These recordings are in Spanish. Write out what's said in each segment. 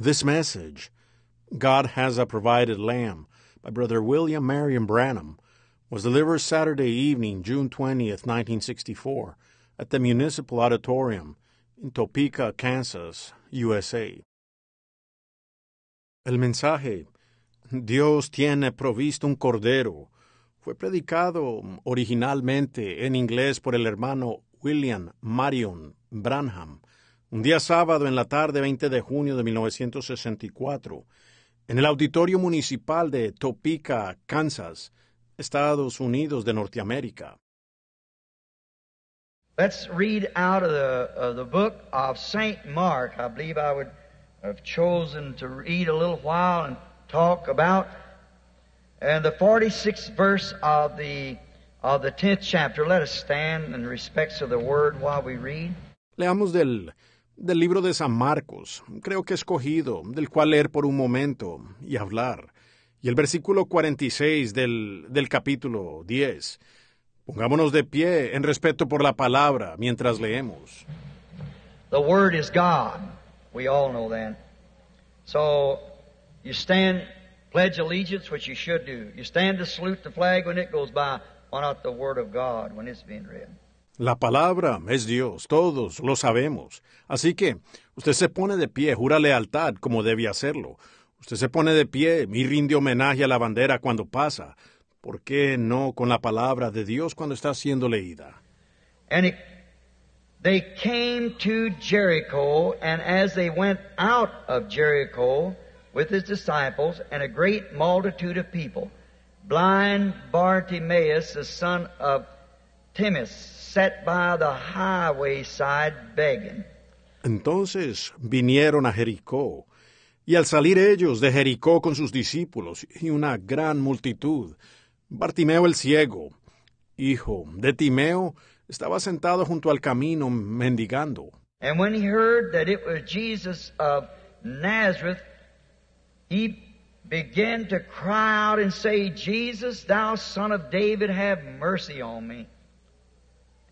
This message, God Has a Provided Lamb, by Brother William Marion Branham, was delivered Saturday evening, June 20th, 1964, at the Municipal Auditorium in Topeka, Kansas, USA. El mensaje, Dios tiene provisto un cordero, fue predicado originalmente en inglés por el hermano William Marion Branham un día sábado en la tarde 20 de junio de 1964, en el Auditorio Municipal de Topeka, Kansas, Estados Unidos de Norteamérica. Let's read out of the, of the book of St. Mark. I believe I would have chosen to read a little while and talk about and the 46th verse of the of the 10th chapter. Let us stand in respects of the word while we read. Leamos del del libro de San Marcos, creo que escogido, del cual leer por un momento y hablar, y el versículo 46 del, del capítulo 10. Pongámonos de pie en respeto por la palabra mientras leemos. The Word is God. We all know that. So, you stand, pledge allegiance, which you should do. You stand to salute the flag when it goes by. Why not the Word of God when it's being read? La palabra es Dios, todos lo sabemos. Así que usted se pone de pie, jura lealtad como debe hacerlo. Usted se pone de pie y rinde homenaje a la bandera cuando pasa. ¿Por qué no con la palabra de Dios cuando está siendo leída? And they came to Jericho, and as they went out of Jericho with his disciples and a great multitude of people, blind Bartimaeus, the son of Timis sat by the highway side begging. Entonces vinieron a Jericó, y al salir ellos de Jericó con sus discípulos y una gran multitud, Bartimeo el ciego, hijo de Timeo, estaba sentado junto al camino mendigando. And when he heard that it was Jesus of Nazareth, he began to cry out and say, Jesus, thou son of David, have mercy on me.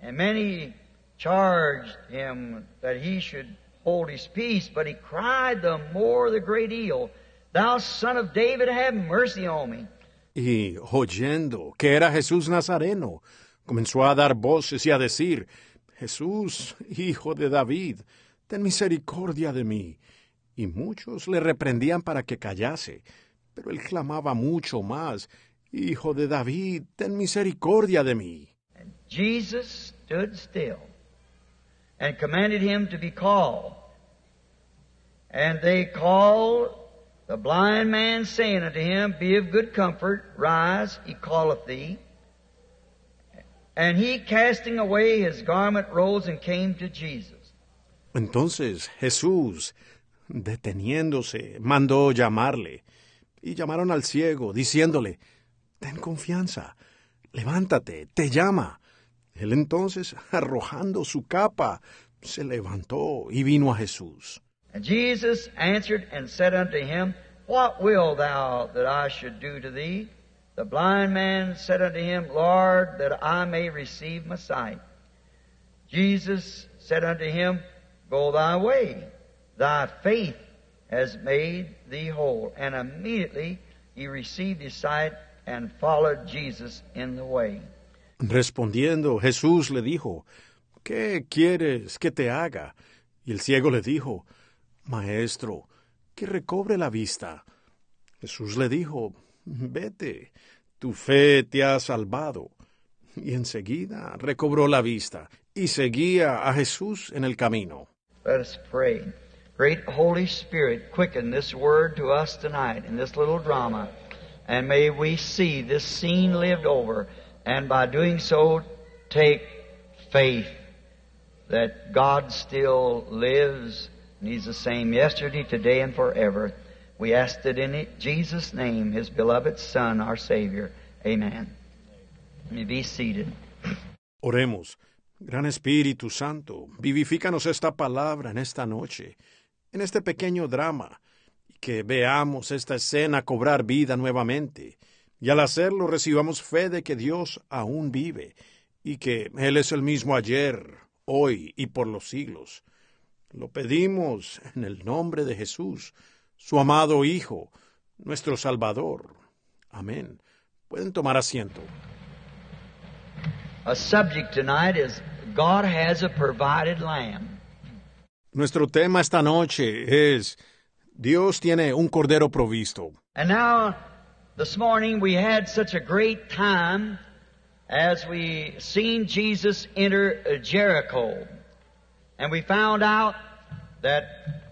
And many charged him that he should hold his peace, but he cried the more the Thou son of David, have mercy on me. Y oyendo que era Jesús Nazareno, comenzó a dar voces y a decir, Jesús, hijo de David, ten misericordia de mí. Y muchos le reprendían para que callase, pero él clamaba mucho más, Hijo de David, ten misericordia de mí. Jesus stood still and commanded him to be called. And they called the blind man, saying unto him, Be of good comfort, rise, he calleth thee. And he, casting away his garment, rose and came to Jesus. Entonces Jesús, deteniéndose, mandó llamarle. Y llamaron al ciego, diciéndole, Ten confianza, levántate, te llama. Él entonces, arrojando su capa, se levantó y vino a Jesús. And Jesus answered and said unto him, What will thou that I should do to thee? The blind man said unto him, Lord, that I may receive my sight. Jesus said unto him, Go thy way, thy faith has made thee whole. And immediately he received his sight and followed Jesus in the way. Respondiendo, Jesús le dijo, ¿Qué quieres que te haga? Y el ciego le dijo, Maestro, que recobre la vista. Jesús le dijo, Vete, tu fe te ha salvado. Y enseguida recobró la vista y seguía a Jesús en el camino. Let us pray. Great Holy Spirit, quicken this word to us tonight in this little drama, and may we see this scene lived over. and by doing so take faith that God still lives and He's the same yesterday, today, and forever. We ask that in Jesus' name, His beloved Son, our Savior. Amen. You may be seated. Oremos. Gran Espíritu Santo, vivifícanos esta palabra en esta noche, en este pequeño drama, y que veamos esta escena cobrar vida nuevamente Y al hacerlo recibamos fe de que Dios aún vive y que Él es el mismo ayer, hoy y por los siglos. Lo pedimos en el nombre de Jesús, su amado Hijo, nuestro Salvador. Amén. Pueden tomar asiento. A subject tonight is God has a provided lamb. Nuestro tema esta noche es Dios tiene un cordero provisto. This morning we had such a great time as we seen Jesus enter Jericho. And we found out that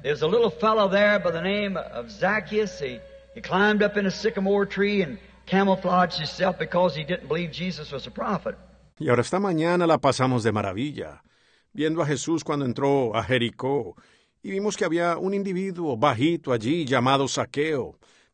there's a little fellow there by the name of Zacchaeus. He, he climbed up in a sycamore tree and camouflaged himself because he didn't believe Jesus was a prophet. Y ahora esta mañana la pasamos de maravilla, viendo a Jesús cuando entró a Jericó, y vimos que había un individuo bajito allí llamado Saqueo,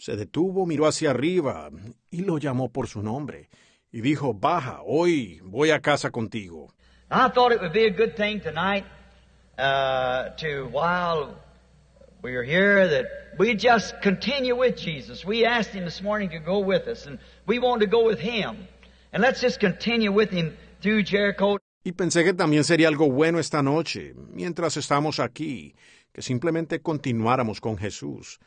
Se detuvo, miró hacia arriba y lo llamó por su nombre. Y dijo, baja, hoy voy a casa contigo. I thought it would be a good thing tonight uh, to, while we are here, that we just continue with Jesus. We asked Him this morning to go with us, and we want to go with Him. And let's just continue with Him through Jericho. Y pensé que también sería algo bueno esta noche, mientras estamos aquí, que simplemente continuáramos con Jesús.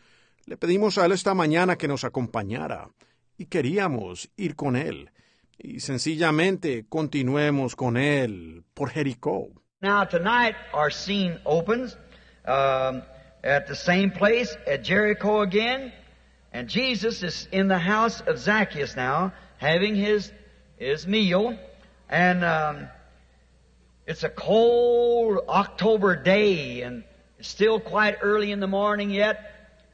Le pedimos a él esta mañana que nos acompañara y queríamos ir con él. Y sencillamente continuemos con él por Jericó. Now tonight our scene opens um, at the same place at Jericho again, and Jesus is in the house of Zacchaeus now, having his his meal, and um, it's a cold October day, and still quite early in the morning yet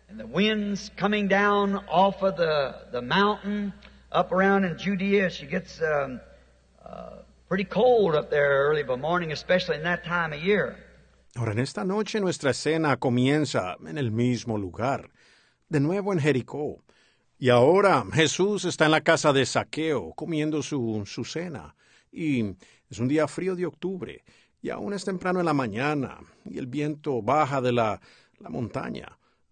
and the winds coming down off of the, mountain up around in Judea. gets um, uh, pretty cold up there early morning, especially in Ahora, en esta noche nuestra escena comienza en el mismo lugar, de nuevo en Jericó. Y ahora Jesús está en la casa de Saqueo comiendo su, su cena. Y es un día frío de octubre, y aún es temprano en la mañana, y el viento baja de la, la montaña.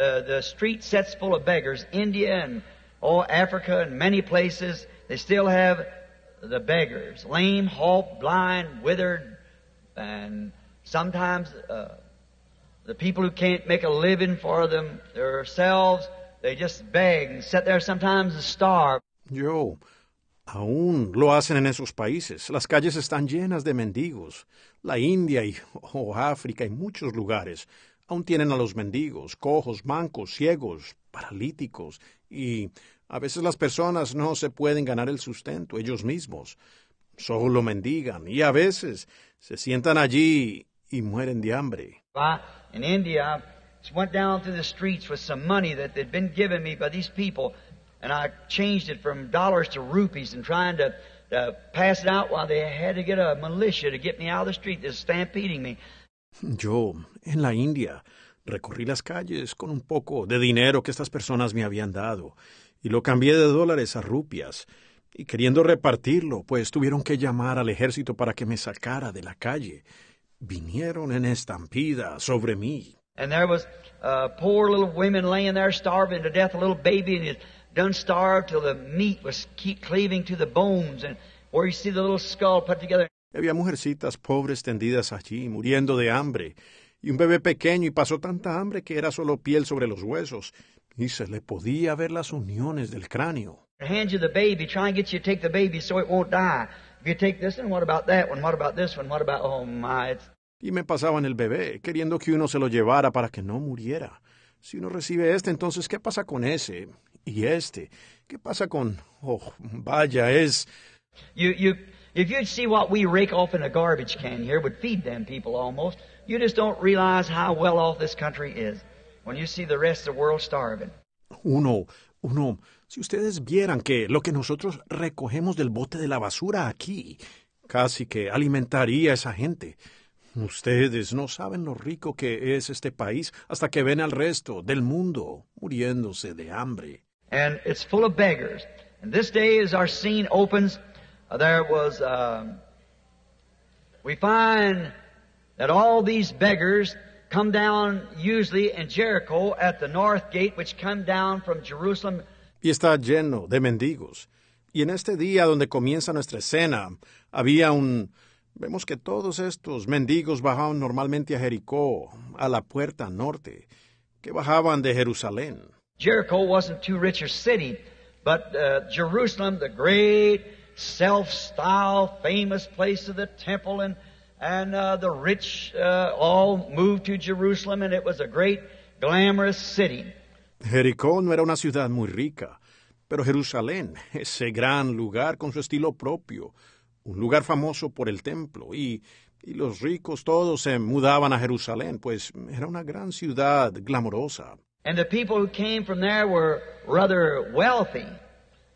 Uh, the street sets full of beggars. India and all Africa and many places, they still have the beggars. Lame, halt, blind, withered, and sometimes uh, the people who can't make a living for them themselves, they just beg and sit there sometimes and starve. Yo. Aún lo hacen en esos países. Las calles están llenas de mendigos. La India y o oh, África y muchos lugares Aún tienen a los mendigos, cojos, mancos, ciegos, paralíticos, y a veces las personas no se pueden ganar el sustento ellos mismos. Solo mendigan y a veces se sientan allí y mueren de hambre. In India, I went down through the streets with some money that had been given me by these people, and I changed it from dollars to rupees and trying to, to pass it out while they had to get a militia to get me out of the street. They stampeding me. Yo, en la India, recorrí las calles con un poco de dinero que estas personas me habían dado, y lo cambié de dólares a rupias, y queriendo repartirlo, pues tuvieron que llamar al ejército para que me sacara de la calle. Vinieron en estampida sobre mí. And there was uh, poor little women laying there starving to death, a little baby and done starved till the meat was keep cleaving to the bones and where you see the little skull put together había mujercitas pobres tendidas allí, muriendo de hambre, y un bebé pequeño, y pasó tanta hambre que era solo piel sobre los huesos, y se le podía ver las uniones del cráneo. Oh, y me pasaban el bebé, queriendo que uno se lo llevara para que no muriera. Si uno recibe este, entonces ¿qué pasa con ese? Y este, ¿qué pasa con oh vaya es? If you'd see what we rake off in a garbage can here, would feed them people almost. You just don't realize how well off this country is when you see the rest of the world starving. Uno, uno, si ustedes vieran que lo que nosotros recogemos del bote de la basura aquí, casi que alimentaría a esa gente. Ustedes no saben lo rico que es este país hasta que ven al resto del mundo muriéndose de hambre. And it's full of beggars. And this day as our scene opens, Uh, there was, um, we find that all these beggars come down usually in Jericho at the north gate, which come down from Jerusalem. Y está lleno de mendigos. Y en este día donde comienza nuestra escena, había un... Vemos que todos estos mendigos bajaban normalmente a Jericó, a la puerta norte, que bajaban de Jerusalén. Jericho wasn't too rich a city, but uh, Jerusalem, the great self-styled famous place of the temple and and uh, the rich uh, all moved to Jerusalem and it was a great glamorous city. Jericó no era una ciudad muy rica, pero Jerusalén, ese gran lugar con su estilo propio, un lugar famoso por el templo y y los ricos todos se mudaban a Jerusalén, pues era una gran ciudad glamorosa. And the people who came from there were rather wealthy.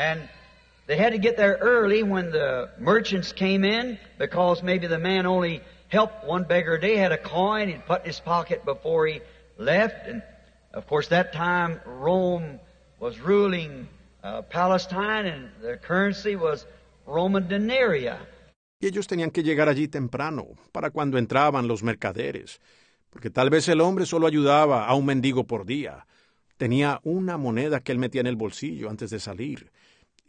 And they had to get there early when the merchants came in because maybe the man only helped one beggar a day, had a coin he'd put in his pocket before he left. And of course, that time Rome was ruling uh, Palestine and the currency was Roman denarii. Y ellos tenían que llegar allí temprano, para cuando entraban los mercaderes, porque tal vez el hombre solo ayudaba a un mendigo por día. Tenía una moneda que él metía en el bolsillo antes de salir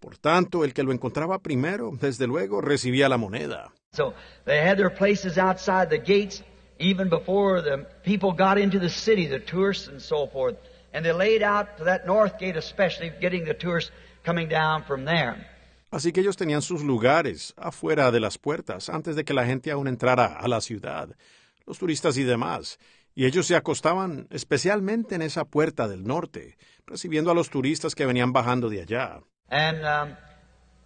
Por tanto, el que lo encontraba primero, desde luego, recibía la moneda. Así que ellos tenían sus lugares afuera de las puertas antes de que la gente aún entrara a la ciudad, los turistas y demás, y ellos se acostaban especialmente en esa puerta del norte, recibiendo a los turistas que venían bajando de allá. And um,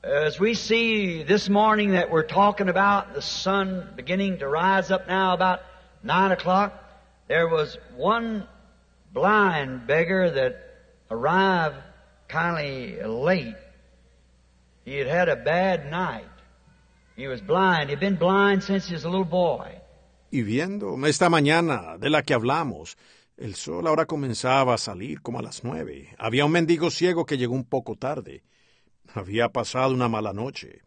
as we see this morning that we're talking about the sun beginning to rise up now about nine o'clock, there was one blind beggar that arrived kind of late. He had had a bad night. He was blind. He'd been blind since he was a little boy. Y viendo esta mañana de la que hablamos, El sol ahora comenzaba a salir como a las nueve. Había un mendigo ciego que llegó un poco tarde. Había pasado una mala noche.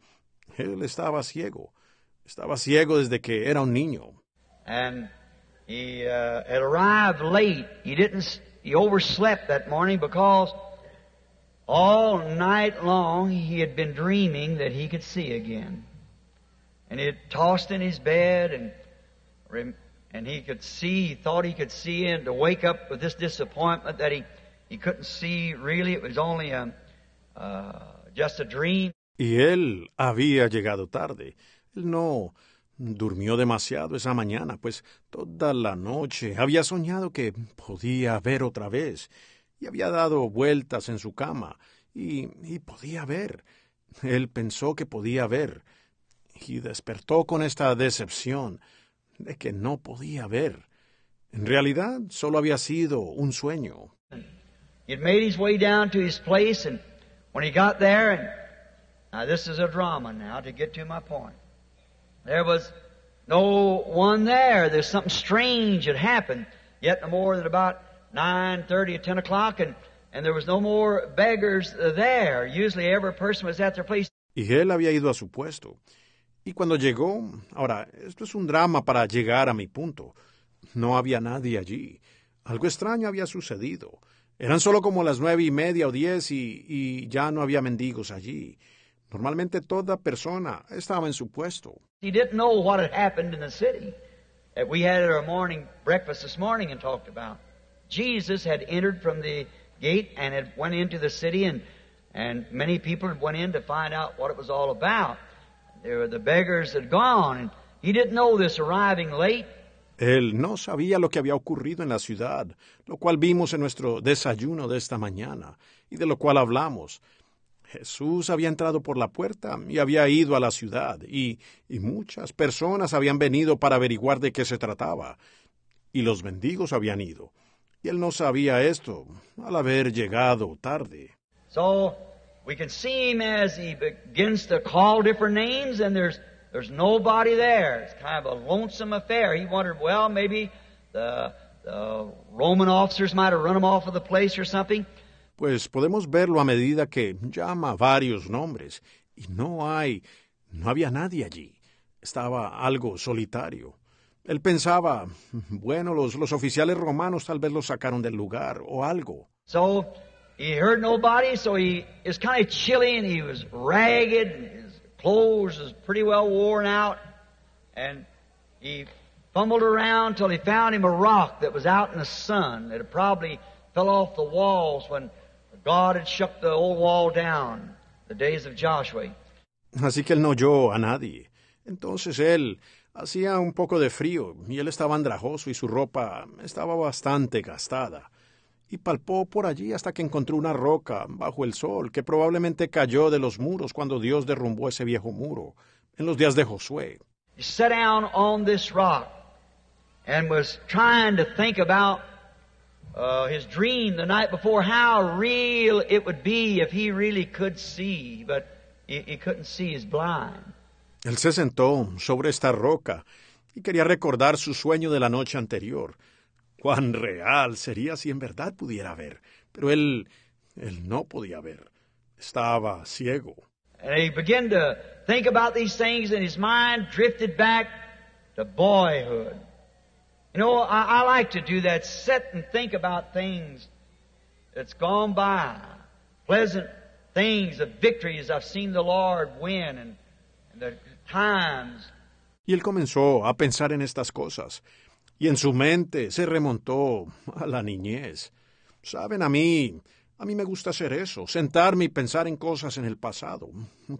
Él estaba ciego. Estaba ciego desde que era un niño. And he, uh, had arrived late. He didn't, he overslept that morning because all night long he had been dreaming that he could see again. And he had tossed in his bed and y él había llegado tarde. Él no durmió demasiado esa mañana, pues toda la noche había soñado que podía ver otra vez, y había dado vueltas en su cama, y, y podía ver. Él pensó que podía ver, y despertó con esta decepción de que no podía ver. En realidad, solo había sido un sueño. He made his way down to his place, and when he got there, and now this is a drama now to get to my point. There was no one there. There's something strange had happened. Yet no more than about nine thirty or ten o'clock, and and there was no more beggars there. Usually, every person was at their place. Y él había ido a su puesto. Y cuando llegó, ahora, esto es un drama para llegar a mi punto. No había nadie allí. Algo extraño había sucedido. Eran solo como las nueve y media o diez y, y ya no había mendigos allí. Normalmente toda persona estaba en su puesto. He didn't know what had happened in the city we had our morning breakfast this morning and talked about. Jesus had entered from the gate and had went into the city and and many people had went in to find out what it was all about. Él no sabía lo que había ocurrido en la ciudad, lo cual vimos en nuestro desayuno de esta mañana y de lo cual hablamos. Jesús había entrado por la puerta y había ido a la ciudad, y, muchas personas habían venido para averiguar de qué se trataba, y los mendigos habían ido. Y él no sabía esto al haber llegado tarde. We can see him as he begins to call different names and there's, there's nobody there. It's kind of a lonesome affair. He wondered, well, maybe the, the Roman officers might have run him off of the place or something. Pues podemos verlo a medida que llama varios nombres y no hay, no había nadie allí. Estaba algo solitario. Él pensaba, bueno, los, los oficiales romanos tal vez lo sacaron del lugar o algo. So, He heard nobody, so he was kind of chilly and he was ragged and his clothes was pretty well worn out. And he fumbled around till he found him a rock that was out in the sun that had probably fell off the walls when God had shook the old wall down the days of Joshua. Así que él no oyó a nadie. Entonces él hacía un poco de frío y él estaba andrajoso y su ropa estaba bastante gastada. y palpó por allí hasta que encontró una roca bajo el sol que probablemente cayó de los muros cuando Dios derrumbó ese viejo muro en los días de Josué. Uh, Él se sentó sobre esta roca y quería recordar su sueño de la noche anterior, Cuán real sería si en verdad pudiera ver. Pero él, él no podía ver. Estaba ciego. he began to think about these things, and his mind drifted back to boyhood. You know, I, I like to do that, sit and think about things that's gone by, pleasant things, the victories I've seen the Lord win, and, and the times. Y él comenzó a pensar en estas cosas y en su mente se remontó a la niñez. Saben, a mí, a mí me gusta hacer eso, sentarme y pensar en cosas en el pasado,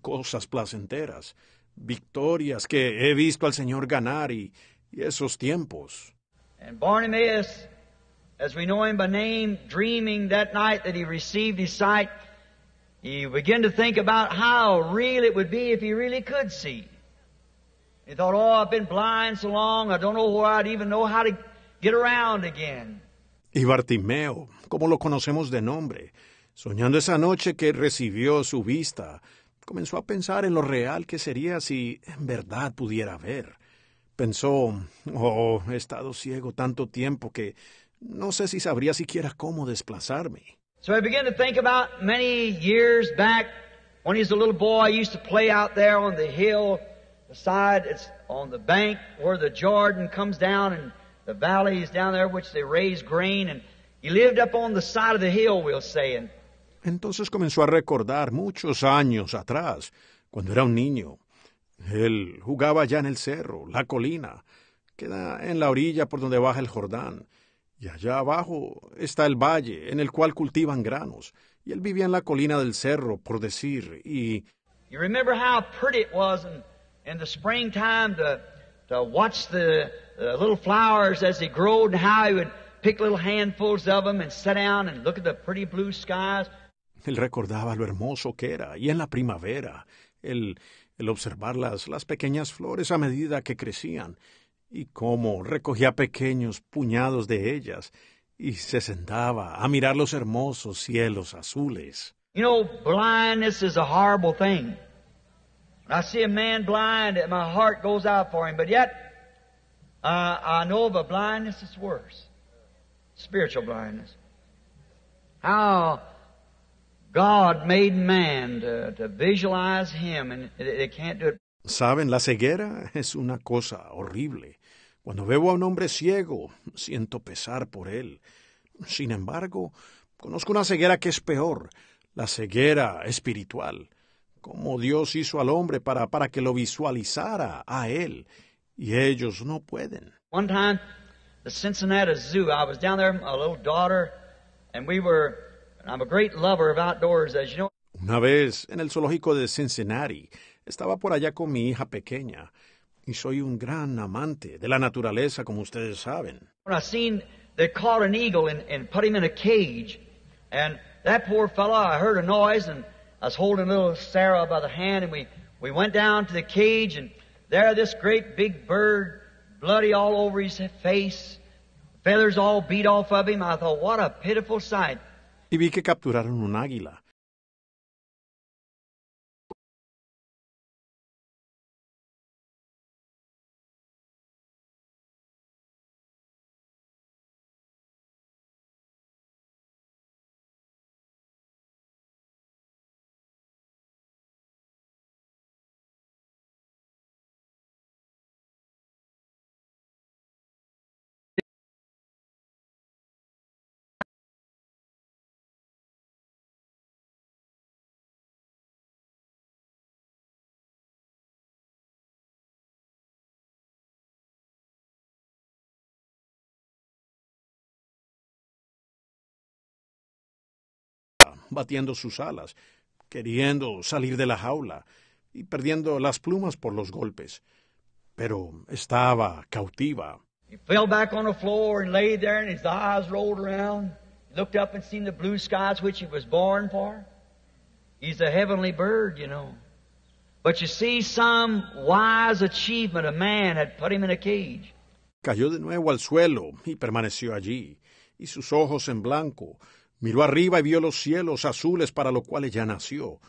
cosas placenteras, victorias que he visto al Señor ganar y, esos tiempos. And Barnabas, as we know him by name, dreaming that night that he received his sight, he began to think about how real it would be if he really could see. Oh, I've been blind so long, I don't know I'd even know how to get around again. Y Bartimeo, como lo conocemos de nombre, soñando esa noche que recibió su vista, comenzó a pensar en lo real que sería si en verdad pudiera ver. Pensó, oh, he estado ciego tanto tiempo que no sé si sabría siquiera cómo desplazarme. So I began to think about many years back when he was a little boy, I used to play out there on the hill on the bank the Jordan comes down and the down there which grain and lived up on the side of the hill, we'll Entonces comenzó a recordar muchos años atrás, cuando era un niño. Él jugaba allá en el cerro, la colina, queda en la orilla por donde baja el Jordán, y allá abajo está el valle en el cual cultivan granos, y él vivía en la colina del cerro, por decir, y in the springtime to, to watch the, the little flowers as they grow and how he would pick little handfuls of them and sit down and look at the pretty blue skies. Él recordaba lo hermoso que era y en la primavera, el, el observar las, las pequeñas flores a medida que crecían y cómo recogía pequeños puñados de ellas y se sentaba a mirar los hermosos cielos azules. You know, blindness is a horrible thing. I see a man blind, and my heart goes out for him. But yet, uh, I know of a blindness that's worse spiritual blindness. How God made man to, to visualize Him, and they can't do it. Saben, la ceguera es una cosa horrible. Cuando veo a un hombre ciego, siento pesar por él. Sin embargo, conozco una ceguera que es peor, la ceguera espiritual como Dios hizo al hombre para, para que lo visualizara a él. Y ellos no pueden. Una vez, en el zoológico de Cincinnati, estaba por allá con mi hija pequeña, y soy un gran amante de la naturaleza, como ustedes saben. Cuando eagle in a cage, fellow, I heard I was holding little Sarah by the hand, and we, we went down to the cage, and there this great big bird, bloody all over his face, feathers all beat off of him. I thought, what a pitiful sight. Y vi que capturaron un águila. batiendo sus alas, queriendo salir de la jaula y perdiendo las plumas por los golpes. Pero estaba cautiva. He fell back on the floor and lay there and his eyes rolled around. He looked up and seen the blue skies which he was born for. He's a heavenly bird, you know. But you see, some wise achievement of man had put him in a cage. Cayó de nuevo al suelo y permaneció allí, y sus ojos en blanco, Miró arriba y vio los cielos azules para lo cual ya nació,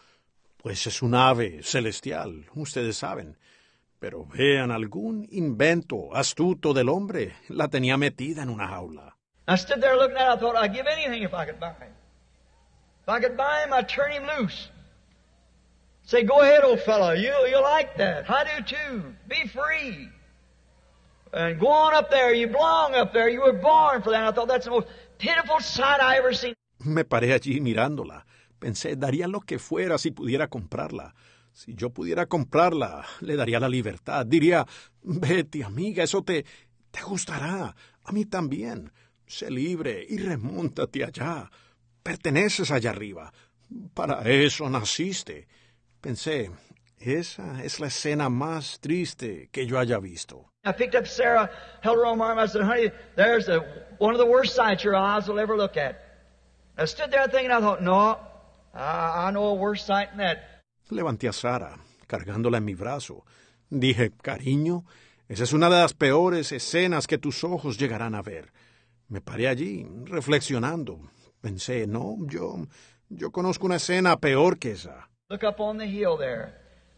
pues es un ave celestial, ustedes saben. Pero vean, algún invento astuto del hombre la tenía metida en una jaula. I stood there looking at it. I thought, I'd give anything if I could buy him. If I could buy him, I'd turn him loose. Say, go ahead, old fellow. You, you like that. I do too. Be free. And go on up there. You belong up there. You were born for that. I thought that's the most me paré allí mirándola. Pensé, daría lo que fuera si pudiera comprarla. Si yo pudiera comprarla, le daría la libertad. Diría, Betty, amiga, eso te, te gustará. A mí también. Sé libre y remóntate allá. Perteneces allá arriba. Para eso naciste. Pensé, esa es la escena más triste que yo haya visto. I picked up Sarah, held her on my arm. I said, honey, there's a, one of the worst sights your eyes will ever look at. I stood there thinking, I thought, no, I, I know a worse sight than that. Levanté a Sara, cargándola en mi brazo. Dije, cariño, esa es una de las peores escenas que tus ojos llegarán a ver. Me paré allí, reflexionando. Pensé, no, yo, yo conozco una escena peor que esa. Look up on the hill there.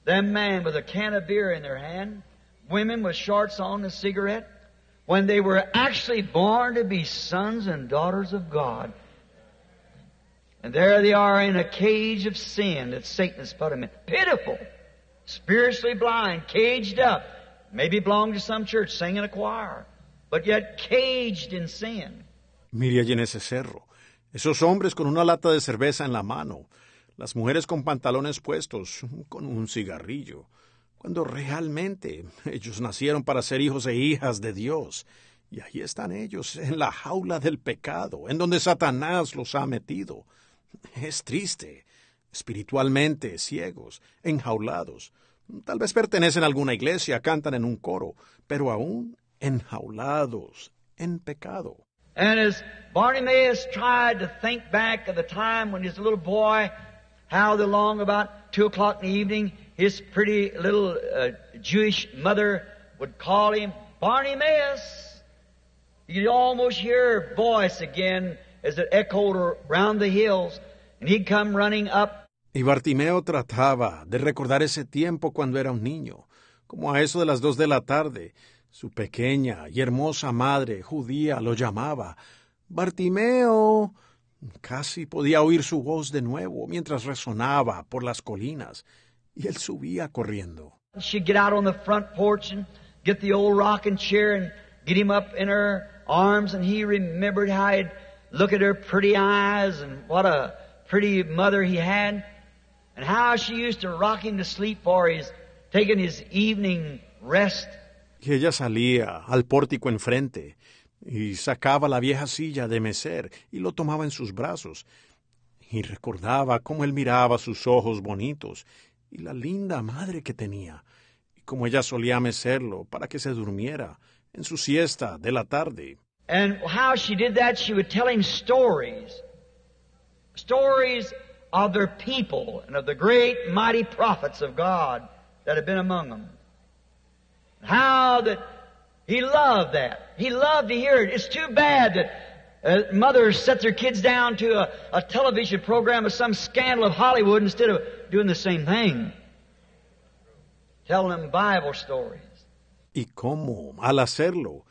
That man with a can of beer in their hand. women with shorts on and a cigarette when they were actually born to be sons and daughters of God. And there they are in a cage of sin that Satan has put them in. Pitiful. Spiritually blind, caged up. Maybe belong to some church, sing in a choir, but yet caged in sin. Mire allí en ese cerro. Esos hombres con una lata de cerveza en la mano. Las mujeres con pantalones puestos, con un cigarrillo. cuando realmente ellos nacieron para ser hijos e hijas de Dios. Y ahí están ellos, en la jaula del pecado, en donde Satanás los ha metido. Es triste, espiritualmente ciegos, enjaulados. Tal vez pertenecen a alguna iglesia, cantan en un coro, pero aún enjaulados en pecado. And as Bartimaeus tried to think back of the time when he a little boy, how long about his pretty little uh, Jewish mother would call him could almost hear her voice again as it echoed around the hills, and he'd come running up. Y Bartimeo trataba de recordar ese tiempo cuando era un niño, como a eso de las dos de la tarde. Su pequeña y hermosa madre judía lo llamaba. Bartimeo. Casi podía oír su voz de nuevo mientras resonaba por las colinas y él subía corriendo. She'd get out on the front porch and get the old rocking chair and get him up in her arms, and he remembered how he'd look at her pretty eyes and what a pretty mother he had, and how she used to rock him to sleep for his taking his evening rest. Y ella salía al pórtico enfrente y sacaba la vieja silla de mecer y lo tomaba en sus brazos y recordaba cómo él miraba sus ojos bonitos y la linda madre que tenía, y como ella solía mecerlo para que se durmiera en su siesta de la tarde. And how she did that, she would tell him stories. Stories of their people and of the great mighty prophets of God that had been among them. How that he loved that. He loved to hear it. It's too bad that Uh, mothers set their kids down to a, program of some scandal of Hollywood instead of doing the same thing. them Bible stories. ¿Y cómo? Al hacerlo,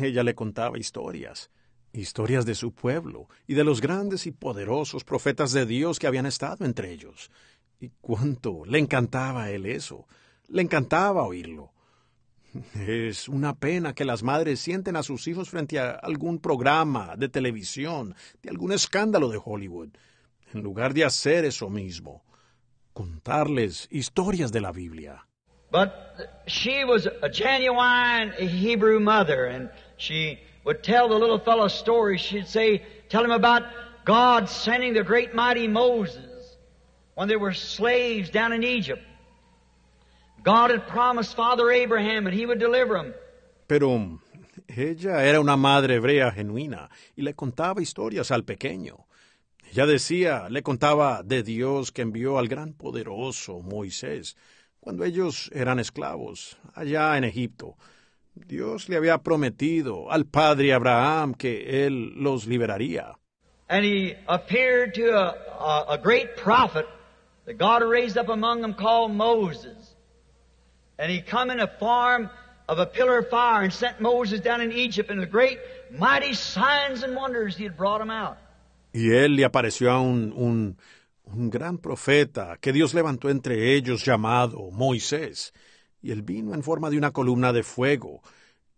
ella le contaba historias, historias de su pueblo y de los grandes y poderosos profetas de Dios que habían estado entre ellos. ¿Y cuánto? Le encantaba a él eso. Le encantaba oírlo. Es una pena que las madres sienten a sus hijos frente a algún programa de televisión, de algún escándalo de Hollywood, en lugar de hacer eso mismo, contarles historias de la Biblia. But she was a genuine Hebrew mother, and she would tell the little fellow stories. She'd say, tell him about God sending the great mighty Moses when they were slaves down in Egypt. Pero ella era una madre hebrea genuina y le contaba historias al pequeño. Ella decía, le contaba de Dios que envió al gran poderoso Moisés cuando ellos eran esclavos allá en Egipto. Dios le había prometido al padre Abraham que él los liberaría. And appeared to a, a, a great prophet that God raised up among them called Moses. And he come in a form of a pillar of fire and sent Moses down in Egypt and the great mighty signs and wonders he had brought him out. Y él le apareció a un, un, un gran profeta que Dios levantó entre ellos llamado Moisés. Y él vino en forma de una columna de fuego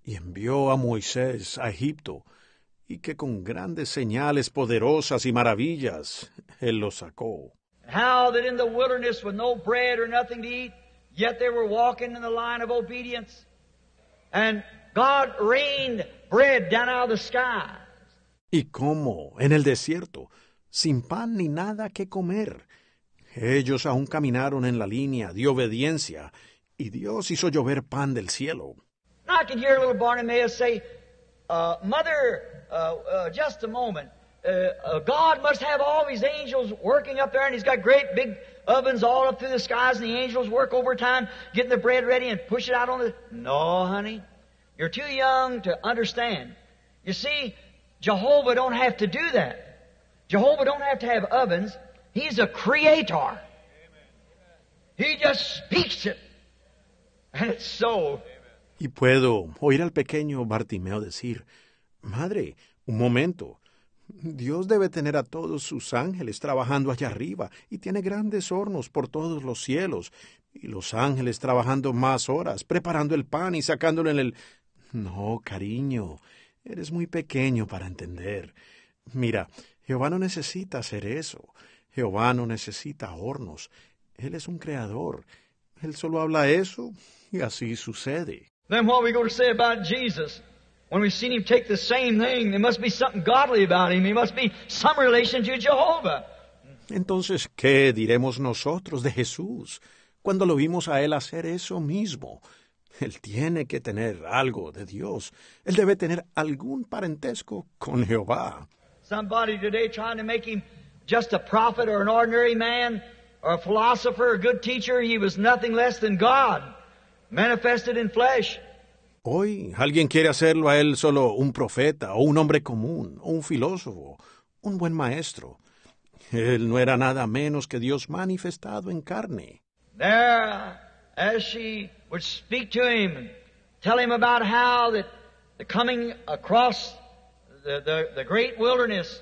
y envió a Moisés a Egipto y que con grandes señales poderosas y maravillas él lo sacó. How that in the wilderness with no bread or nothing to eat yet they were walking in the line of obedience. And God rained bread down out of the skies. ¿Y cómo? En el desierto, sin pan ni nada que comer. Ellos aún caminaron en la línea de obediencia, y Dios hizo llover pan del cielo. I can hear little Barnabas say, uh, Mother, uh, uh, just a moment. Uh, uh, God must have all these angels working up there, and he's got great big ovens all up through the skies and the angels work overtime getting the bread ready and push it out on the. No, honey. You're too young to understand. You see, Jehovah don't have to do that. Jehovah don't have to have ovens. He's a creator. He just speaks it. And it's so. Y puedo oír al pequeño Bartimeo decir, Madre, un momento, Dios debe tener a todos sus ángeles trabajando allá arriba y tiene grandes hornos por todos los cielos y los ángeles trabajando más horas, preparando el pan y sacándolo en el... No, cariño, eres muy pequeño para entender. Mira, Jehová no necesita hacer eso. Jehová no necesita hornos. Él es un creador. Él solo habla eso y así sucede. Then what we going to say about Jesus? When we've seen him take the same thing, there must be something godly about him. He must be some relation to Jehovah. Entonces, ¿qué diremos nosotros de Jesús cuando lo vimos a él hacer eso mismo? Él tiene que tener algo de Dios. Él debe tener algún parentesco con Jehová. Somebody today trying to make him just a prophet or an ordinary man or a philosopher, a good teacher, he was nothing less than God, manifested in flesh. Hoy alguien quiere hacerlo a él solo un profeta o un hombre común o un filósofo, un buen maestro. Él no era nada menos que Dios manifestado en carne. There, as she would speak to him tell him about how that the coming across the, the, the great wilderness,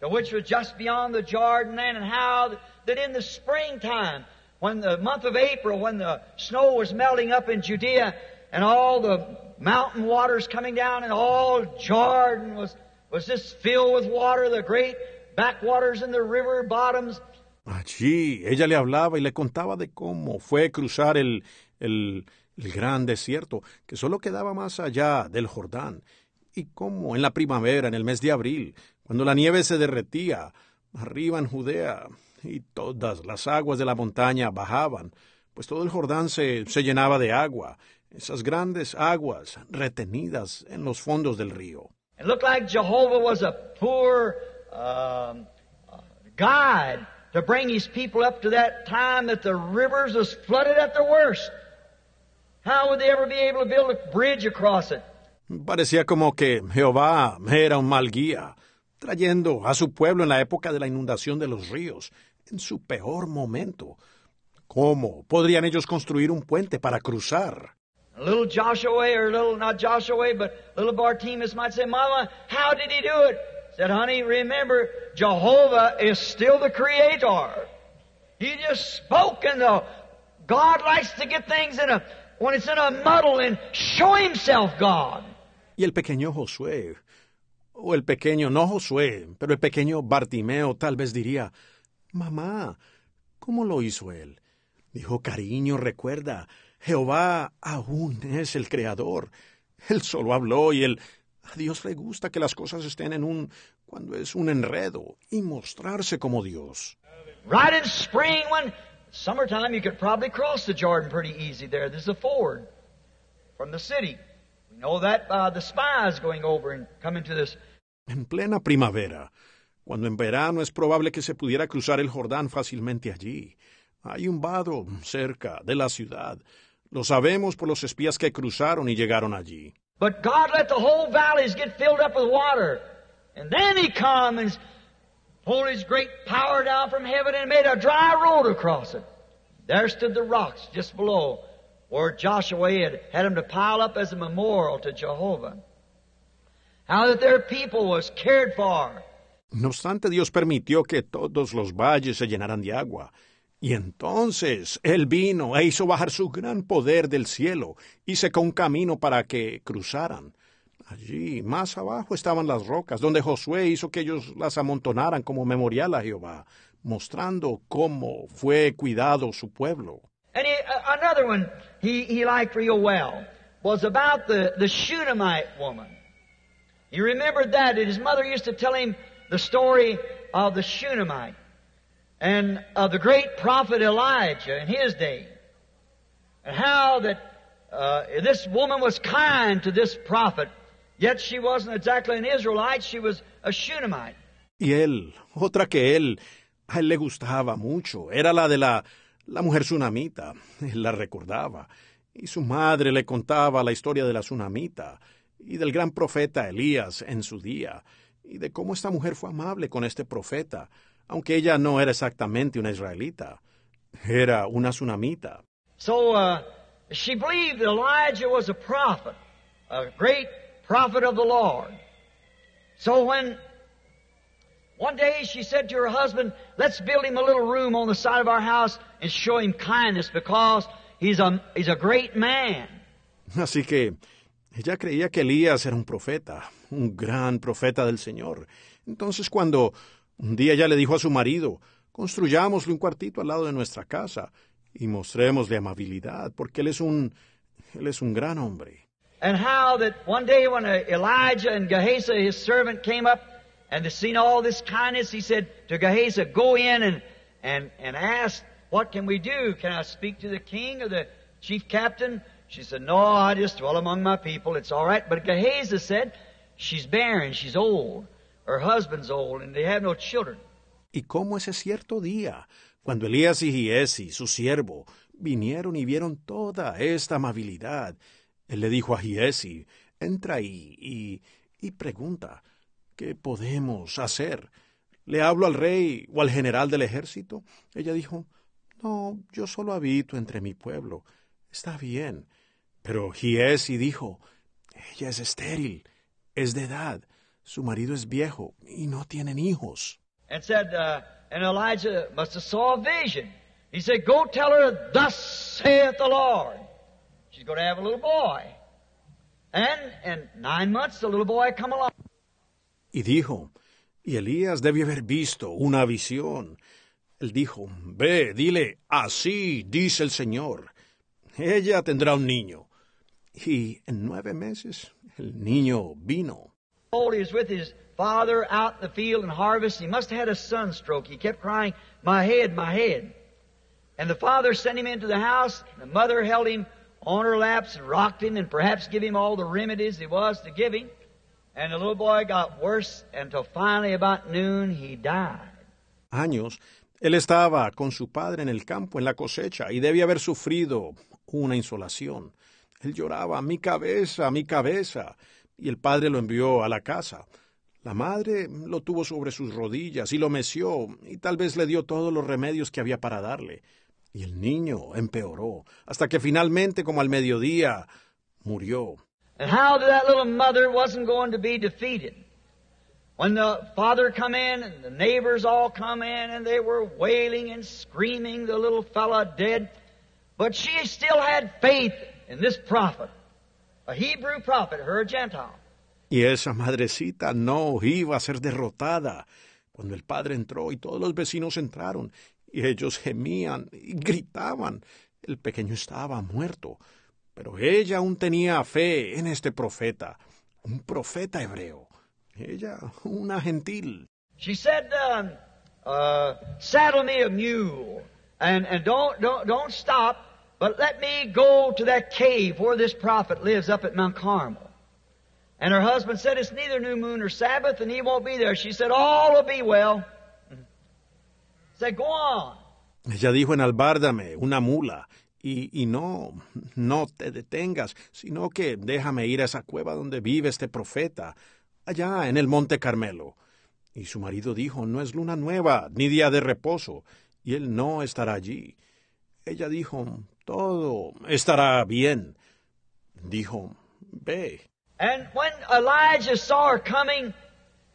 which was just beyond the Jordan, and how that, that in the springtime, when the month of April, when the snow was melting up in Judea, and all the mountain waters coming down, and all Jordan was, was filled with water, the great backwaters and the river bottoms. Allí ah, ella le hablaba y le contaba de cómo fue cruzar el, el, el gran desierto, que solo quedaba más allá del Jordán, y cómo en la primavera, en el mes de abril, cuando la nieve se derretía, arriba en Judea, y todas las aguas de la montaña bajaban, pues todo el Jordán se, se llenaba de agua, esas grandes aguas retenidas en los fondos del río. Parecía como que Jehová era un mal guía, trayendo a su pueblo en la época de la inundación de los ríos, en su peor momento. ¿Cómo podrían ellos construir un puente para cruzar? Little Joshua, or little, not Joshua, but little Bartimaeus might say, Mama, how did he do it? Said, honey, remember, Jehovah is still the creator. He just spoke and the, God likes to get things in a, when it's in a muddle and show himself God. Y el pequeño Josué, o el pequeño, no Josué, pero el pequeño Bartimeo tal vez diría, mamá, ¿cómo lo hizo él? Dijo, cariño, recuerda, Jehová aún es el creador. Él solo habló y él... A Dios le gusta que las cosas estén en un... cuando es un enredo y mostrarse como Dios. En plena primavera, cuando en verano es probable que se pudiera cruzar el Jordán fácilmente allí. Hay un vado cerca de la ciudad. Lo sabemos por los espías que cruzaron y llegaron allí. But God let the whole valleys get filled up with water. And then he come and pulled his great power down from heaven and made a dry road across it. There stood the rocks just below where Joshua had had them to pile up as a memorial to Jehovah. How that their people was cared for. No obstante, Dios permitió que todos los valles se llenaran de agua y entonces él vino e hizo bajar su gran poder del cielo y secó un camino para que cruzaran. Allí, más abajo, estaban las rocas, donde Josué hizo que ellos las amontonaran como memorial a Jehová, mostrando cómo fue cuidado su pueblo. And uh, another one he, he liked real well was about the, the Shunammite woman. He remembered that, and his mother used to tell him the story of the Shunammite. Y él, otra que él, a él le gustaba mucho, era la de la, la mujer sunamita, él la recordaba, y su madre le contaba la historia de la sunamita y del gran profeta Elías en su día, y de cómo esta mujer fue amable con este profeta, aunque ella no era exactamente una israelita, era una sunamita. So uh, she believed Elijah was a prophet, a great prophet of the Lord. So when one day she said to her husband, Let's build him a little room on the side of our house and show him kindness because he's a, he's a great man. Así que ella creía que Elías era un profeta, un gran profeta del Señor. Entonces cuando Un día ella le dijo a su marido, construyámosle un cuartito al lado de nuestra casa y mostrémosle amabilidad, porque él es un, él es un gran hombre. And how that one day when uh, Elijah and Gehazi, his servant, came up and they seen all this kindness, he said to Gehazi, go in and, and, and ask, what can we do? Can I speak to the king or the chief captain? She said, no, I just dwell among my people. It's all right. But Gehazi said, she's barren, she's old. husband's old and they have no children. Y cómo ese cierto día, cuando Elías y Giesi, su siervo, vinieron y vieron toda esta amabilidad, él le dijo a Giesi, entra ahí y, y pregunta, ¿qué podemos hacer? ¿Le hablo al rey o al general del ejército? Ella dijo, no, yo solo habito entre mi pueblo. Está bien. Pero Giesi dijo, ella es estéril, es de edad su marido es viejo y no tienen hijos. And said, uh, and Elijah must have saw a vision. He said, Go tell her, thus saith the Lord. She's going to have a little boy. And in nine months the little boy come along. Y dijo, y Elías debió haber visto una visión. Él dijo, Ve, dile, así dice el Señor. Ella tendrá un niño. Y en nueve meses el niño vino. old, he was with his father out in the field and harvest. He must have had a sunstroke. He kept crying, My head, my head. And the father sent him into the house. The mother held him on her laps and rocked him and perhaps give him all the remedies he was to give him. And the little boy got worse until finally about noon he died. Años. Él estaba con su padre en el campo, en la cosecha, y debía haber sufrido una insolación. Él lloraba, mi cabeza, mi cabeza. y el padre lo envió a la casa. La madre lo tuvo sobre sus rodillas y lo meció, y tal vez le dio todos los remedios que había para darle. Y el niño empeoró, hasta que finalmente, como al mediodía, murió. And how that little mother wasn't going to be defeated. When the father come in and the neighbors all come in and they were wailing and screaming the little fella dead, but she still had faith in this prophet. Y esa madrecita no iba a ser derrotada. Cuando el padre entró y todos los vecinos entraron, y ellos gemían y gritaban, el pequeño estaba muerto. Pero ella aún tenía fe en este profeta, un profeta hebreo. Ella, una gentil. She said, um, uh, me a mule and, But let me go to that cave where this prophet lives up at Mount Carmel. And her husband said, It's neither new moon nor Sabbath, and he won't be there. She said, All will be well. Said, Go on. Ella dijo, en Enalbárdame, una mula. Y, y, no, no te detengas, sino que déjame ir a esa cueva donde vive este profeta, allá en el monte Carmelo. Y su marido dijo, no es luna nueva, ni día de reposo, y él no estará allí. Ella dijo, todo estará bien. Dijo, ve. And when Elijah saw her coming,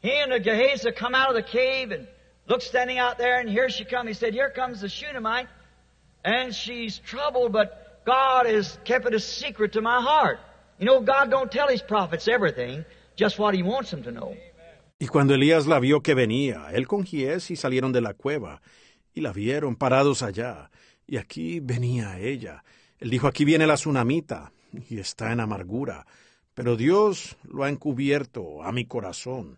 he and the Gehazi come out of the cave and look standing out there, and here she comes, He said, Here comes the Shunammite, and she's troubled, but God has kept it a secret to my heart. You know, God don't tell his prophets everything, just what he wants them to know. Y cuando Elías la vio que venía, él con Gies y salieron de la cueva, y la vieron parados allá, y aquí venía ella. Él dijo, aquí viene la tsunamita, y está en amargura, pero Dios lo ha encubierto a mi corazón.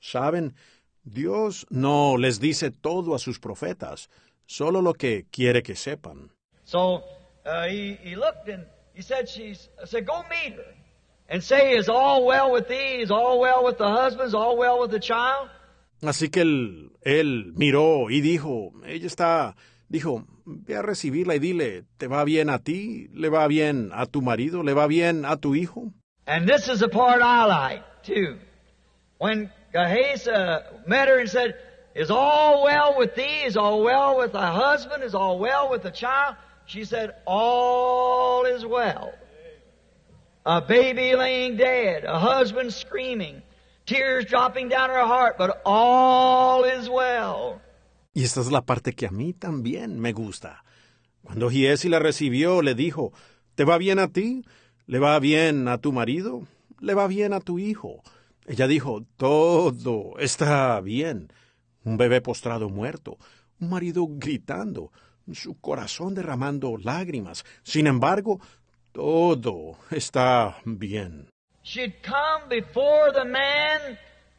¿Saben? Dios no les dice todo a sus profetas, solo lo que quiere que sepan. So, said, and say, is all well with all well with the all well with the child? Así que él miró y dijo, ella está, dijo, Ve a recibirla y dile, ¿te va bien a ti? ¿Le va bien a tu marido? ¿Le va bien a tu hijo? And this is the part I like, too. When Gehazi met her and said, Is all well with thee? Is all well with thy husband? Is all well with the child? She said, All is well. A baby laying dead, a husband screaming, tears dropping down her heart, but all is well. Y esta es la parte que a mí también me gusta. Cuando Giesi la recibió, le dijo, ¿Te va bien a ti? ¿Le va bien a tu marido? ¿Le va bien a tu hijo? Ella dijo, todo está bien. Un bebé postrado muerto, un marido gritando, su corazón derramando lágrimas. Sin embargo, todo está bien. She'd come before the man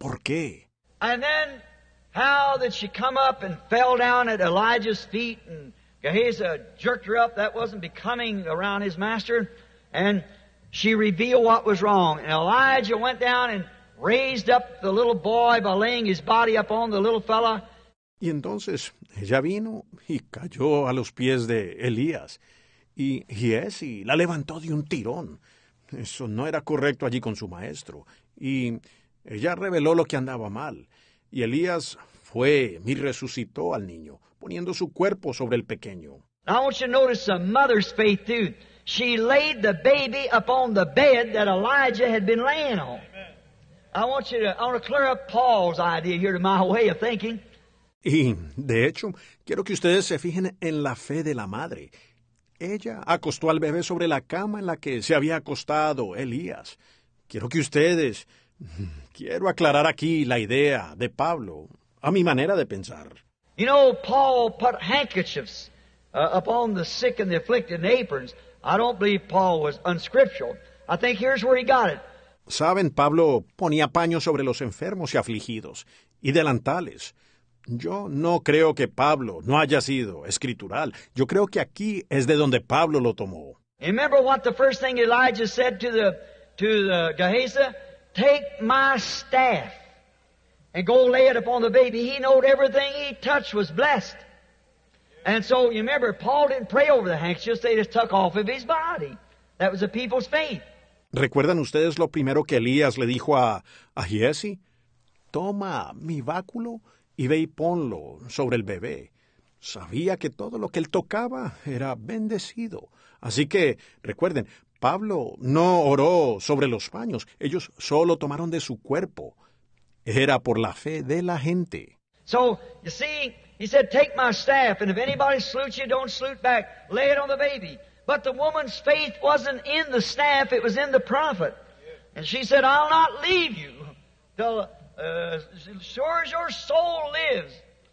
¿Por qué? And then how did she come up and fell down at Elijah's feet and Gehazi jerked her up. That wasn't becoming around his master. And she revealed what was wrong. And Elijah went down and raised up the little boy by laying his body up on the little fella. Y entonces ella vino y cayó a los pies de Elías. Y Giesi la levantó de un tirón. Eso no era correcto allí con su maestro. Y ella reveló lo que andaba mal, y Elías fue y resucitó al niño, poniendo su cuerpo sobre el pequeño. I want you to I want to, clear up Paul's idea here to my way of thinking. Y, de hecho, quiero que ustedes se fijen en la fe de la madre. Ella acostó al bebé sobre la cama en la que se había acostado Elías. Quiero que ustedes Quiero aclarar aquí la idea de Pablo, a mi manera de pensar. You know, Paul put handkerchiefs uh, upon the sick and the afflicted in aprons. I don't believe Paul was unscriptural. I think here's where he got it. Saben, Pablo ponía paños sobre los enfermos y afligidos, y delantales. Yo no creo que Pablo no haya sido escritural. Yo creo que aquí es de donde Pablo lo tomó. Remember what the first thing Elijah said to the to the Gehazi? Take my staff and go lay it upon the baby. He knowed everything he touched was blessed. And so you remember, Paul didn't pray over the handkerchiefs, they just took off of his body. That was the people's faith. ¿Recuerdan ustedes lo primero que Elías le dijo a, a Giesi? Toma mi báculo y ve y ponlo sobre el bebé. Sabía que todo lo que él tocaba era bendecido. Así que, recuerden, Pablo no oró sobre los paños, ellos solo tomaron de su cuerpo. Era por la fe de la gente. So, you see, he said, take my staff, and if anybody salutes you, don't salute back. Lay it on the baby. But the woman's faith wasn't in the staff, it was in the prophet. And she said, I'll not leave you till, uh, sure as your soul lives,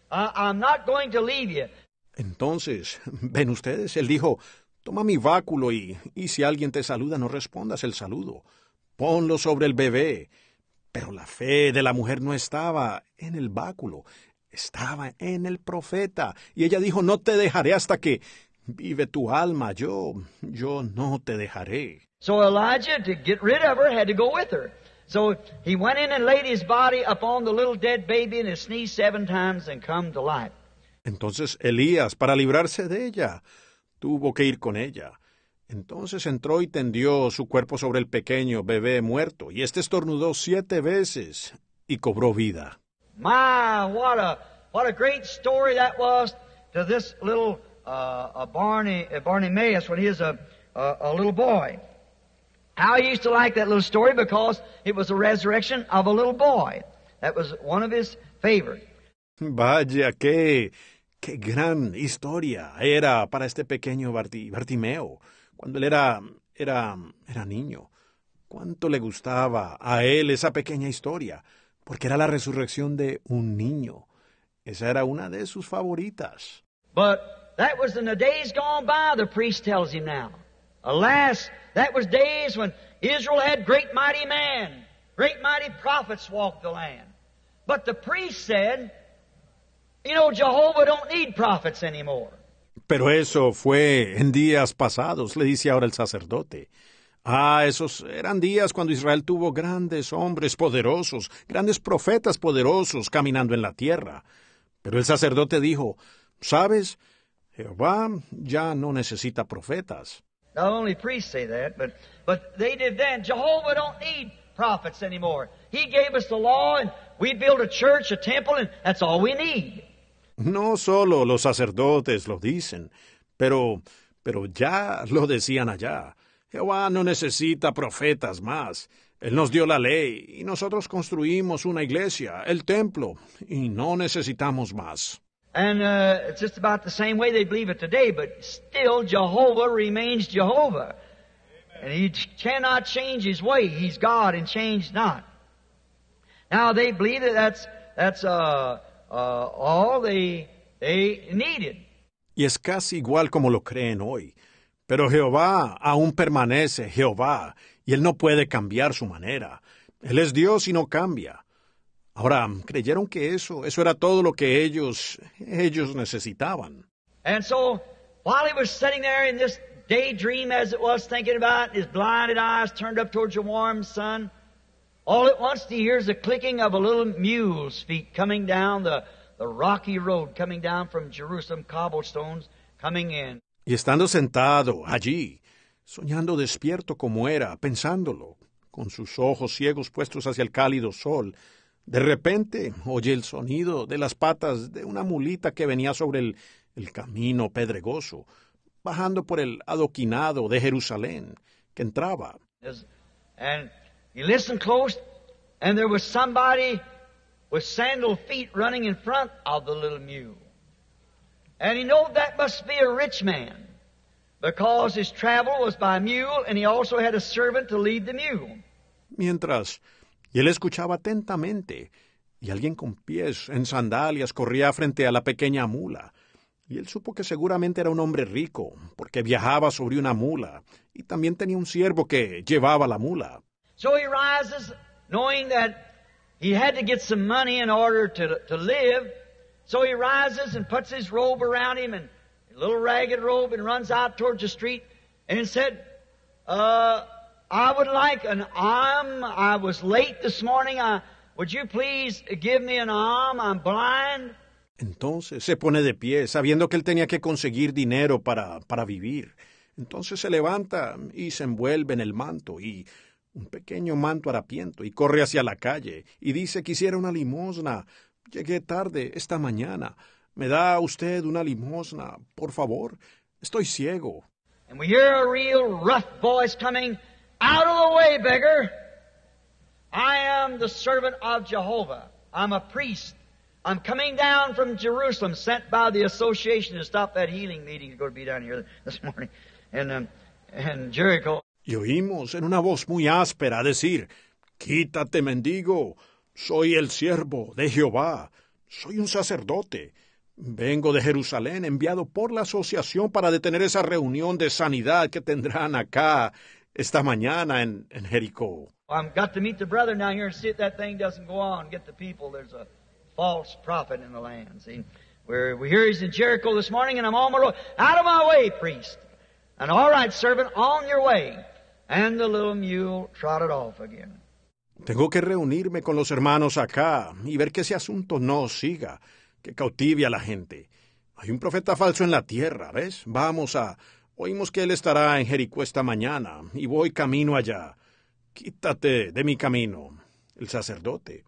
I'm not going to leave you. Entonces, ven ustedes, él dijo, Toma mi báculo y, si alguien te saluda, no respondas el saludo. Ponlo sobre el bebé. Pero la fe de la mujer no estaba en el báculo, estaba en el profeta. Y ella dijo, no te dejaré hasta que vive tu alma, yo, yo no te dejaré. So Elijah, to get rid of her, had to go with her. So he went in and laid his body upon the little dead baby and sneezed seven times and come to life. Entonces Elías, para librarse de ella, Tuvo que ir con ella. Entonces entró y tendió su cuerpo sobre el pequeño bebé muerto, y éste estornudó siete veces y cobró vida. My, what a, what a great story that was to this little uh, Barney, Barney Mayus when he was a, a little boy. How he used to like that little story because it was the resurrection of a little boy. That was one of his favorites. Vaya que Qué gran historia era para este pequeño Bartimeo cuando él era, era, era niño. Cuánto le gustaba a él esa pequeña historia, porque era la resurrección de un niño. Esa era una de sus favoritas. But that was in the days gone by, the priest tells him now. Alas, that was days when Israel had great mighty men, great mighty prophets walked the land. But the priest said, You know, Jehovah don't need prophets anymore. Pero eso fue en días pasados, le dice ahora el sacerdote. Ah, esos eran días cuando Israel tuvo grandes hombres poderosos, grandes profetas poderosos caminando en la tierra. Pero el sacerdote dijo, ¿sabes? Jehová ya no necesita profetas. Not only priests say that, but, but they did then. Jehovah don't need prophets anymore. He gave us the law and we build a church, a temple, and that's all we need. No solo los sacerdotes lo dicen, pero pero ya lo decían allá. Jehová no necesita profetas más. Él nos dio la ley y nosotros construimos una iglesia, el templo, y no necesitamos más. And uh, it's just about the same way they believe it today, but still Jehovah remains Jehovah. And he cannot change his way. He's God and change not. Now they believe that that's, that's uh, Uh, all they, they needed. Y es casi igual como lo creen hoy. Pero Jehová aún permanece Jehová, y él no puede cambiar su manera. Él es Dios y no cambia. Ahora, creyeron que eso, eso era todo lo que ellos, ellos necesitaban. And so, while he was sitting there in this daydream as it was thinking about, his blinded eyes turned up towards the warm sun, All at once the clicking of a little mule's feet coming down the, rocky road, coming down from Jerusalem cobblestones, coming in. Y estando sentado allí, soñando despierto como era, pensándolo, con sus ojos ciegos puestos hacia el cálido sol, de repente oye el sonido de las patas de una mulita que venía sobre el, camino pedregoso, bajando por el adoquinado de Jerusalén, que entraba. He listened close, and there was somebody with sandal feet running in front of the little mule. And he knew that must be a rich man because his travel was by mule and he also had a servant to lead the mule. Mientras, y él escuchaba atentamente, y alguien con pies en sandalias corría frente a la pequeña mula. Y él supo que seguramente era un hombre rico, porque viajaba sobre una mula, y también tenía un siervo que llevaba la mula. So he rises knowing that he had to get some money in order to, to live. So he rises and puts his robe around him and a little ragged robe and runs out towards the street and said, uh, I would like an arm. I was late this morning. I, would you please give me an arm? I'm blind. Entonces se pone de pie, sabiendo que él tenía que conseguir dinero para, para vivir. Entonces se levanta y se envuelve en el manto y un pequeño manto harapiento y corre hacia la calle y dice quisiera una limosna. Llegué tarde esta mañana. ¿Me da usted una limosna, por favor? Estoy ciego. And we hear a real rough voice coming out of the way, beggar. I am the servant of Jehovah. I'm a priest. I'm coming down from Jerusalem, sent by the association to stop that healing meeting to go to be down here this morning. And, and um, Jericho y oímos en una voz muy áspera decir Quítate, mendigo, soy el siervo de Jehová, soy un sacerdote, vengo de Jerusalén enviado por la asociación para detener esa reunión de sanidad que tendrán acá esta mañana en, Jericó. I've got to meet the brother now here and see if that thing doesn't go on. Get the people. There's a false prophet in the land. See, we're, here he's in Jericho this morning, and I'm on my way. Out of my way, priest. And all right, servant, on your way. And the little mule trotted off again. Tengo que reunirme con los hermanos acá y ver que ese asunto no siga, que cautive a la gente. Hay un profeta falso en la tierra, ¿ves? Vamos a... Oímos que él estará en Jericó esta mañana y voy camino allá. Quítate de mi camino, el sacerdote.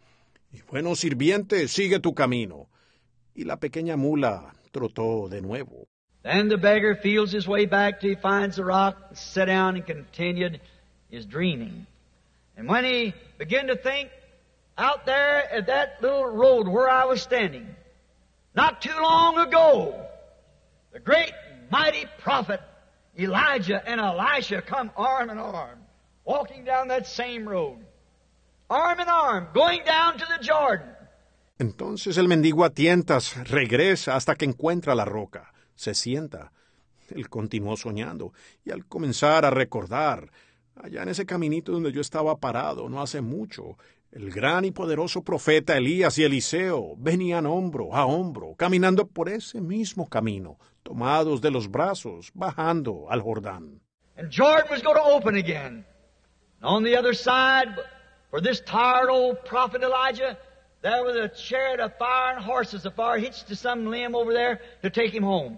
Y bueno, sirviente, sigue tu camino. Y la pequeña mula trotó de nuevo. Then the beggar feels his way back till he finds the rock, sat down, and continued his dreaming. And when he began to think, out there at that little road where I was standing, not too long ago, the great mighty prophet Elijah and Elisha come arm in arm, walking down that same road, arm in arm, going down to the Jordan. Entonces el mendigo a tientas regresa hasta que encuentra la roca. se sienta. Él continuó soñando, y al comenzar a recordar, allá en ese caminito donde yo estaba parado no hace mucho, el gran y poderoso profeta Elías y Eliseo venían hombro a hombro, caminando por ese mismo camino, tomados de los brazos, bajando al Jordán. And Jordan was going to open again. on the other side, for this tired old prophet Elijah, there was a chariot of fire and horses afar hitched to some limb over there to take him home.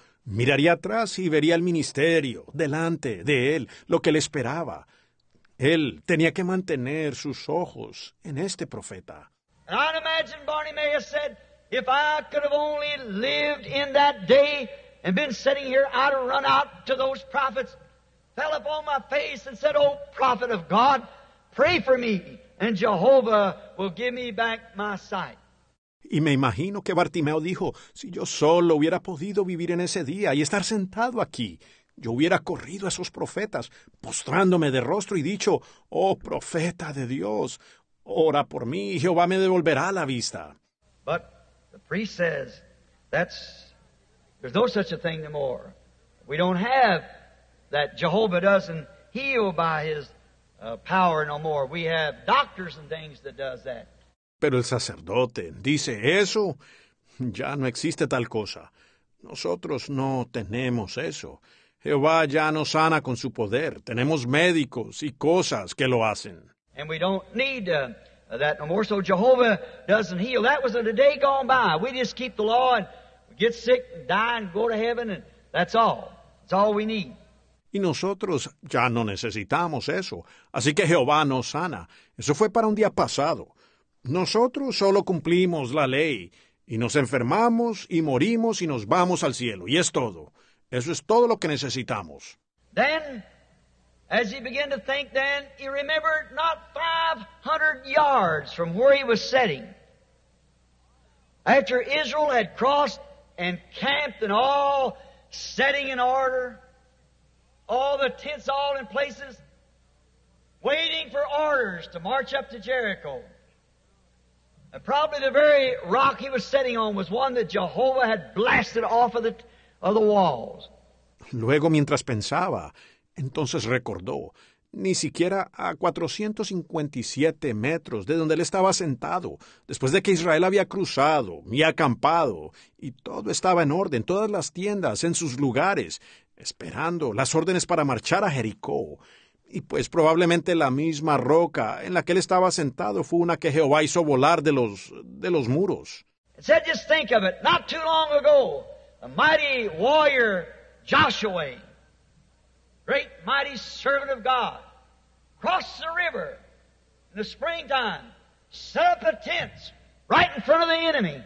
miraría atrás y vería el ministerio delante de él lo que le esperaba él tenía que mantener sus ojos en este profeta. i'd imagine barney mayer said if i could have only lived in that day and been sitting here i'd have run out to those prophets fell upon my face and said oh prophet of god pray for me and jehovah will give me back my sight. Y me imagino que Bartimeo dijo, si yo solo hubiera podido vivir en ese día y estar sentado aquí, yo hubiera corrido a esos profetas, postrándome de rostro y dicho, oh profeta de Dios, ora por mí y Jehová me devolverá la vista. But the priest says, that's, there's no such a thing anymore. We don't have that Jehovah doesn't heal by his uh, power no more. We have doctors and things that does that. Pero el sacerdote dice eso. Ya no existe tal cosa. Nosotros no tenemos eso. Jehová ya no sana con su poder. Tenemos médicos y cosas que lo hacen. Y nosotros ya no necesitamos eso. Así que Jehová nos sana. Eso fue para un día pasado. Nosotros solo cumplimos la ley y nos enfermamos y morimos y nos vamos al cielo. Y es todo. Eso es todo lo que necesitamos. Then, as he began to think, then he remembered not 500 yards from where he was setting. After Israel had crossed and camped and all setting in order, all the tents all in places, waiting for orders to march up to Jericho. Luego, mientras pensaba, entonces recordó, ni siquiera a 457 metros de donde él estaba sentado, después de que Israel había cruzado y acampado, y todo estaba en orden, todas las tiendas en sus lugares, esperando las órdenes para marchar a Jericó y pues probablemente la misma roca en la que él estaba sentado fue una que Jehová hizo volar de los, de los muros. think of it. Not too long ago, great mighty servant of God, crossed the river in the springtime, set up a tent right in front of the enemy.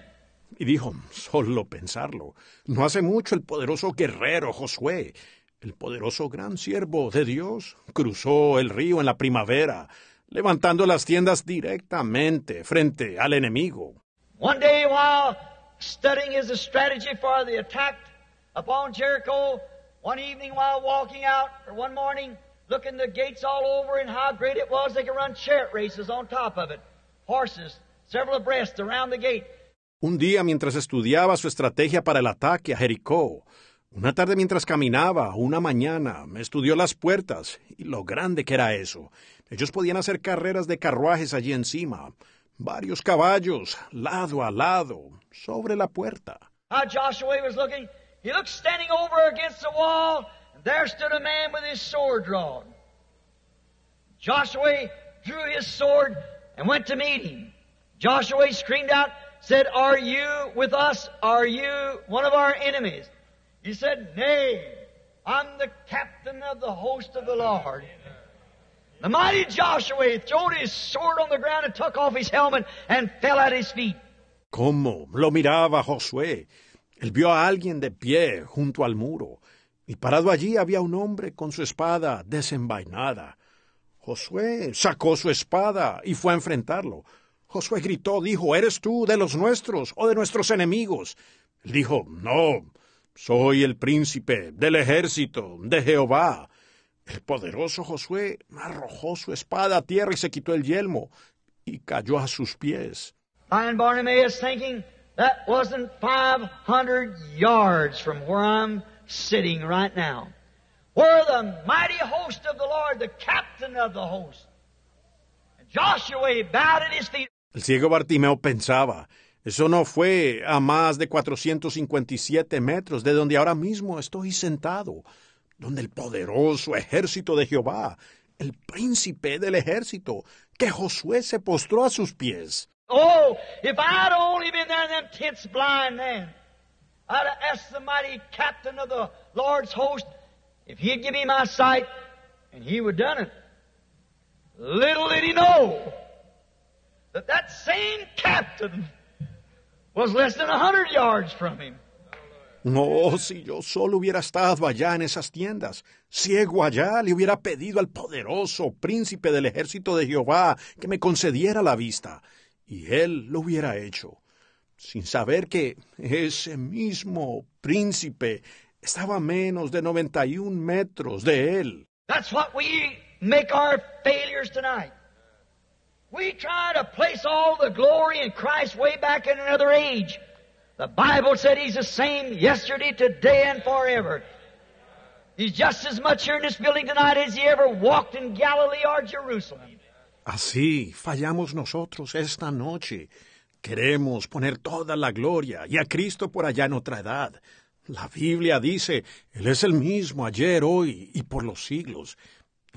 Y dijo, solo pensarlo, no hace mucho el poderoso guerrero Josué el poderoso gran siervo de Dios cruzó el río en la primavera, levantando las tiendas directamente frente al enemigo. One day while studying his strategy for the attack upon Jericho, one evening while walking out, or one morning, looking the gates all over and how great it was, they could run chariot races on top of it, horses, several abreast around the gate. Un día mientras estudiaba su estrategia para el ataque a Jericó, una tarde mientras caminaba, una mañana, me estudió las puertas y lo grande que era eso. Ellos podían hacer carreras de carruajes allí encima. Varios caballos, lado a lado, sobre la puerta. How Joshua was looking. He looked standing over against the wall, and there stood a man with his sword drawn. Joshua drew his sword and went to meet him. Joshua screamed out, said, Are you with us? Are you one of our enemies? He said, Nay, I'm the captain of the host of the Lord. The mighty Joshua threw his sword on the ground and took off his helmet and fell at his feet. ¿Cómo? Lo miraba Josué. Él vio a alguien de pie junto al muro, y parado allí había un hombre con su espada desenvainada. Josué sacó su espada y fue a enfrentarlo. Josué gritó, dijo, ¿eres tú de los nuestros o de nuestros enemigos? Él dijo, no, soy el príncipe del ejército de Jehová. El poderoso Josué arrojó su espada a tierra y se quitó el yelmo y cayó a sus pies. Brian Bartimaeus thinking that wasn't 500 yards from where I'm sitting right now. we're the mighty host of the Lord, the captain of the host. Joshua bowed at his feet. El ciego Bartimeo pensaba, eso no fue a más de 457 metros de donde ahora mismo estoy sentado, donde el poderoso ejército de Jehová, el príncipe del ejército, que Josué se postró a sus pies. Oh, if I'd only been there in them tents blind man, I'd have asked the mighty captain of the Lord's host if he'd give me my sight, and he would done it. Little did he know that that same captain no, si yo solo hubiera estado allá en esas tiendas, ciego allá, le hubiera pedido al poderoso príncipe del ejército de Jehová que me concediera la vista, y él lo hubiera hecho, sin saber que ese mismo príncipe estaba a menos de 91 metros de él. That's what we make our failures tonight. We try to place all the glory in Christ way back in another age. The Bible said He's the same yesterday, today, and forever. He's just as much here in this building tonight as He ever walked in Galilee or Jerusalem. Así fallamos nosotros esta noche. Queremos poner toda la gloria y a Cristo por allá en otra edad. La Biblia dice, Él es el mismo ayer, hoy y por los siglos.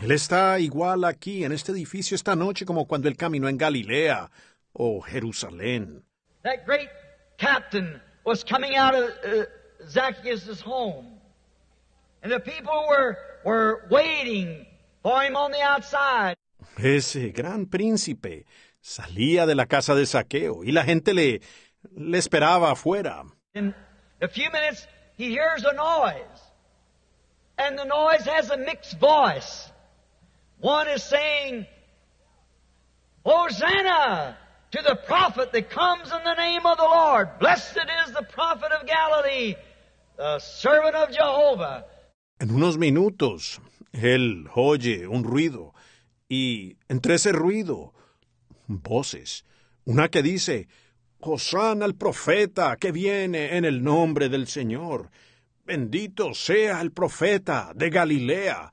Él está igual aquí, en este edificio, esta noche, como cuando él caminó en Galilea o Jerusalén. That great captain was coming out of uh, Zacchaeus' home. And the people were, were waiting for him on the outside. Ese gran príncipe salía de la casa de Saqueo y la gente le, le esperaba afuera. In a few minutes he hears a noise. And the noise has a mixed voice. One is saying, Hosanna to the prophet that comes in the name of the Lord. Blessed is the prophet of Galilee, the servant of Jehovah. En unos minutos, él oye un ruido, y entre ese ruido, voces. Una que dice, Hosanna al profeta que viene en el nombre del Señor. Bendito sea el profeta de Galilea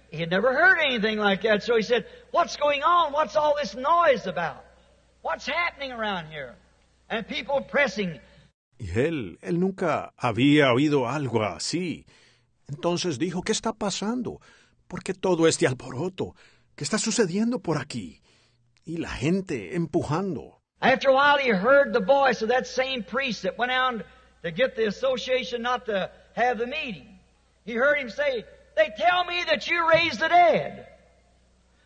He had never heard anything like that, so he said, What's going on? What's all this noise about? What's happening around here? And people pressing. Y él, él nunca había oído algo así. Entonces dijo, ¿qué está pasando? ¿Por qué todo este alboroto? ¿Qué está sucediendo por aquí? Y la gente empujando. After a while, he heard the voice of that same priest that went out to get the association not to have the meeting. He heard him say, They tell me that you the dead.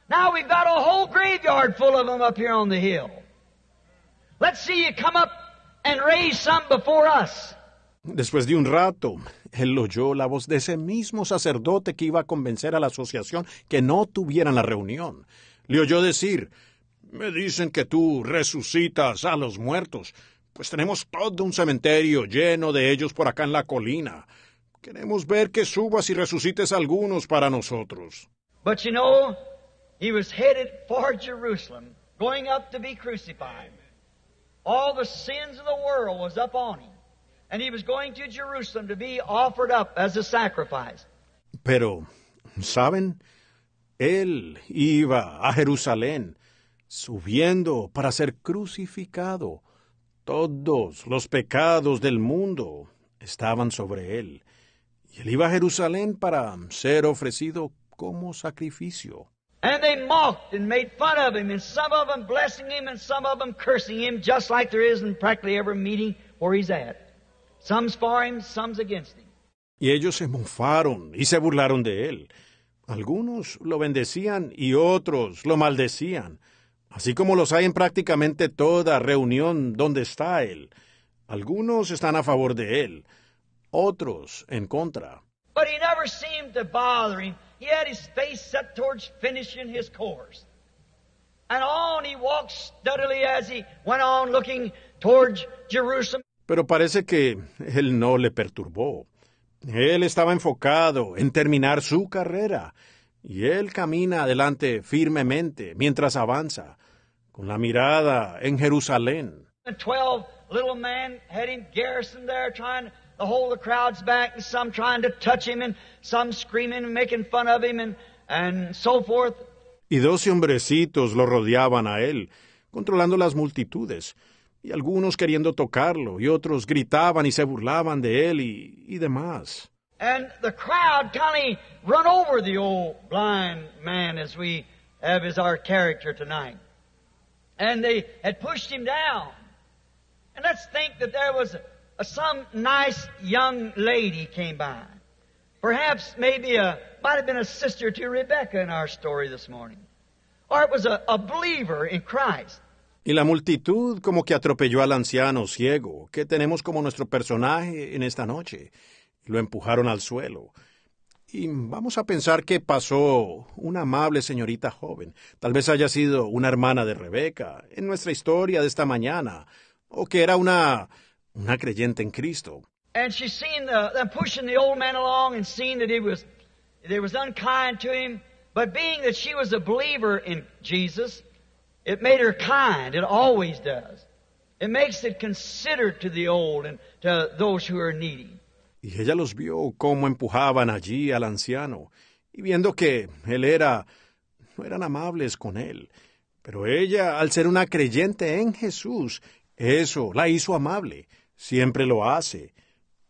Now got a whole graveyard full of them up here on the hill. Let's see you come up and raise some before us. Después de un rato, él oyó la voz de ese mismo sacerdote que iba a convencer a la asociación que no tuvieran la reunión. Le oyó decir, me dicen que tú resucitas a los muertos, pues tenemos todo un cementerio lleno de ellos por acá en la colina. Queremos ver que subas y resucites algunos para nosotros. But you know, he was headed for Jerusalem, going up to be crucified. All the sins of the world was up on him, and he was going to Jerusalem to be offered up as a sacrifice. Pero, ¿saben? Él iba a Jerusalén, subiendo para ser crucificado. Todos los pecados del mundo estaban sobre él. Y él iba a Jerusalén para ser ofrecido como sacrificio. And they mocked and made fun of him, and some of them blessing him, and some of them cursing him, just like there practically meeting where he's at. for him, against him. Y ellos se mofaron y se burlaron de él. Algunos lo bendecían y otros lo maldecían, así como los hay en prácticamente toda reunión donde está él. Algunos están a favor de él, otros en contra. But he never seemed to bother him. He had his face set towards finishing his course. And on he walked steadily as he went on looking towards Jerusalem. Pero parece que él no le perturbó. Él estaba enfocado en terminar su carrera y él camina adelante firmemente mientras avanza, con la mirada en Jerusalén. And twelve little men had him garrisoned there trying to the whole of the crowd's back, and some trying to touch him, and some screaming and making fun of him, and, and so forth. Y doce hombrecitos lo rodeaban a él, controlando las multitudes, y algunos queriendo tocarlo, y otros gritaban y se burlaban de él y, y demás. And the crowd kind of run over the old blind man as we have as our character tonight. And they had pushed him down. And let's think that there was some nice young lady came by. Perhaps maybe a, might have been a sister to in our story this morning. Or it was a, Y la multitud como que atropelló al anciano ciego, que tenemos como nuestro personaje en esta noche. Lo empujaron al suelo. Y vamos a pensar qué pasó una amable señorita joven. Tal vez haya sido una hermana de Rebeca, en nuestra historia de esta mañana, o que era una una creyente en Cristo. And she seen the, them pushing the old man along and seen that he was, they was unkind to him. But being that she was a believer in Jesus, it made her kind. It always does. It makes it considered to the old and to those who are needy. Y ella los vio cómo empujaban allí al anciano, y viendo que él era, no eran amables con él. Pero ella, al ser una creyente en Jesús, eso la hizo amable. Siempre lo hace.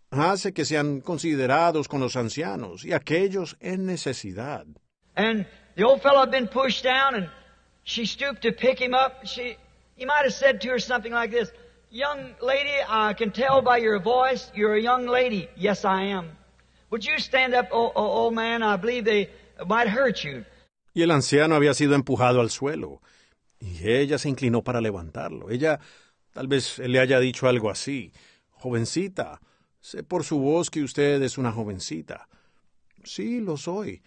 Hace que sean considerados con los ancianos y aquellos en necesidad. And the old fellow had been pushed down and she stooped to pick him up. She, he might have said to her something like this, Young lady, I can tell by your voice you're a young lady. Yes, I am. Would you stand up, oh, oh, old man? I believe they might hurt you. Y el anciano había sido empujado al suelo. Y ella se inclinó para levantarlo. Ella Tal vez él le haya dicho algo así. Jovencita, sé por su voz que usted es una jovencita. Sí, lo soy.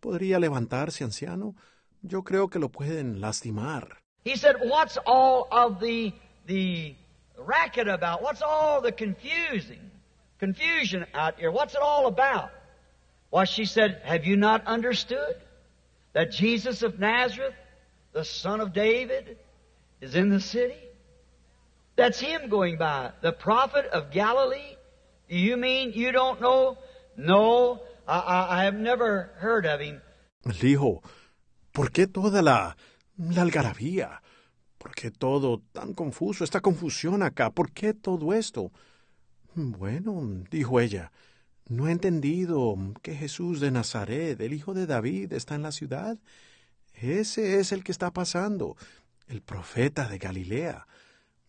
¿Podría levantarse, anciano? Yo creo que lo pueden lastimar. He said, What's all of the, the racket about? What's all the confusing, confusion out here? What's it all about? Well, she said, Have you not understood that Jesus of Nazareth, the son of David, is in the city? That's him going by. The prophet of Galilee? You mean you don't know? No, I, have never heard of him. Dijo, ¿por qué toda la, la algarabía? ¿Por qué todo tan confuso? Esta confusión acá, ¿por qué todo esto? Bueno, dijo ella, ¿no he entendido que Jesús de Nazaret, el hijo de David, está en la ciudad? Ese es el que está pasando, el profeta de Galilea.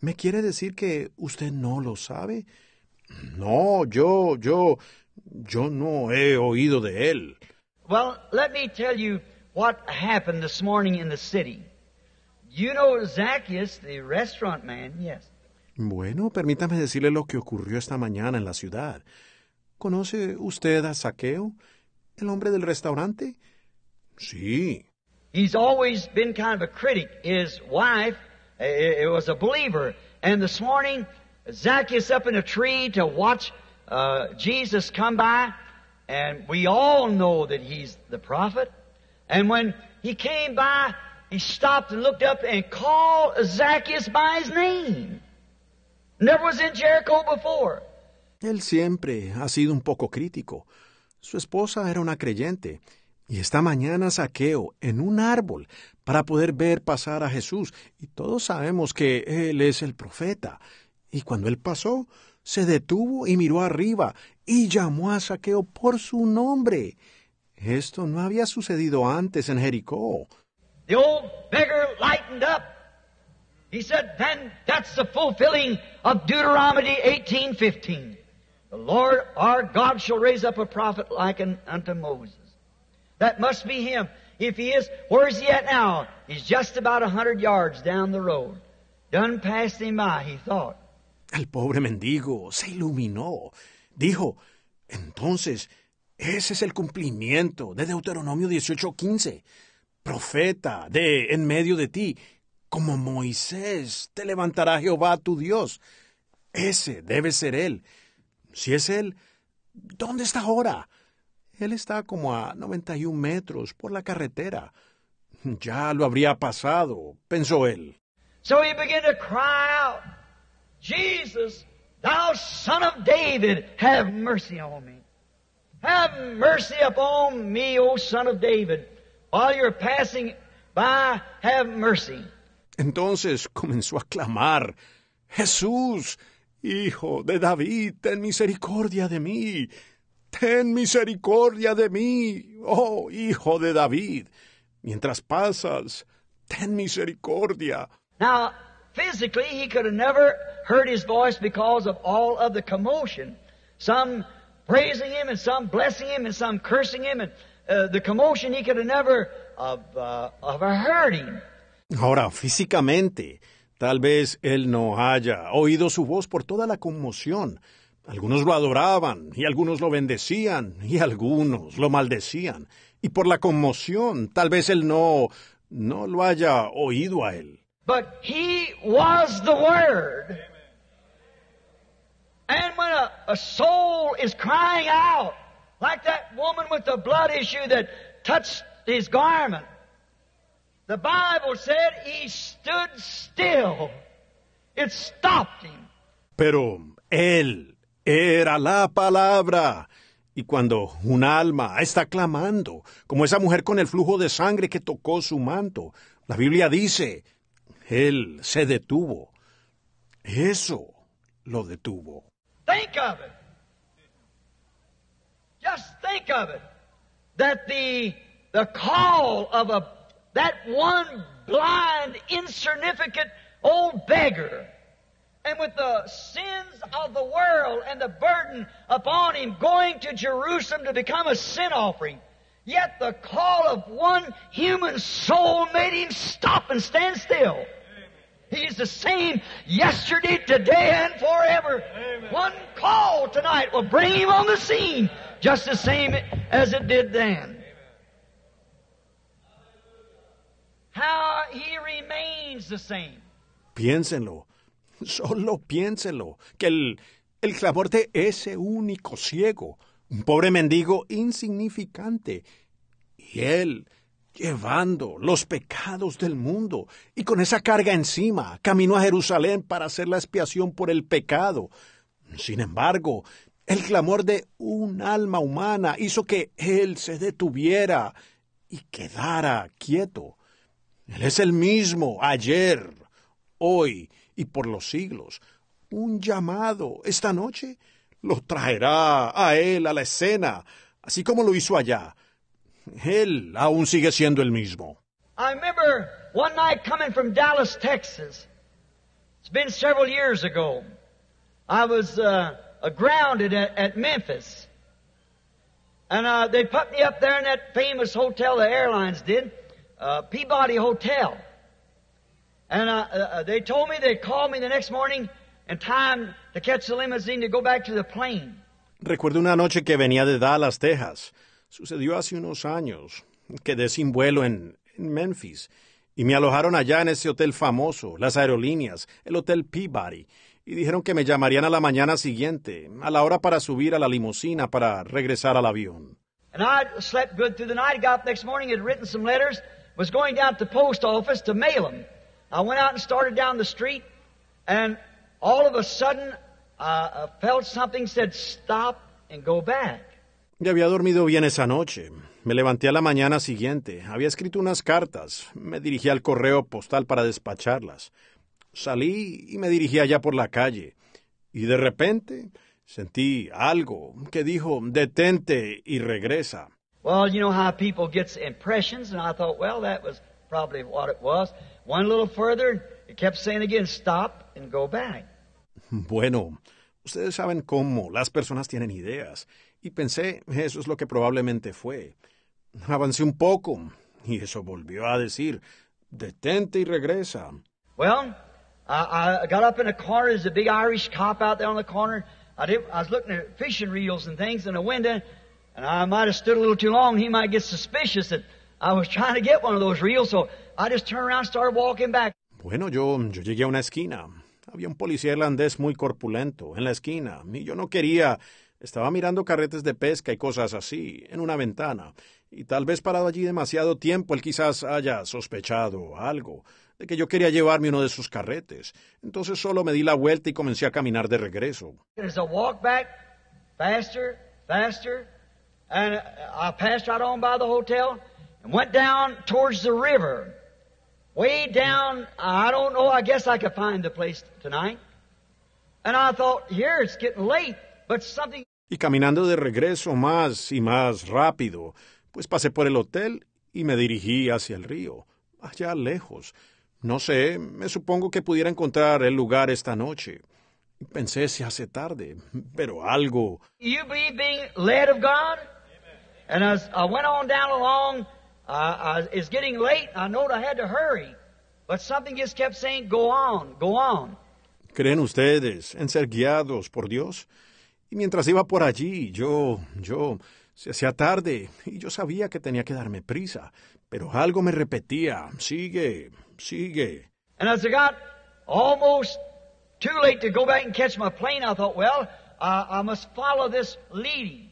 ¿Me quiere decir que usted no lo sabe? No, yo, yo, yo no he oído de él. Well, let me tell you what happened this morning in the city. You know Zacchaeus, the restaurant man, yes. Bueno, permítame decirle lo que ocurrió esta mañana en la ciudad. ¿Conoce usted a Zaqueo, el hombre del restaurante? Sí. He's always been kind of a critic. His wife It, was a believer. And this morning, Zacchaeus up in a tree to watch uh, Jesus come by. And we all know that he's the prophet. And when he came by, he stopped and looked up and called Zacchaeus by his name. Never was in Jericho before. Él siempre ha sido un poco crítico. Su esposa era una creyente Y esta mañana saqueo en un árbol para poder ver pasar a Jesús. Y todos sabemos que Él es el profeta. Y cuando Él pasó, se detuvo y miró arriba y llamó a saqueo por su nombre. Esto no había sucedido antes en Jericó. The old beggar lightened up. He said, then that's the fulfilling of Deuteronomy 18:15. The Lord our God shall raise up a prophet like unto Moses. That must be him. If he is, where is he at now? He's just about yards down the road. Done thought. El pobre mendigo se iluminó. Dijo, entonces, ese es el cumplimiento de Deuteronomio 18:15. Profeta, de en medio de ti, como Moisés, te levantará Jehová tu Dios. Ese debe ser él. Si es él, ¿dónde está ahora? Él está como a 91 metros por la carretera. Ya lo habría pasado, pensó él. So he began to cry out, Jesus, thou son of David, have mercy on me. Have mercy upon me, O son of David. While you're passing by, have mercy. Entonces comenzó a clamar, Jesús, Hijo de David, ten misericordia de mí. Ten misericordia de mí, oh hijo de David. Mientras pasas, ten misericordia. Now, physically, he could have never heard his voice because of all of the commotion. Some praising him, and some blessing him, and some cursing him, and uh, the commotion he could have never of uh, heard him. Ahora, físicamente, tal vez él no haya oído su voz por toda la conmoción. Algunos lo adoraban, y algunos lo bendecían, y algunos lo maldecían, y por la conmoción tal vez él no no lo haya oído a él. But he was the word. And when a, a soul is crying out, like that woman with the blood issue that touched his garment, the Bible said he stood still. It stopped him. Pero él era la palabra. Y cuando un alma está clamando, como esa mujer con el flujo de sangre que tocó su manto, la Biblia dice, él se detuvo. Eso lo detuvo. Think of it. Just think of it. That the, the call of a, that one blind, insignificant old beggar and with the sins of the world and the burden upon him going to Jerusalem to become a sin offering. Yet the call of one human soul made him stop and stand still. He is the same yesterday, today, and forever. Amen. One call tonight will bring him on the scene just the same as it did then. How he remains the same. Piénsenlo. Solo piénselo, que el, el clamor de ese único ciego, un pobre mendigo insignificante, y él llevando los pecados del mundo, y con esa carga encima, caminó a Jerusalén para hacer la expiación por el pecado. Sin embargo, el clamor de un alma humana hizo que él se detuviera y quedara quieto. Él es el mismo ayer, hoy y por los siglos. Un llamado esta noche lo traerá a él a la escena, así como lo hizo allá. Él aún sigue siendo el mismo. I remember one night coming from Dallas, Texas. It's been several years ago. I was uh, grounded at, at, Memphis. And uh, they put me up there in that famous hotel the airlines did, uh, Peabody Hotel. And uh, uh, they told me they'd call me the next morning in time to catch the limousine to go back to the plane. Recuerdo una noche que venía de Dallas, Texas. Sucedió hace unos años. Quedé sin vuelo en, Memphis. Y me alojaron allá en ese hotel famoso, las aerolíneas, el Hotel Peabody. Y dijeron que me llamarían a la mañana siguiente, a la hora para subir a la limusina para regresar al avión. And I slept good through the night. Got up next morning, had written some letters, was going down to the post office to mail them. I went out and started down the street, and all of a sudden I felt something said stop and go back. había dormido bien esa noche. Me levanté a la mañana siguiente. Había escrito unas cartas. Me dirigí al correo postal para despacharlas. Salí y me dirigí allá por la calle. Y de repente sentí algo que dijo detente y regresa. Well, you know how people gets impressions, and I thought, well, that was probably what it was. One little further, it kept saying again, stop and go back. Bueno, ustedes saben cómo, las personas tienen ideas. Y pensé, eso es lo que probablemente fue. Avancé un poco, y eso volvió a decir, detente y regresa. Well, I, I got up in a corner, there's a big Irish cop out there on the corner. I, did, I was looking at fishing reels and things in a window, and I might have stood a little too long. He might get suspicious that I was trying to get one of those reels, so I just turned around walking Bueno, yo, llegué a una esquina. Había un policía irlandés muy corpulento en la esquina, y yo no quería. Estaba mirando carretes de pesca y cosas así, en una ventana, y tal vez parado allí demasiado tiempo él quizás haya sospechado algo, de que yo quería llevarme uno de sus carretes. Entonces solo me di la vuelta y comencé a caminar de regreso. Faster, faster, and I passed right on by the hotel and went down towards the river. Way down, I don't know, I guess I could find the place tonight. And I thought, here it's getting late, but something. Y caminando de regreso más y más rápido, pues pasé por el hotel y me dirigí hacia el río, allá lejos. No sé, me supongo que pudiera encontrar el lugar esta noche. Pensé si hace tarde, pero algo. You be being led of God? And as I went on down along I, I, it's getting late. I know I had to hurry. But something just kept saying, go on, go on. ¿Creen ustedes en ser guiados por Dios? Y mientras iba por allí, yo, yo, se hacía tarde y yo sabía que tenía que darme prisa, pero algo me repetía, sigue, sigue. And as I got almost too late to go back and catch my plane, I thought, well, I, I must follow this leading.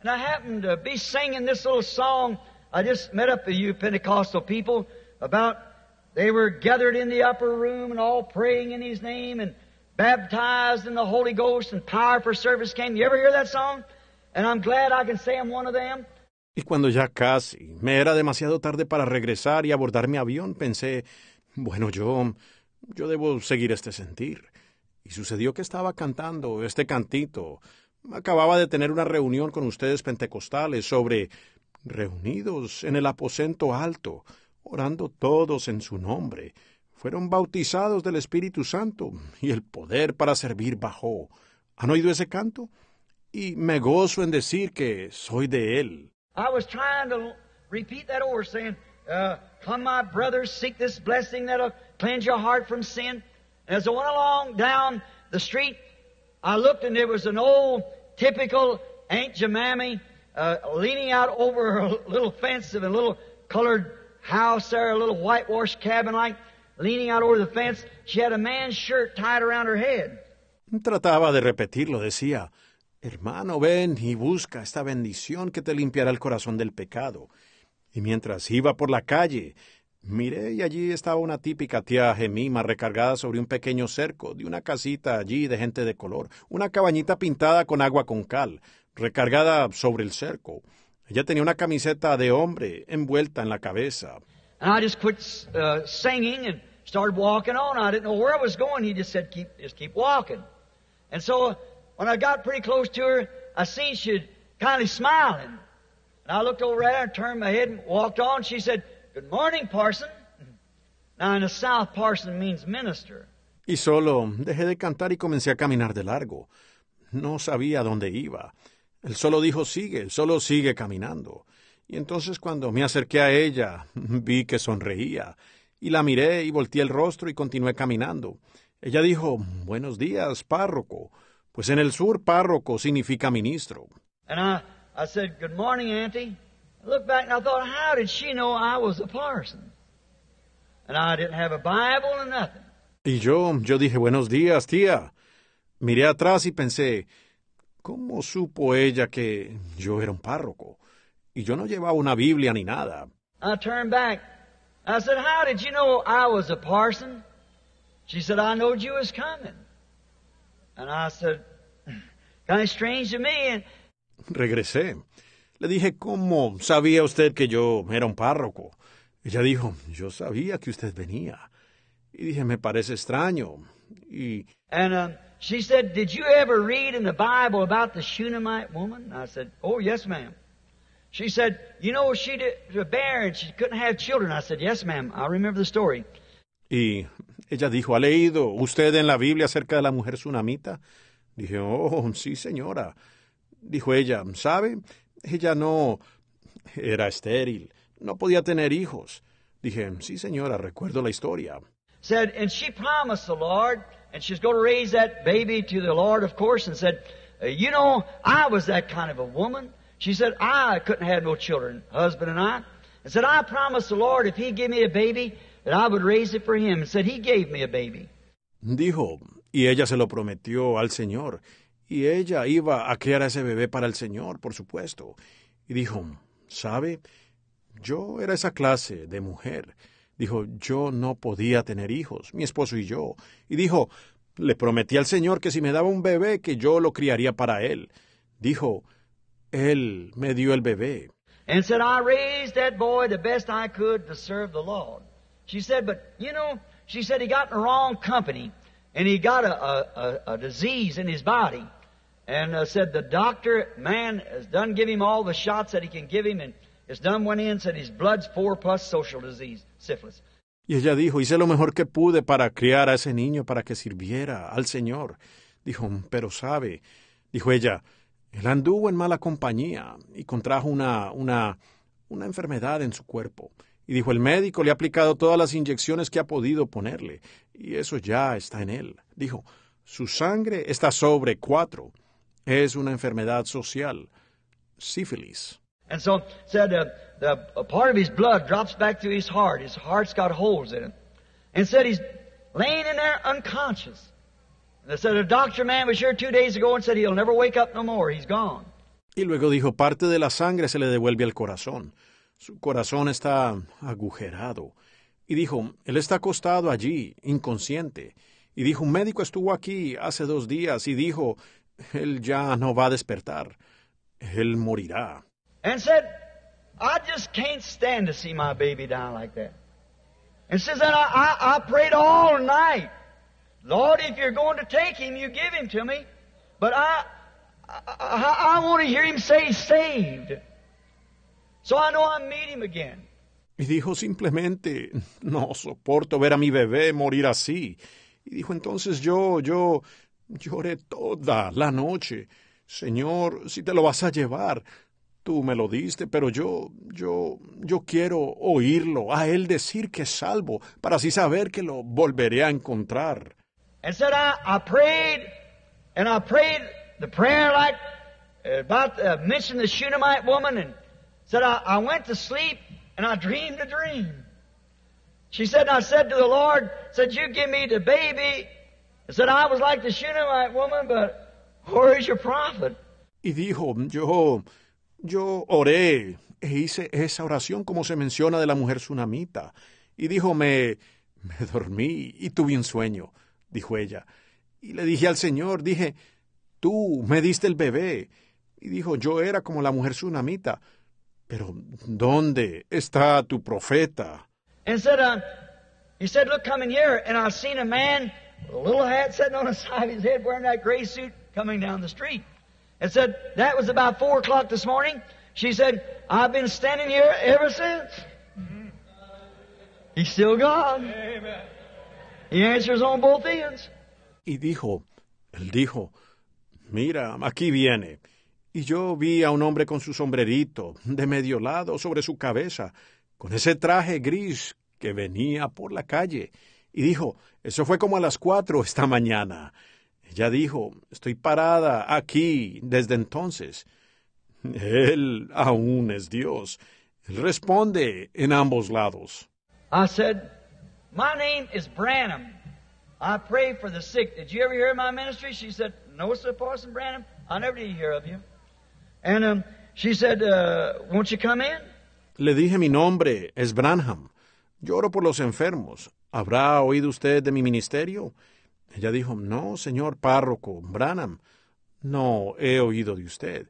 And I happened to be singing this little song I just met up with you Pentecostal people about they were gathered in the upper room and all praying in His name and baptized in the Holy Ghost and power for service came. You ever hear that song? And I'm glad I can say I'm one of them. Y cuando ya casi me era demasiado tarde para regresar y abordar mi avión, pensé, bueno, yo, yo debo seguir este sentir. Y sucedió que estaba cantando este cantito. Acababa de tener una reunión con ustedes pentecostales sobre reunidos en el aposento alto, orando todos en su nombre, fueron bautizados del Espíritu Santo, y el poder para servir bajó. ¿Han oído ese canto? Y me gozo en decir que soy de él. I was trying to repeat that over, saying, uh, "Come, my brothers, seek this blessing that'll cleanse your heart from sin." As I went along down the street, I looked, and there was an old, typical Aunt Jamami. Trataba de repetirlo, decía. Hermano, ven y busca esta bendición que te limpiará el corazón del pecado. Y mientras iba por la calle, miré y allí estaba una típica tía gemima recargada sobre un pequeño cerco de una casita allí de gente de color, una cabañita pintada con agua con cal, recargada sobre el cerco. Ella tenía una camiseta de hombre envuelta en la cabeza. And I just quit uh, singing and started walking on. I didn't know where I was going. He just said, keep, just keep walking. And so when I got pretty close to her, I seen she'd kind of smiling. And I looked over at her and turned my head and walked on. She said, good morning, parson. Now in the South, parson means minister. Y solo dejé de cantar y comencé a caminar de largo. No sabía dónde iba. Él solo dijo sigue, solo sigue caminando. Y entonces cuando me acerqué a ella, vi que sonreía, y la miré y volteé el rostro y continué caminando. Ella dijo Buenos días, párroco. Pues en el sur párroco significa ministro. Y yo, yo dije, buenos días, tía. Miré atrás y pensé, ¿Cómo supo ella que yo era un párroco? Y yo no llevaba una Biblia ni nada. Regresé. Le dije, ¿cómo sabía usted que yo era un párroco? Ella dijo, Yo sabía que usted venía. Y dije, Me parece extraño. Y. Um, She said, Did you ever read in the Bible about the Shunammite woman? I said, Oh, yes, ma'am. She said, You know, she did, was a bear and she couldn't have children. I said, Yes, ma'am. I remember the story. Y ella dijo, ¿ha leído usted en la Biblia acerca de la mujer tsunamita? Dije, oh, sí, señora. Dijo ella, ¿sabe? Ella no era estéril, no podía tener hijos. Dije, sí, señora, recuerdo la historia. Said, and she promised the Lord and she's going to raise that baby to the Lord, of course, and said, uh, You know, I was that kind of a woman. She said, I couldn't have no children, husband and I. And said, I promised the Lord if He gave me a baby, that I would raise it for Him. And said, He gave me a baby. Dijo, y ella se lo prometió al Señor. Y ella iba a criar a ese bebé para el Señor, por supuesto. Y dijo, ¿sabe? Yo era esa clase de mujer Dijo, yo no podía tener hijos, mi esposo y yo. Y dijo, le prometí al Señor que si me daba un bebé, que yo lo criaría para él. Dijo, él me dio el bebé. And said, I raised that boy the best I could to serve the Lord. She said, but you know, she said he got in the wrong company and he got a, a, a, disease in his body. And uh, said the doctor, man, has done give him all the shots that he can give him and y ella dijo, hice lo mejor que pude para criar a ese niño para que sirviera al Señor. Dijo, pero sabe, dijo ella, él anduvo en mala compañía y contrajo una, una, una enfermedad en su cuerpo. Y dijo, el médico le ha aplicado todas las inyecciones que ha podido ponerle, y eso ya está en él. Dijo, su sangre está sobre cuatro. Es una enfermedad social, sífilis. Y luego dijo, parte de la sangre se le devuelve al corazón. Su corazón está agujerado. Y dijo, él está acostado allí, inconsciente. Y dijo, un médico estuvo aquí hace dos días y dijo, él ya no va a despertar, él morirá. and said, I just can't stand to see my baby die like that. And says, that I, I, I prayed all night. Lord, if you're going to take him, you give him to me. But I, I, I, I want to hear him say saved. So I know I meet him again. Y dijo simplemente, no soporto ver a mi bebé morir así. Y dijo entonces yo, yo lloré toda la noche. Señor, si te lo vas a llevar, Tú me lo diste, pero yo, yo, yo quiero oírlo, a él decir que es salvo, para así saber que lo volveré a encontrar. And said I, prayed, and I prayed the prayer like uh, about uh, mentioned the Shunammite woman, and said I, went to sleep and I dreamed a dream. She said, I said to the Lord, said, you give me the baby. And said, I was like the Shunammite woman, but where is your prophet? Y dijo, yo yo oré e hice esa oración como se menciona de la mujer tsunamita. Y díjome, me dormí y tuve un sueño, dijo ella. Y le dije al Señor, dije, tú me diste el bebé. Y dijo, yo era como la mujer tsunamita. Pero, ¿dónde está tu profeta? Y dijo, mira, he said, look, coming here, and I've seen a man, a little hat sitting on the side of his head, wearing that gray suit, coming down the street. Y dijo, él dijo, mira, aquí viene. Y yo vi a un hombre con su sombrerito de medio lado sobre su cabeza, con ese traje gris que venía por la calle. Y dijo, eso fue como a las cuatro esta mañana. Ella dijo, estoy parada aquí desde entonces. Él aún es Dios. Él responde en ambos lados. I said, my name is Branham. I pray for the sick. Did you ever hear of my ministry? She said, no, sir, Parson Branham. I never did hear of you. And um, she said, uh, won't you come in? Le dije, mi nombre es Branham. Lloro por los enfermos. ¿Habrá oído usted de mi ministerio? Ella dijo, No, señor párroco, Branham, no he oído de usted.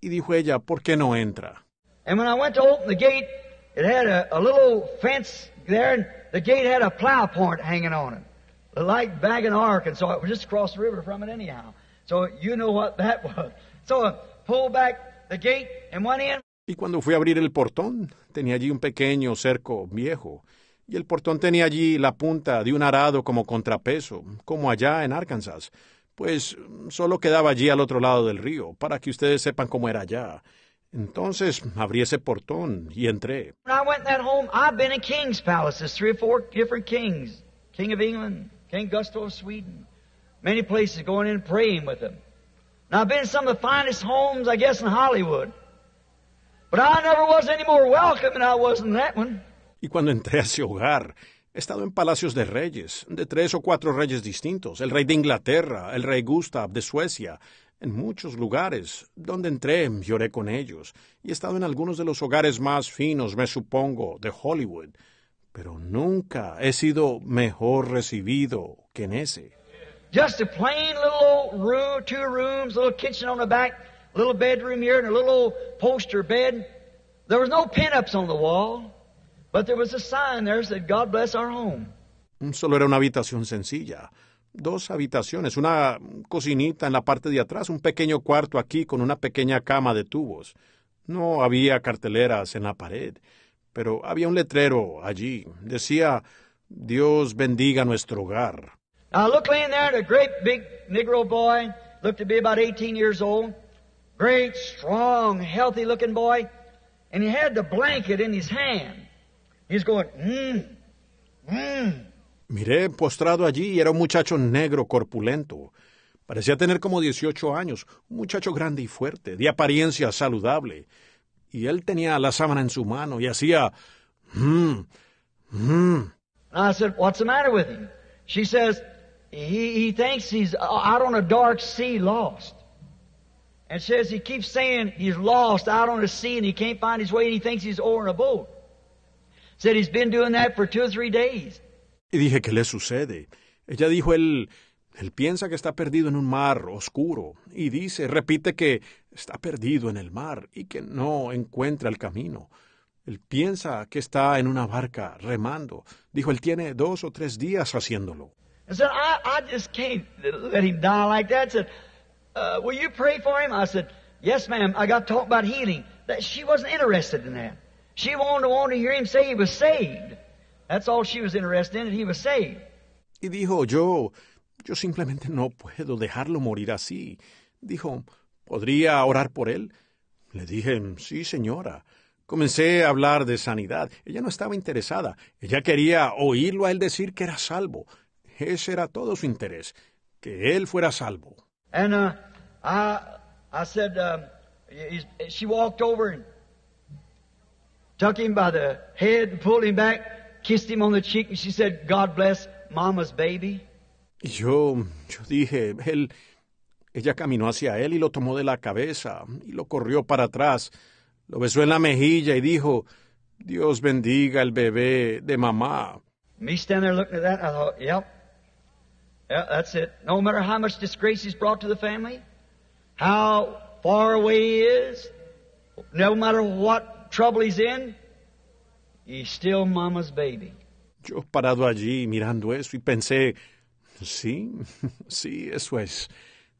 Y dijo ella, ¿por qué no entra? And when I went to open the gate, it had a, a little fence there, and the gate had a plow point hanging on it, like back in Arkansas. It was just across the river from it, anyhow. So you know what that was. So I pulled back the gate and went in. Y cuando fui a abrir el portón, tenía allí un pequeño cerco viejo y el portón tenía allí la punta de un arado como contrapeso, como allá en Arkansas, pues solo quedaba allí al otro lado del río, para que ustedes sepan cómo era allá. Entonces abrí ese portón y entré. When I a ese home, I've been in king's palaces, three or four different kings, King of England, King Gusto of Sweden, many places going in and praying with them. now I've been in some of the finest homes, I guess, in Hollywood. But I never was any more welcome than I was in that one y cuando entré a ese hogar, he estado en palacios de reyes, de tres o cuatro reyes distintos, el rey de Inglaterra, el rey Gustav de Suecia, en muchos lugares, donde entré lloré con ellos, y he estado en algunos de los hogares más finos, me supongo, de Hollywood, pero nunca he sido mejor recibido que en ese. Just a plain little old room, two rooms, little kitchen on the back, little bedroom here, and a little old poster bed. There was no ups on the wall. God bless our home. Solo era una habitación sencilla. Dos habitaciones, una cocinita en la parte de atrás, un pequeño cuarto aquí con una pequeña cama de tubos. No había carteleras en la pared, pero había un letrero allí. Decía, Dios bendiga nuestro hogar. I looked laying there at a great big Negro boy, looked to be about 18 years old. Great, strong, healthy looking boy. And he had the blanket in his hand. He's going, mm, mm". Miré postrado allí y era un muchacho negro, corpulento. Parecía tener como 18 años, un muchacho grande y fuerte, de apariencia saludable. Y él tenía la sábana en su mano y hacía, mmm, mmm. I said, what's the matter with him? She says, he, he thinks he's out on a dark sea lost. And says he keeps saying he's lost out on a sea and he can't find his way and he thinks he's over in a boat. Said he's been doing that for two or three days. Y dije, ¿qué le sucede? Ella dijo, él, él piensa que está perdido en un mar oscuro y dice, repite que está perdido en el mar y que no encuentra el camino. Él piensa que está en una barca remando. Dijo, él tiene dos o tres días haciéndolo. Yes, ma'am. I got to talk about healing. That she wasn't interested in that. She wanted to, hear him say he was saved. That's all she was interested in, that he was saved. Y dijo, yo, yo simplemente no puedo dejarlo morir así. Dijo, ¿podría orar por él? Le dije, sí, señora. Comencé a hablar de sanidad. Ella no estaba interesada. Ella quería oírlo a él decir que era salvo. Ese era todo su interés, que él fuera salvo. And, uh, I, said, um, she walked over and... took him by the head, pulled him back, kissed him on the cheek, and she said, God bless mama's baby. Y yo, yo dije, él, ella caminó hacia él y lo tomó de la cabeza y lo corrió para atrás, lo besó en la mejilla y dijo, Dios bendiga el bebé de mamá. Me stand there looking at that, I thought, yep, yep, that's it. No matter how much disgrace he's brought to the family, how far away he is, no matter what trouble he's in, he's still mama's baby. Yo parado allí mirando eso y pensé, sí, sí, eso es.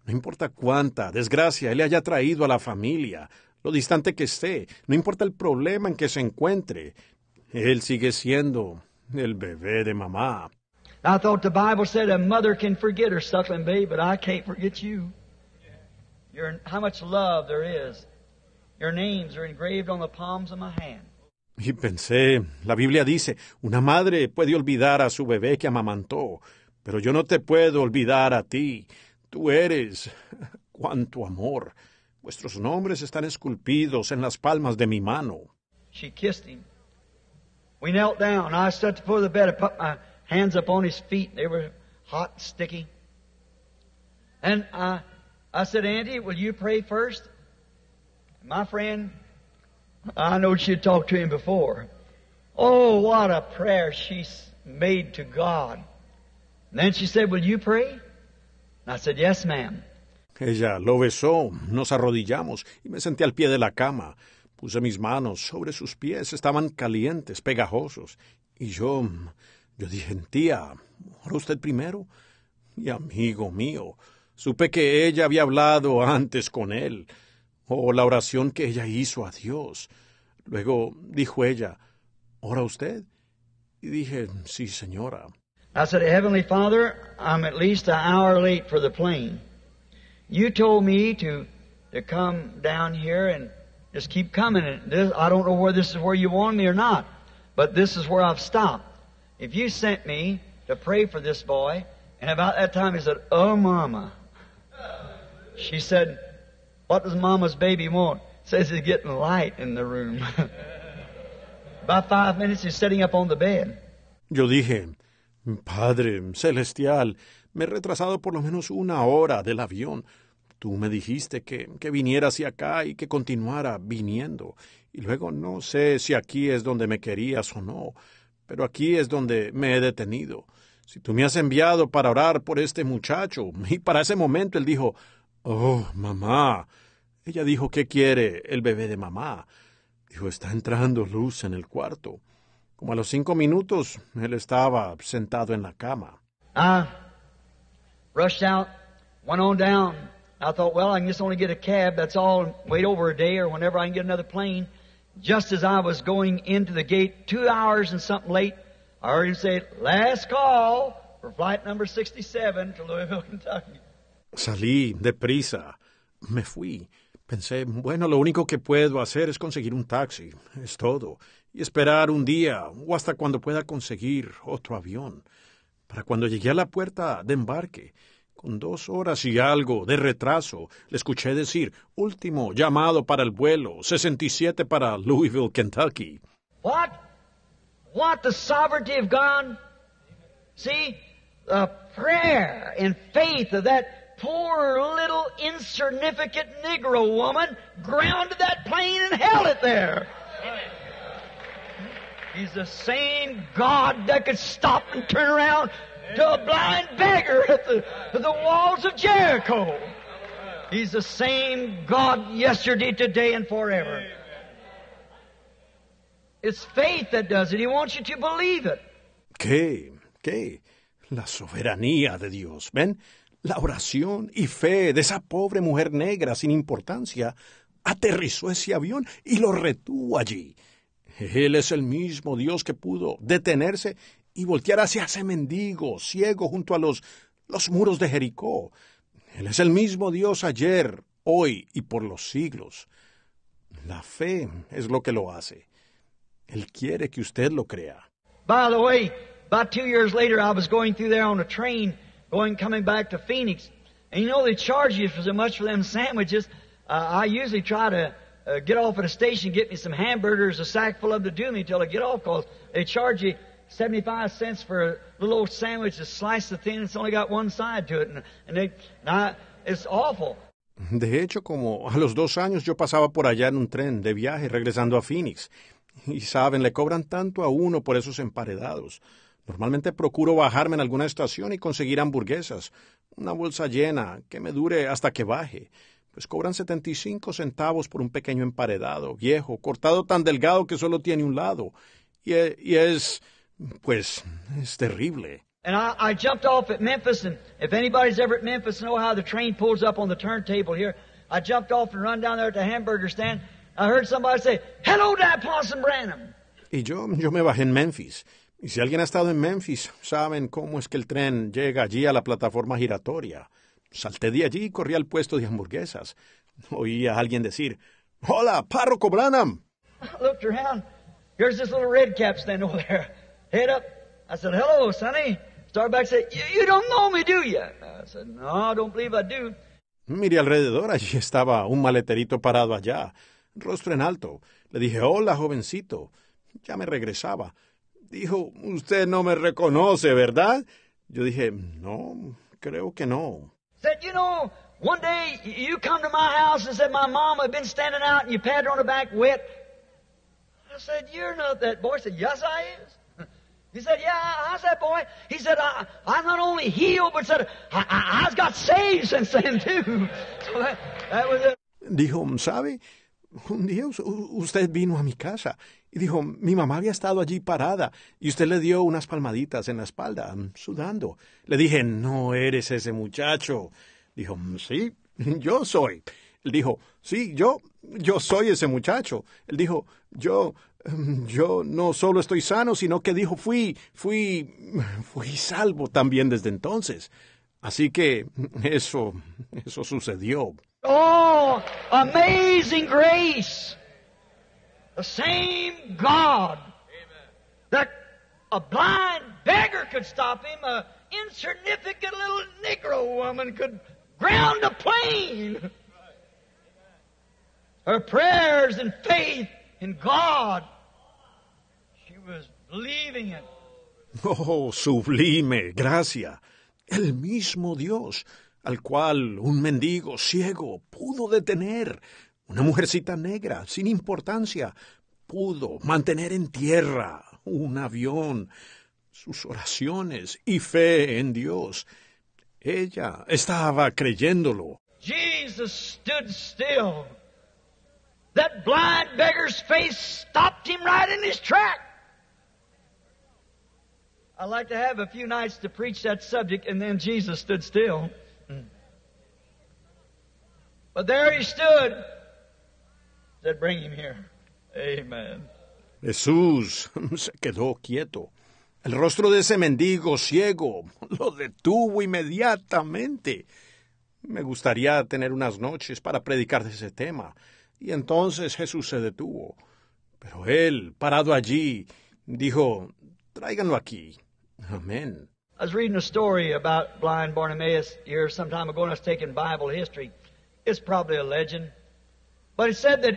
No importa cuánta desgracia él haya traído a la familia, lo distante que esté, no importa el problema en que se encuentre, él sigue siendo el bebé de mamá. I thought the Bible said a mother can forget her suckling baby, but I can't forget you. You're, how much love there is Your names are engraved on the palms of my hand. Y pensé, la Biblia dice, una madre puede olvidar a su bebé que amamantó, pero yo no te puedo olvidar a ti. Tú eres cuánto amor. Vuestros nombres están esculpidos en las palmas de mi mano. She kissed him. We knelt down. I to pull the bed. and put my hands up on his feet. They were hot and sticky. And I, uh, I said, Andy, will you pray first? My friend, I know she talked to him before. Oh, what a prayer she made to God. then she said, Will you pray? I said, Yes, ma'am. Ella lo besó, nos arrodillamos y me senté al pie de la cama. Puse mis manos sobre sus pies, estaban calientes, pegajosos. Y yo, yo dije, tía, ¿ora usted primero? Y amigo mío, supe que ella había hablado antes con él. o la oración que ella hizo a Dios. Luego dijo ella, ¿ora usted? Y dije, sí, señora. I said, Heavenly Father, I'm at least an hour late for the plane. You told me to, to come down here and just keep coming. And this, I don't know where this is where you want me or not, but this is where I've stopped. If you sent me to pray for this boy, and about that time he said, Oh, Mama. She said, mama's baby Says light in the room. minutes Yo dije, Padre celestial, me he retrasado por lo menos una hora del avión. Tú me dijiste que, que viniera hacia acá y que continuara viniendo. Y luego no sé si aquí es donde me querías o no, pero aquí es donde me he detenido. Si tú me has enviado para orar por este muchacho, y para ese momento él dijo, Oh, mamá. Ella dijo, ¿qué quiere el bebé de mamá? Dijo, está entrando luz en el cuarto. Como a los cinco minutos, él estaba sentado en la cama. Ah, rushed out, went on down. I thought, well, I can just only get a cab, that's all, wait over a day or whenever I can get another plane. Just as I was going into the gate, two hours and something late, I heard him say, last call for flight number 67 to Louisville, Kentucky. Salí deprisa. Me fui. Pensé, bueno, lo único que puedo hacer es conseguir un taxi, es todo, y esperar un día o hasta cuando pueda conseguir otro avión. Para cuando llegué a la puerta de embarque, con dos horas y algo de retraso, le escuché decir, último llamado para el vuelo, 67 para Louisville, Kentucky. What? What the sovereignty of God? See, the prayer and faith of that poor little insignificant Negro woman grounded that plane and held it there. He's the same God that could stop and turn around to a blind beggar at the, at the walls of Jericho. He's the same God yesterday, today, and forever. It's faith that does it. He wants you to believe it. ¿Qué? ¿Qué? La soberanía de Dios. ¿Ven? La oración y fe de esa pobre mujer negra sin importancia aterrizó ese avión y lo retuvo allí. Él es el mismo Dios que pudo detenerse y voltear hacia ese mendigo ciego junto a los, los muros de Jericó. Él es el mismo Dios ayer, hoy y por los siglos. La fe es lo que lo hace. Él quiere que usted lo crea. By the way, about two years later, I was going through there on a train going coming back to Phoenix. And you know they charge you for so much for them sandwiches. Uh, I usually try to uh, get off at a station, get me some hamburgers, a sack full of them to do me till I get off, cause they charge you 75 cents for a little old sandwich slice the thin. It's only got one side to it, and, and, they, and I, it's awful. De hecho, como a los dos años yo pasaba por allá en un tren de viaje regresando a Phoenix. Y saben, le cobran tanto a uno por esos emparedados. Normalmente procuro bajarme en alguna estación y conseguir hamburguesas, una bolsa llena, que me dure hasta que baje. Pues cobran 75 centavos por un pequeño emparedado, viejo, cortado tan delgado que solo tiene un lado. E, y es, pues, es terrible. And I, I, jumped off at Memphis, and if anybody's ever at Memphis, know how the train pulls up on the turntable here. I jumped off and run down there at the hamburger stand. I heard somebody say, "Hello, that Possum Branham." Y yo, yo me bajé en Memphis. Y si alguien ha estado en Memphis, saben cómo es que el tren llega allí a la plataforma giratoria. Salté de allí y corrí al puesto de hamburguesas. Oí a alguien decir, Hola, párroco Branham. Miré alrededor, allí estaba un maleterito parado allá, rostro en alto. Le dije, Hola, jovencito. Ya me regresaba. Dijo, usted no me reconoce, ¿verdad? Yo dije, no, creo que no. Said, you know, one day you come to my house and said my mom had been standing out and you pat her on the back wet. I said, you're not that boy. He said, yes, I is. He said, yeah, I, was that boy. He said, I, I not only healed, but said, I, I, I've got saved since then, too. So that, was it. Dijo, ¿sabe? Un día usted vino a mi casa dijo, mi mamá había estado allí parada y usted le dio unas palmaditas en la espalda, mm, sudando. Le dije, no eres ese muchacho. Dijo, mm, sí, yo soy. Él dijo, sí, yo, yo soy ese muchacho. Él dijo, yo, mm, yo no solo estoy sano, sino que dijo, fui, fui, fui salvo también desde entonces. Así que eso, eso sucedió. Oh, amazing grace. The same God Amen. that a blind beggar could stop him, an insignificant little Negro woman could ground a plane. Her prayers and faith in God, she was believing it. Oh, sublime, gracia. El mismo Dios al cual un mendigo ciego pudo detener Una mujercita negra, sin importancia, pudo mantener en tierra un avión, sus oraciones y fe en Dios. Ella estaba creyéndolo. Jesus stood still. That blind beggar's face stopped him right in his track. I'd like to have a few nights to preach that subject, and then Jesus stood still. Hmm. But there he stood, Bring him here. Amen. Jesús se quedó quieto. El rostro de ese mendigo ciego lo detuvo inmediatamente. Me gustaría tener unas noches para predicar de ese tema. Y entonces Jesús se detuvo. Pero él, parado allí, dijo, tráiganlo aquí. Amen. I was reading a story about blind Bartimaeus here some time ago, and I was taking Bible history. It's probably a legend. But it said that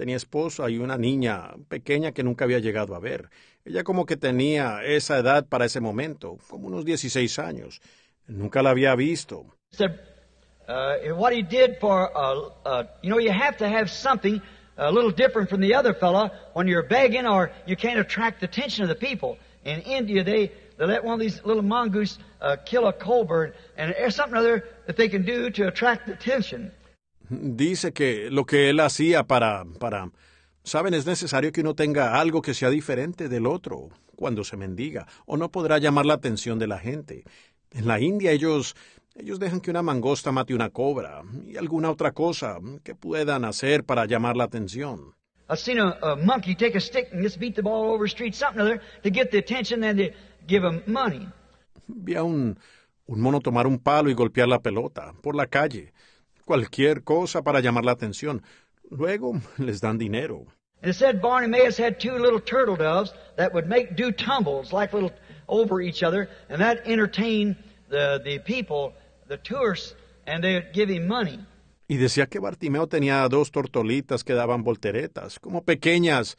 Tenía esposa y una niña pequeña que nunca había llegado a ver. Ella como que tenía esa edad para ese momento, como unos 16 años. Nunca la había visto. Uh, what he did for, uh, uh, you know, you have to have something a little different from the other fellow when you're begging or you can't attract the attention of the people. In India, they, they let one of these little mongoose kill a coal and there's something other that they can do to attract the attention. Dice que lo que él hacía para... para... Saben, es necesario que uno tenga algo que sea diferente del otro cuando se mendiga, o no podrá llamar la atención de la gente. En la India ellos ellos dejan que una mangosta mate una cobra y alguna otra cosa que puedan hacer para llamar la atención. a Vi a un, un mono tomar un palo y golpear la pelota por la calle cualquier cosa para llamar la atención. Luego les dan dinero. And it said Barney Mayes had two little turtle doves that would make do tumbles like little over each other, and that entertained the, the people, the tourists, and they give him money. Y decía que Bartimeo tenía dos tortolitas que daban volteretas, como pequeñas,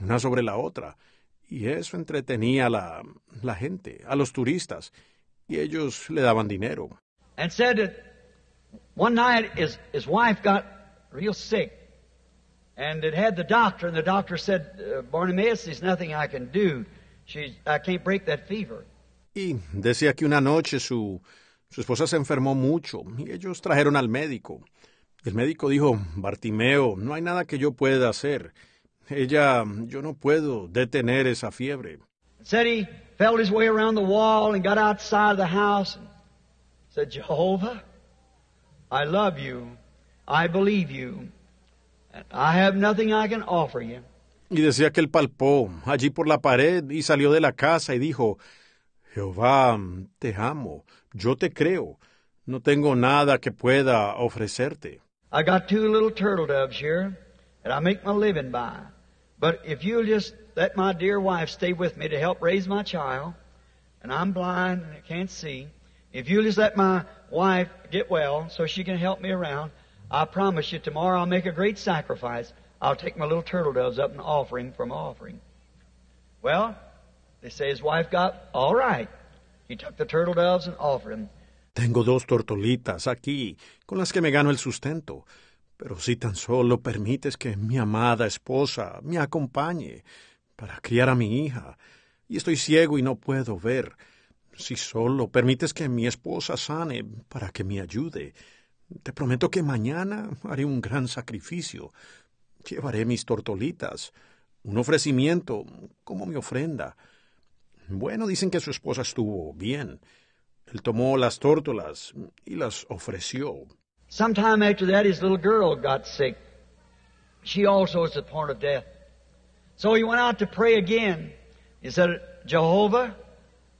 una sobre la otra, y eso entretenía a la, la gente, a los turistas, y ellos le daban dinero. And said that One night, his, his wife got real sick, and it had the doctor, and the doctor said, uh, Bartimaeus, there's nothing I can do. She, I can't break that fever. Y decía que una noche su, su esposa se enfermó mucho, y ellos trajeron al médico. El médico dijo, Bartimeo, no hay nada que yo pueda hacer. Ella, yo no puedo detener esa fiebre. Said he felt his way around the wall and got outside of the house and said, Jehovah, I love you. I believe you. I have nothing I can offer you. Y decía que él palpó allí por la pared y salió de la casa y dijo, Jehová, te amo, yo te creo, no tengo nada que pueda ofrecerte. I got two little turtle doves here that I make my living by. But if you'll just let my dear wife stay with me to help raise my child, and I'm blind and I can't see, if you just let my wife get well so she can help me around, I promise you tomorrow I'll make a great sacrifice. I'll take my little turtle doves up and offering from offering. Well, they say his wife got all right. He took the turtle doves and offered them. Tengo dos tortolitas aquí con las que me gano el sustento. Pero si tan solo permites que mi amada esposa me acompañe para criar a mi hija, y estoy ciego y no puedo ver, Si solo permites que mi esposa sane para que me ayude, te prometo que mañana haré un gran sacrificio. Llevaré mis tortolitas, un ofrecimiento como mi ofrenda. Bueno, dicen que su esposa estuvo bien. Él tomó las tórtolas y las ofreció. Sometime after that, his little girl got sick. She also was at point of death. So he went out to pray again. He said, Jehovah,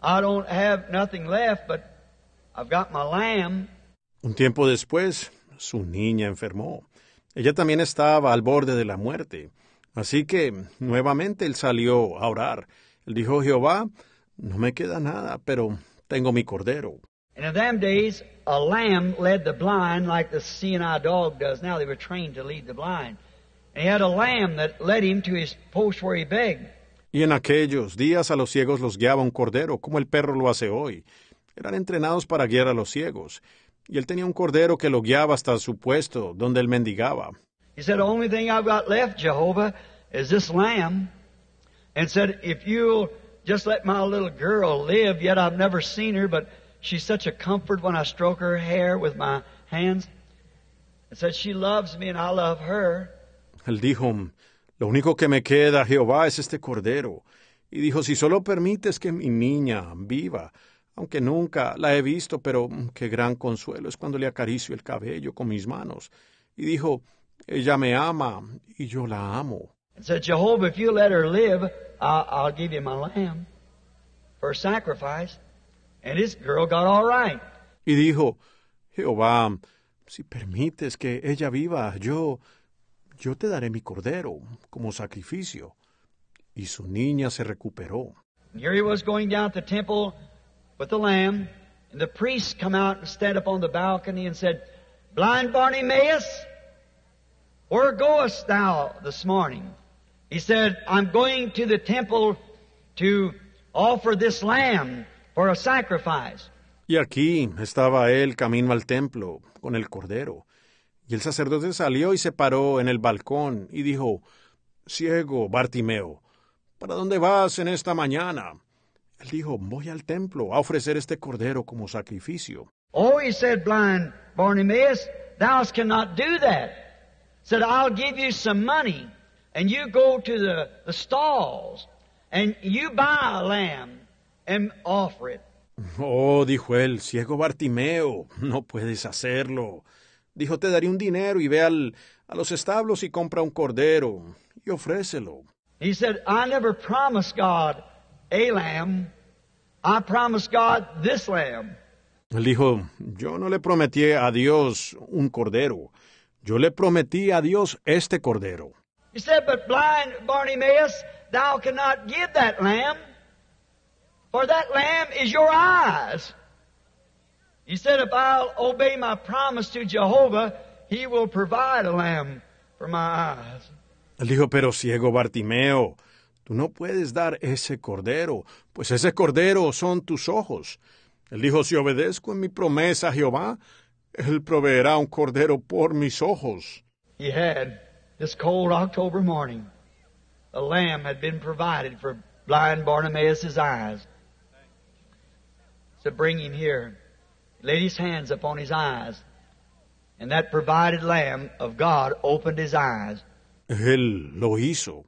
I don't have nothing left, but I've got my lamb. Un tiempo después, su niña enfermó. Ella también estaba al borde de la muerte. Así que nuevamente él salió a orar. Él dijo, Jehová, no me queda nada, pero tengo mi cordero. And in them days, a lamb led the blind like the CNI dog does now. They were trained to lead the blind. And he had a lamb that led him to his post where he begged. Y en aquellos días a los ciegos los guiaba un cordero, como el perro lo hace hoy. Eran entrenados para guiar a los ciegos. Y él tenía un cordero que lo guiaba hasta su puesto, donde él mendigaba. He said, The only thing I've got left, Jehovah, is this lamb. And said, If you just let my little girl live, yet I've never seen her, but she's such a comfort when I stroke her hair with my hands. And said, She loves me and I love her. Él dijo, lo único que me queda, Jehová, es este cordero. Y dijo, si solo permites que mi niña viva, aunque nunca la he visto, pero mm, qué gran consuelo es cuando le acaricio el cabello con mis manos. Y dijo, ella me ama y yo la amo. Y dijo, Jehová, si permites que ella viva, yo yo te daré mi cordero como sacrificio. Y su niña se recuperó. Here he was going down to the temple with the lamb, and the priest come out and stand up on the balcony and said, Blind Barnimaeus, where goest thou this morning? He said, I'm going to the temple to offer this lamb for a sacrifice. Y aquí estaba él camino al templo con el cordero. Y el sacerdote salió y se paró en el balcón y dijo, Ciego, Bartimeo, ¿para dónde vas en esta mañana? Él dijo, voy al templo a ofrecer este cordero como sacrificio. Oh, said, blind thou do that. Said, I'll give you some money, and you go to the, stalls, and you buy a lamb and offer it. Oh, dijo él, ciego Bartimeo, no puedes hacerlo. Dijo, te daré un dinero y ve al, a los establos y compra un cordero y ofrécelo. He said, I never promised God a lamb. I promised God this lamb. Él dijo, yo no le prometí a Dios un cordero. Yo le prometí a Dios este cordero. He said, but blind Bartimaeus, thou cannot give that lamb, for that lamb is your eyes. He said, if I'll obey my promise to Jehovah, he will provide a lamb for my eyes. Él dijo, pero ciego Bartimeo, tú no puedes dar ese cordero, pues ese cordero son tus ojos. Él dijo, si obedezco en mi promesa a Jehová, él proveerá un cordero por mis ojos. He had, this cold October morning, a lamb had been provided for blind Bartimaeus' eyes. So bring him here. laid his hands upon his eyes, and that provided Lamb of God opened his eyes. Él lo hizo.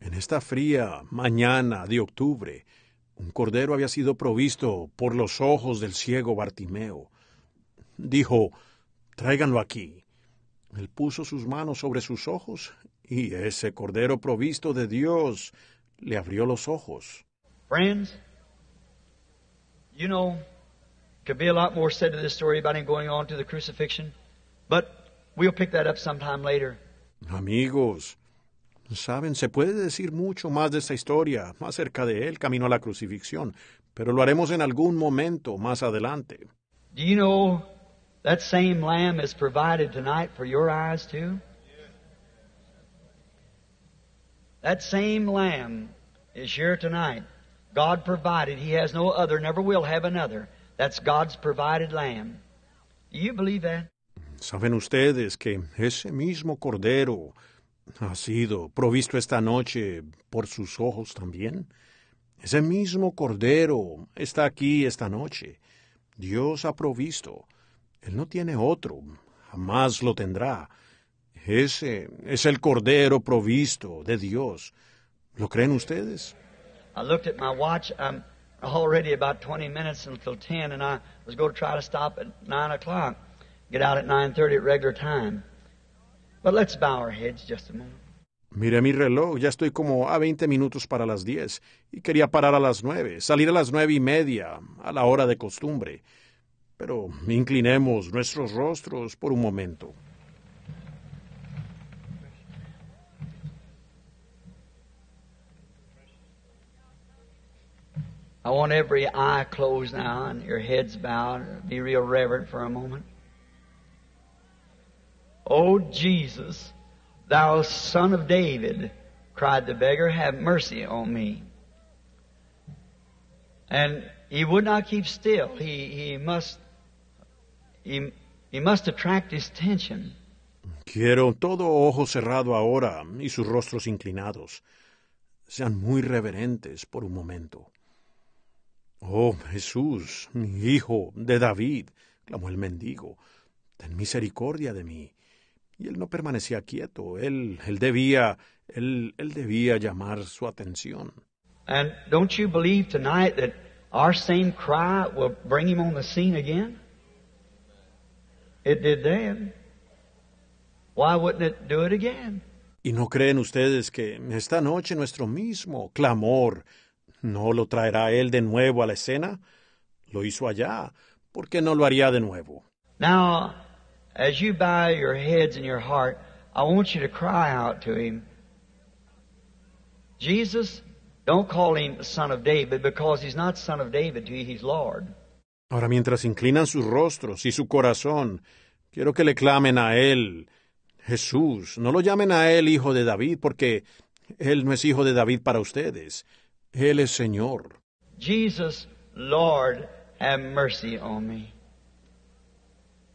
En esta fría mañana de octubre, un cordero había sido provisto por los ojos del ciego Bartimeo. Dijo, tráiganlo aquí. Él puso sus manos sobre sus ojos y ese cordero provisto de Dios le abrió los ojos. Friends, you know, Could be a lot more said to this story about him going on to the crucifixion, but we'll pick that up sometime later. Amigos, saben, se puede decir mucho más de esta historia, más cerca de él, camino a la crucifixión, pero lo haremos en algún momento más adelante. Do you know that same lamb is provided tonight for your eyes too? That same lamb is here tonight. God provided. He has no other, never will have another. That's God's provided you believe that? Saben ustedes que ese mismo cordero ha sido provisto esta noche por sus ojos también. Ese mismo cordero está aquí esta noche. Dios ha provisto. Él no tiene otro, jamás lo tendrá. Ese es el cordero provisto de Dios. ¿Lo creen ustedes? I looked at my watch. Um, already about 20 minutes until 10, and I was going to try to stop at 9 o'clock, get out at 9.30 at regular time. But let's bow our heads just a moment. Miré mi reloj, ya estoy como a 20 minutos para las 10, y quería parar a las 9, salir a las 9 y media, a la hora de costumbre. Pero inclinemos nuestros rostros por un momento. I want every eye closed now and your heads bowed. Be real reverent for a moment. Oh Jesus, thou son of David, cried the beggar, have mercy on me. And he would not keep still. He, he must, he, he must attract his attention. Quiero todo ojo cerrado ahora y sus rostros inclinados. Sean muy reverentes por un momento. Oh Jesús, mi hijo de David, clamó el mendigo, ten misericordia de mí. Y él no permanecía quieto, él, él debía, él, él debía llamar su atención. And don't you believe tonight that our same cry will bring him on the scene again? It did then. Why wouldn't it do it again? ¿Y no creen ustedes que esta noche nuestro mismo clamor ¿No lo traerá él de nuevo a la escena? Lo hizo allá. ¿Por qué no lo haría de nuevo? Now, as you bow your heads your heart, I want you to cry out to him. Jesus, don't call him son of David because he's not son of David Ahora mientras inclinan sus rostros y su corazón, quiero que le clamen a él, Jesús, no lo llamen a él hijo de David porque él no es hijo de David para ustedes. Él es Señor. Jesus, Lord, have mercy on me.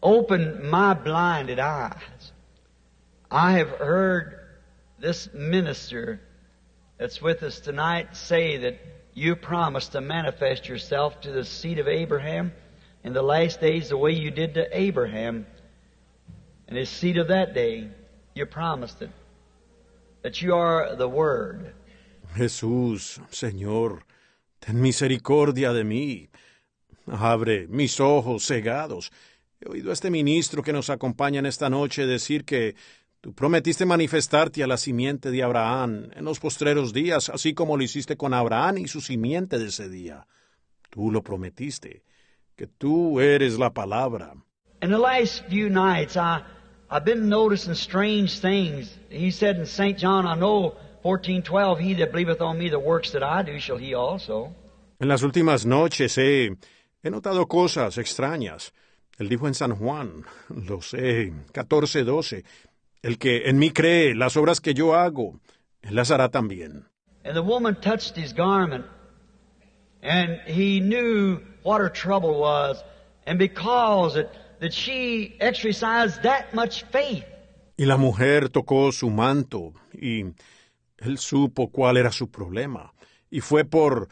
Open my blinded eyes. I have heard this minister that's with us tonight say that you promised to manifest yourself to the seed of Abraham in the last days the way you did to Abraham and his seed of that day. You promised it. That you are the Word. Jesús, Señor, ten misericordia de mí. Abre mis ojos cegados. He oído a este ministro que nos acompaña en esta noche decir que tú prometiste manifestarte a la simiente de Abraham en los postreros días, así como lo hiciste con Abraham y su simiente de ese día. Tú lo prometiste, que tú eres la palabra. In the last few nights, I, I've been noticing strange things. He said in John, I know 14:12 He that believeth on me, the works that I do shall he also. En las últimas noches he, he notado cosas extrañas. Él dijo en San Juan, lo sé, 14, el que en mí cree, las obras que yo hago, él las hará también. And the woman touched his garment, and he knew what her trouble was, and because it, that she exercised that much faith. Y la mujer tocó su manto, y él supo cuál era su problema, y fue por,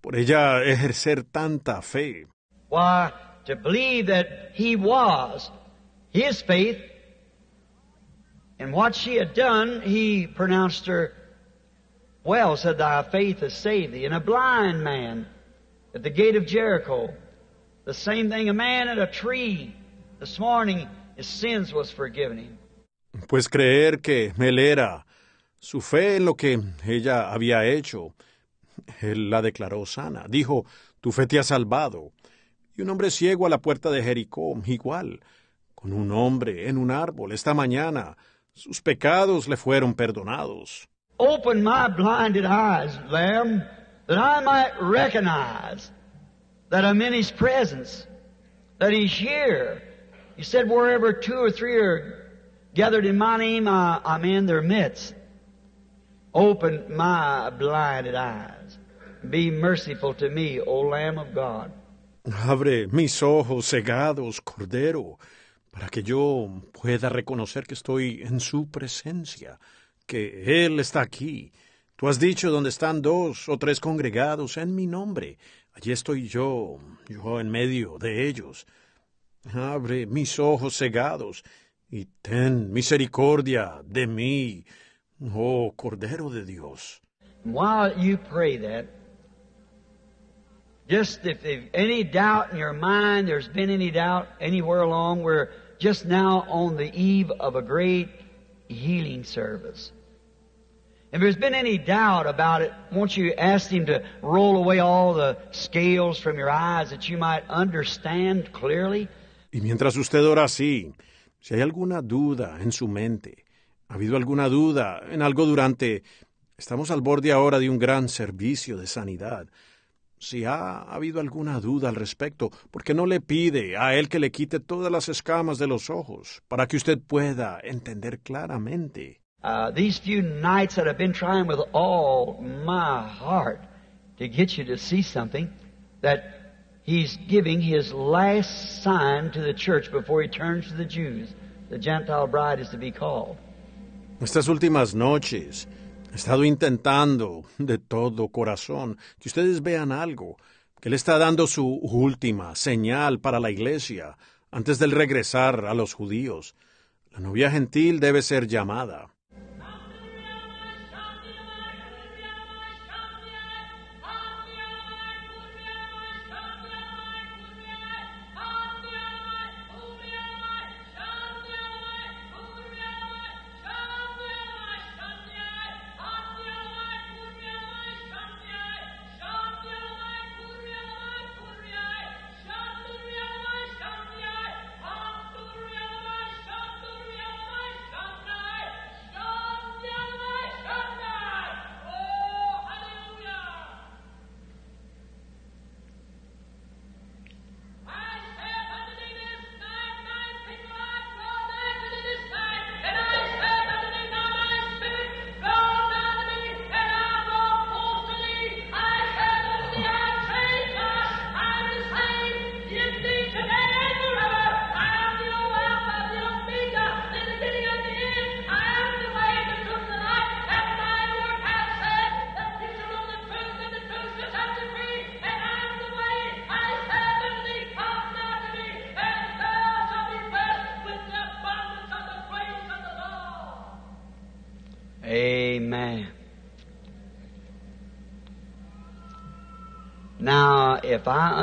por ella ejercer tanta fe. Why, to believe that he was, his faith, and what she had done, he pronounced her well, said, Thy faith has saved thee. And a blind man at the gate of Jericho, the same thing, a man at a tree this morning, his sins was forgiven him. Pues creer que él su fe en lo que ella había hecho, él la declaró sana. Dijo, tu fe te ha salvado. Y un hombre ciego a la puerta de Jericó, igual, con un hombre en un árbol esta mañana, sus pecados le fueron perdonados. Open my blinded eyes, Lamb, that I might recognize that I'm in His presence, that He's here. He said, wherever two or three are gathered in my name, I'm in their midst. Open my blinded eyes. Be merciful to me, Lamb of God. Abre mis ojos cegados, Cordero, para que yo pueda reconocer que estoy en su presencia, que Él está aquí. Tú has dicho donde están dos o tres congregados en mi nombre. Allí estoy yo, yo en medio de ellos. Abre mis ojos cegados y ten misericordia de mí. Oh, Cordero de Dios. While you pray that, just if any doubt in your mind, there's been any doubt anywhere along, we're just now on the eve of a great healing service. If there's been any doubt about it, won't you ask Him to roll away all the scales from your eyes that you might understand clearly? Y mientras usted ora así, si hay alguna duda en su mente, ¿Ha habido alguna duda en algo durante... Estamos al borde ahora de un gran servicio de sanidad. Si ha habido alguna duda al respecto, ¿por qué no le pide a él que le quite todas las escamas de los ojos para que usted pueda entender claramente? Uh, these few nights that I've been trying with all my heart to get you to see something that he's giving his last sign to the church before he turns to the Jews. The Gentile bride is to be called. Estas últimas noches he estado intentando de todo corazón que ustedes vean algo, que le está dando su última señal para la iglesia antes del regresar a los judíos. La novia gentil debe ser llamada.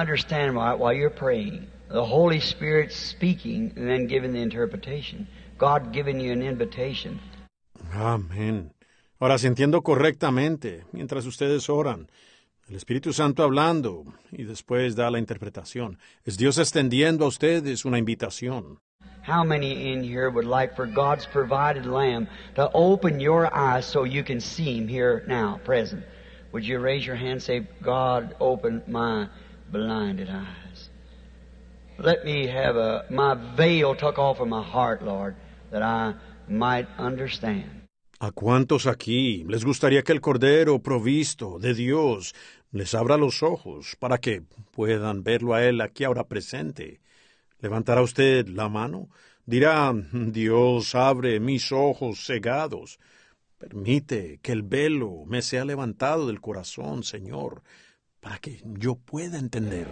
understand why, while you're praying, the Holy Spirit speaking and then giving the interpretation. God giving you an invitation. Amén. Ahora, si entiendo correctamente, mientras ustedes oran, el Espíritu Santo hablando y después da la interpretación. Es Dios extendiendo a ustedes una invitación. How many in here would like for God's provided lamb to open your eyes so you can see him here now, present? Would you raise your hand and say, God, open my a, my ¿A cuántos aquí les gustaría que el Cordero provisto de Dios les abra los ojos para que puedan verlo a Él aquí ahora presente? ¿Levantará usted la mano? Dirá, Dios abre mis ojos cegados. Permite que el velo me sea levantado del corazón, Señor, para que yo pueda entender.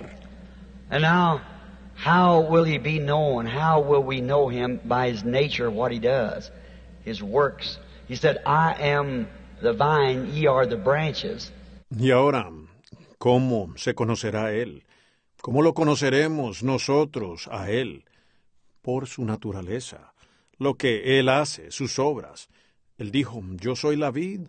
Y ahora, ¿cómo se conocerá él? ¿Cómo lo conoceremos nosotros a él? Por su naturaleza, lo que él hace, sus obras. Él dijo, yo soy la vid,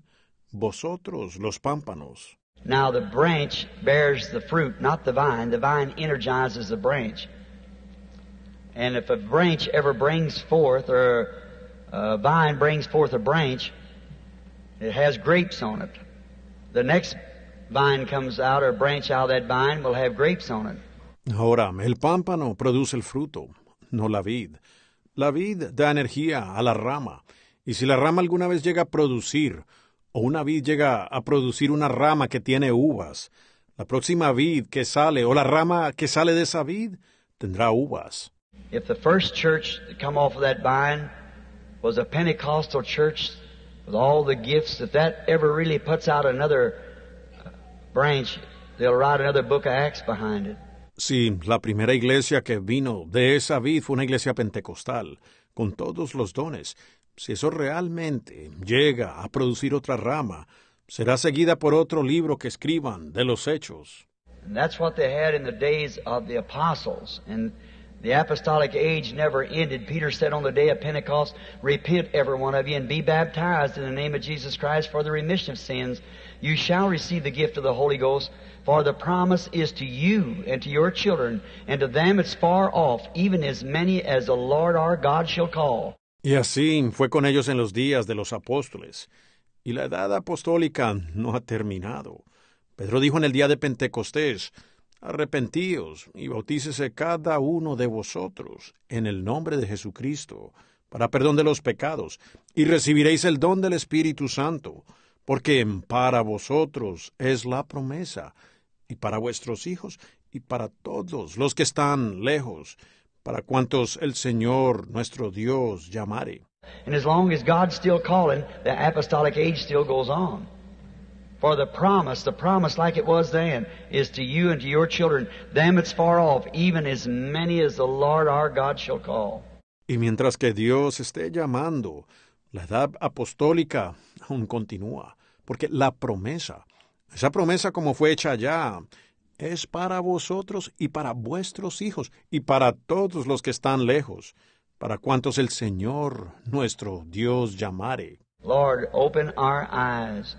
vosotros los pámpanos. Now the branch bears the fruit, not the vine. The vine energizes the branch. And if a branch ever brings forth, or a vine brings forth a branch, it has grapes on it. The next vine comes out, or branch out of that vine will have grapes on it. Ahora, el pámpano produce el fruto, no la vid. La vid da energía a la rama, y si la rama alguna vez llega a producir, o una vid llega a producir una rama que tiene uvas, la próxima vid que sale o la rama que sale de esa vid tendrá uvas. If la primera iglesia que vino de esa vid fue una iglesia pentecostal, con todos los dones. si eso realmente llega a producir otra rama, será seguida por otro libro que escriban de los hechos. And that's what they had in the days of the apostles. And the apostolic age never ended. Peter said on the day of Pentecost, Repent, every one of you, and be baptized in the name of Jesus Christ for the remission of sins. You shall receive the gift of the Holy Ghost, for the promise is to you and to your children, and to them it's far off, even as many as the Lord our God shall call. Y así fue con ellos en los días de los apóstoles. Y la edad apostólica no ha terminado. Pedro dijo en el día de Pentecostés, Arrepentíos y bautícese cada uno de vosotros en el nombre de Jesucristo, para perdón de los pecados, y recibiréis el don del Espíritu Santo, porque para vosotros es la promesa, y para vuestros hijos, y para todos los que están lejos, para cuantos el Señor nuestro Dios llamare. And as long as God's still calling, the apostolic age still goes on. For the promise, the promise like it was then, is to you and to your children, them it's far off, even as many as the Lord our God shall call. Y mientras que Dios esté llamando, la edad apostólica aún continúa, porque la promesa, esa promesa como fue hecha allá, es para vosotros y para vuestros hijos y para todos los que están lejos, para cuantos el Señor nuestro Dios llamare. Lord, open our eyes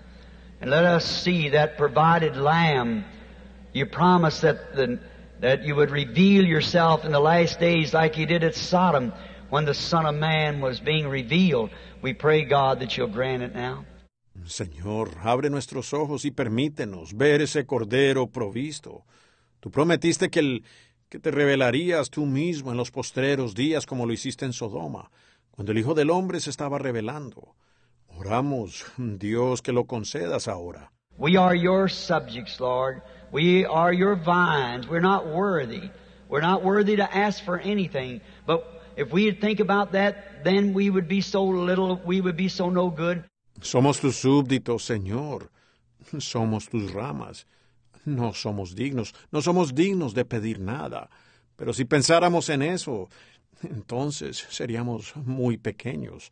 and let us see that provided lamb. You promised that that you would reveal yourself in the last days like you did at Sodom when the Son of Man was being revealed. We pray, God, that you'll grant it now. Señor, abre nuestros ojos y permítenos ver ese Cordero provisto. Tú prometiste que, el, que te revelarías tú mismo en los postreros días como lo hiciste en Sodoma, cuando el Hijo del Hombre se estaba revelando. Oramos, Dios, que lo concedas ahora. We are your subjects, Lord. We are your vines. We're not worthy. We're not worthy to ask for anything. But if we think about that, then we would be so little, we would be so no good. Somos tus súbditos, Señor. Somos tus ramas. No somos dignos, no somos dignos de pedir nada. Pero si pensáramos en eso, entonces seríamos muy pequeños.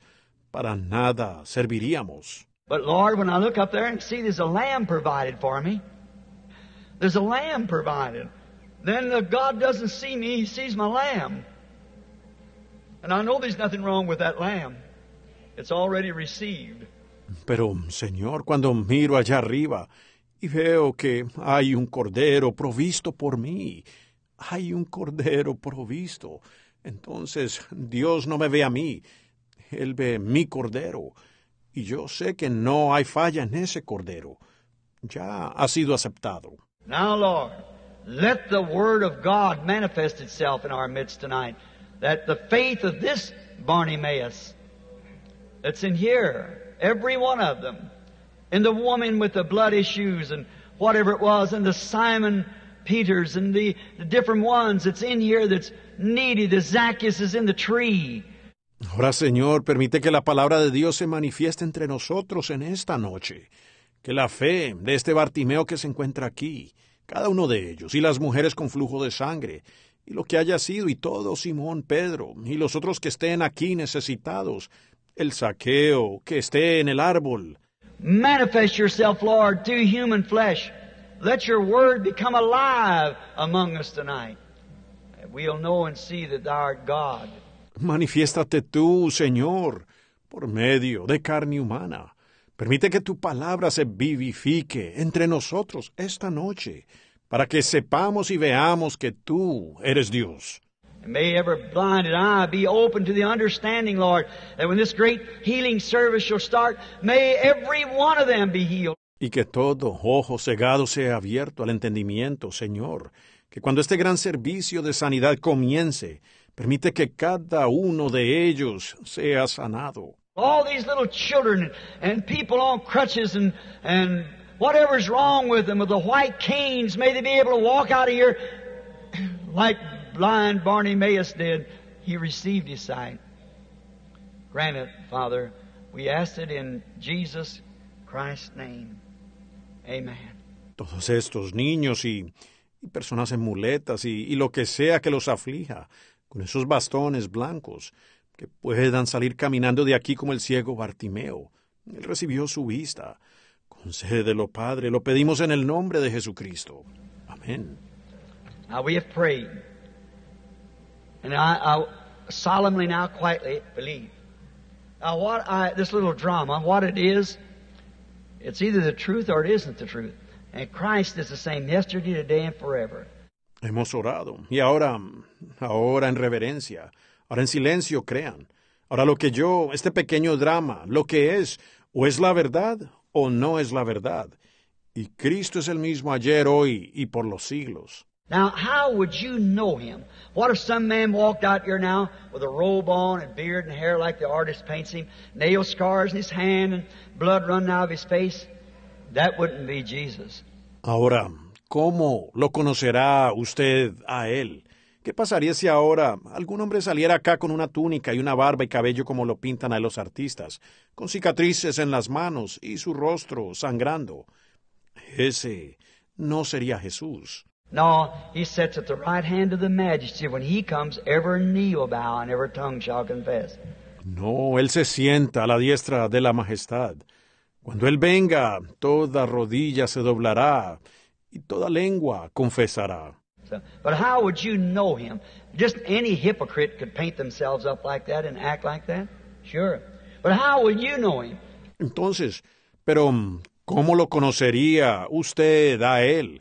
Para nada serviríamos. But Lord, when I look up there and see there's a lamb provided for me, there's a lamb provided. Then the God doesn't see me, He sees my lamb. And I know there's nothing wrong with that lamb. It's already received. Pero, Señor, cuando miro allá arriba y veo que hay un cordero provisto por mí, hay un cordero provisto, entonces Dios no me ve a mí, Él ve mi cordero, y yo sé que no hay falla en ese cordero. Ya ha sido aceptado. Now, Lord, let the word of God manifest itself in our midst tonight, that the faith of this Barney that's in here Every one of them. And the woman with the and whatever it was, and the Simon Peters and the, different ones that's in here that's needy. The is in the tree. Ahora, Señor, permite que la palabra de Dios se manifieste entre nosotros en esta noche. Que la fe de este Bartimeo que se encuentra aquí, cada uno de ellos, y las mujeres con flujo de sangre, y lo que haya sido, y todo Simón, Pedro, y los otros que estén aquí necesitados, el saqueo, que esté en el árbol. Manifest Manifiéstate tú, Señor, por medio de carne humana. Permite que tu palabra se vivifique entre nosotros esta noche, para que sepamos y veamos que tú eres Dios. And may every blinded eye be open to the understanding, Lord, that when this great healing service shall start, may every one of them be healed. Y que todo ojo cegado sea abierto al entendimiento, Señor. Que cuando este gran servicio de sanidad comience, permite que cada uno de ellos sea sanado. All these little children and people on crutches and, and whatever's wrong with them, with the white canes, may they be able to walk out of here like Barney did, he received his sight. Grant Father. We ask it in Jesus Christ's name. Amen. Todos estos niños y, personas en muletas y, lo que sea que los aflija, con esos bastones blancos, que puedan salir caminando de aquí como el ciego Bartimeo. Él recibió su vista. Concédelo, Padre, lo pedimos en el nombre de Jesucristo. Amén. Now we have prayed. And I, I solemnly now quietly believe. Now, what I, this little drama, what it is, it's either the truth or it isn't the truth. And Christ is the same yesterday, today, and forever. Hemos orado. Y ahora, ahora en reverencia, ahora en silencio crean. Ahora lo que yo, este pequeño drama, lo que es, o es la verdad o no es la verdad. Y Cristo es el mismo ayer, hoy y por los siglos. Now, how would you know him? What if some man walked out here now with a robe on and beard and hair like the artist paints him, nail scars in his hand and blood running out of his face? That wouldn't be Jesus. Ahora, ¿cómo lo conocerá usted a él? ¿Qué pasaría si ahora algún hombre saliera acá con una túnica y una barba y cabello como lo pintan a los artistas, con cicatrices en las manos y su rostro sangrando? Ese no sería Jesús. No, he sits at the right hand of the majesty. When he comes, ever knee will bow and every tongue shall confess. No, él se sienta a la diestra de la majestad. Cuando él venga, toda rodilla se doblará y toda lengua confesará. but how would you know him? Just any hypocrite could paint themselves up like that and act like that? Sure. But how would you know him? Entonces, pero ¿cómo lo conocería usted a él?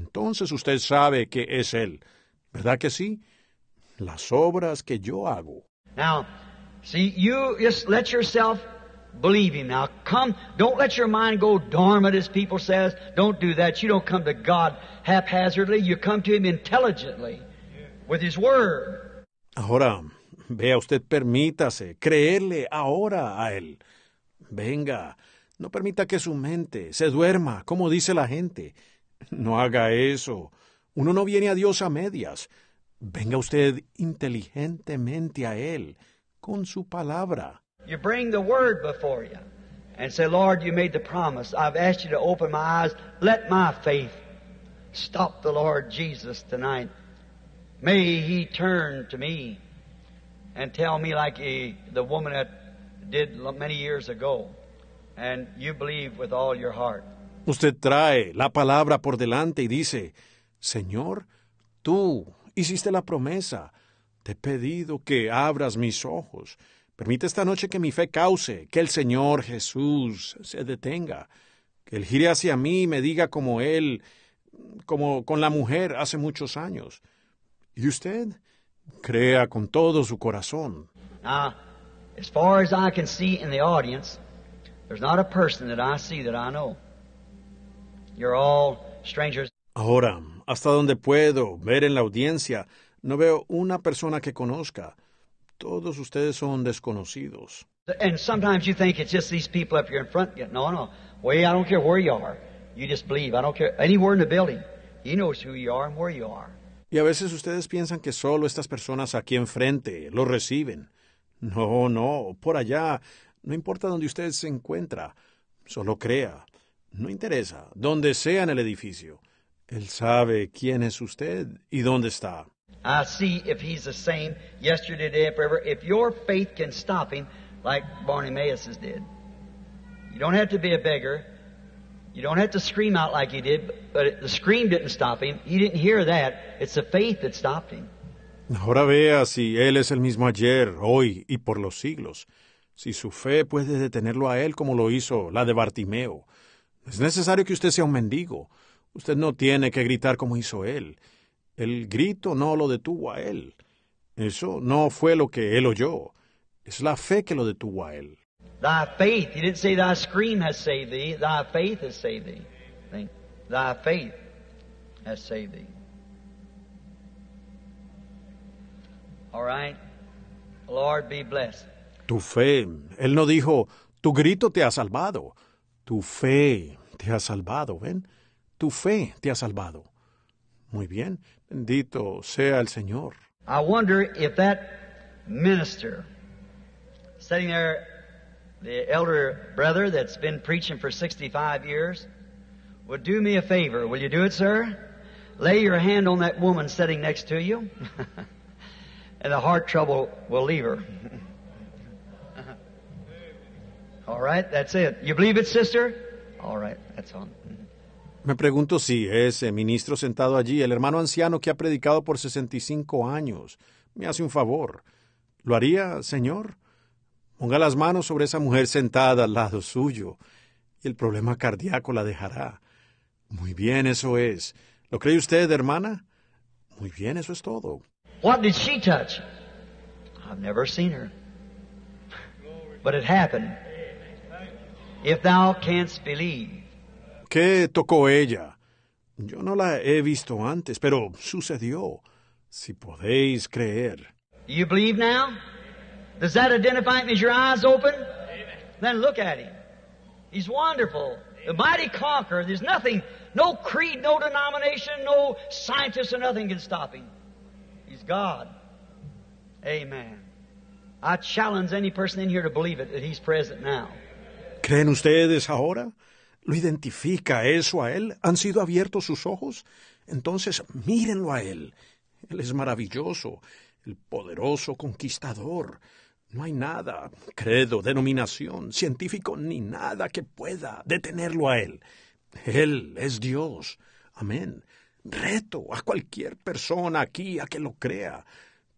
Entonces usted sabe que es Él. ¿Verdad que sí? Las obras que yo hago. Now, see, you just let yourself believe Him. Now, come, don't let your mind go dormant, as people says. Don't do that. You don't come to God haphazardly. You come to Him intelligently, with His Word. Ahora, vea usted, permítase creerle ahora a Él. Venga, no permita que su mente se duerma, como dice la gente. No haga eso. Uno no viene a Dios a medias. Venga usted inteligentemente a Él, con su palabra. You bring the word before you and say, Lord, you made the promise. I've asked you to open my eyes. Let my faith stop the Lord Jesus tonight. May he turn to me and tell me, like the woman that did many years ago, and you believe with all your heart. Usted trae la palabra por delante y dice, Señor, tú hiciste la promesa, te he pedido que abras mis ojos. Permite esta noche que mi fe cause, que el Señor Jesús se detenga, que Él gire hacia mí y me diga como Él, como con la mujer hace muchos años. ¿Y usted? Crea con todo su corazón. Ah, as far as I can see in the audience, there's not a person that I see that I know. Ahora, hasta donde puedo ver en la audiencia, no veo una persona que conozca. Todos ustedes son desconocidos. Y a veces ustedes piensan que solo estas personas aquí enfrente lo reciben. No, no, por allá, no importa dónde usted se encuentra, solo crea. No interesa, donde sea en el edificio. Él sabe quién es usted y dónde está. I see if he's the same yesterday, today, forever. If your faith can stop him, like Bartimaeus did. You don't have to be a beggar. You don't have to scream out like he did, but the scream didn't stop him. He didn't hear that. It's the faith that stopped him. Ahora vea si Él es el mismo ayer, hoy y por los siglos. Si su fe puede detenerlo a Él como lo hizo la de Bartimeo es necesario que usted sea un mendigo. Usted no tiene que gritar como hizo él. El grito no lo detuvo a él. Eso no fue lo que él oyó. Es la fe que lo detuvo a él. Tu fe. Él no dijo, tu grito te ha salvado. Tu fe te ha salvado, ven. Tu fe te ha salvado. Muy bien, bendito sea el Señor. I wonder if that minister sitting there, the elder brother that's been preaching for 65 years, would do me a favor. Will you do it, sir? Lay your hand on that woman sitting next to you, and the heart trouble will leave her. Me pregunto si ese ministro sentado allí, el hermano anciano que ha predicado por 65 años, me hace un favor. ¿Lo haría, señor? Ponga las manos sobre esa mujer sentada al lado suyo y el problema cardíaco la dejará. Muy bien, eso es. ¿Lo cree usted, hermana? Muy bien, eso es todo. What did she touch? I've never seen her. But it happened. if thou canst believe. ¿Qué tocó ella? Yo no la he visto antes, pero sucedió. Si podéis creer. You believe now? Does that identify him as your eyes open? Amen. Then look at him. He's wonderful. The mighty conqueror. There's nothing, no creed, no denomination, no scientist or nothing can stop him. He's God. Amen. I challenge any person in here to believe it that he's present now. ¿Creen ustedes ahora? ¿Lo identifica eso a él? ¿Han sido abiertos sus ojos? Entonces mírenlo a él. Él es maravilloso, el poderoso conquistador. No hay nada, credo, denominación, científico, ni nada que pueda detenerlo a él. Él es Dios. Amén. Reto a cualquier persona aquí a que lo crea,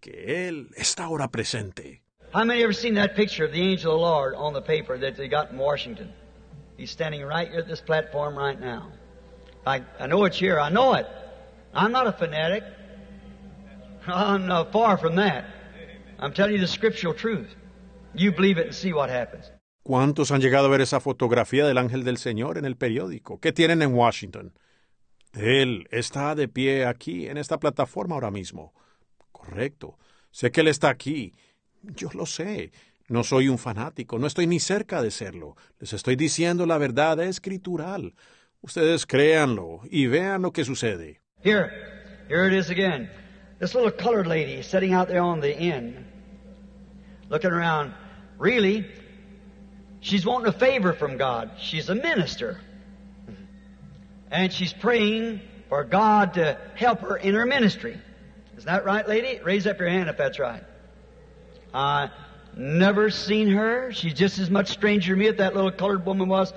que Él está ahora presente. How many ever seen that picture of the angel of the Lord on the paper that they got in Washington? He's standing right here at this platform right now. I, I know it's here. I know it. I'm not a fanatic. I'm uh, oh, far from that. I'm telling you the scriptural truth. You believe it and see what happens. ¿Cuántos han llegado a ver esa fotografía del ángel del Señor en el periódico? ¿Qué tienen en Washington? Él está de pie aquí, en esta plataforma ahora mismo. Correcto. Sé que Él está aquí Yo lo sé. No soy un fanático, no estoy ni cerca de serlo. Les estoy diciendo la verdad escritural. Ustedes créanlo y vean lo que sucede. Here, here it is again. This little colored lady sitting out there on the inn, looking around. Really, she's wanting a favor from God. She's a minister. And she's praying for God to help her in her ministry. is that right, lady? Raise up your hand if that's right. I never seen her. She's just as much stranger me as that little colored woman was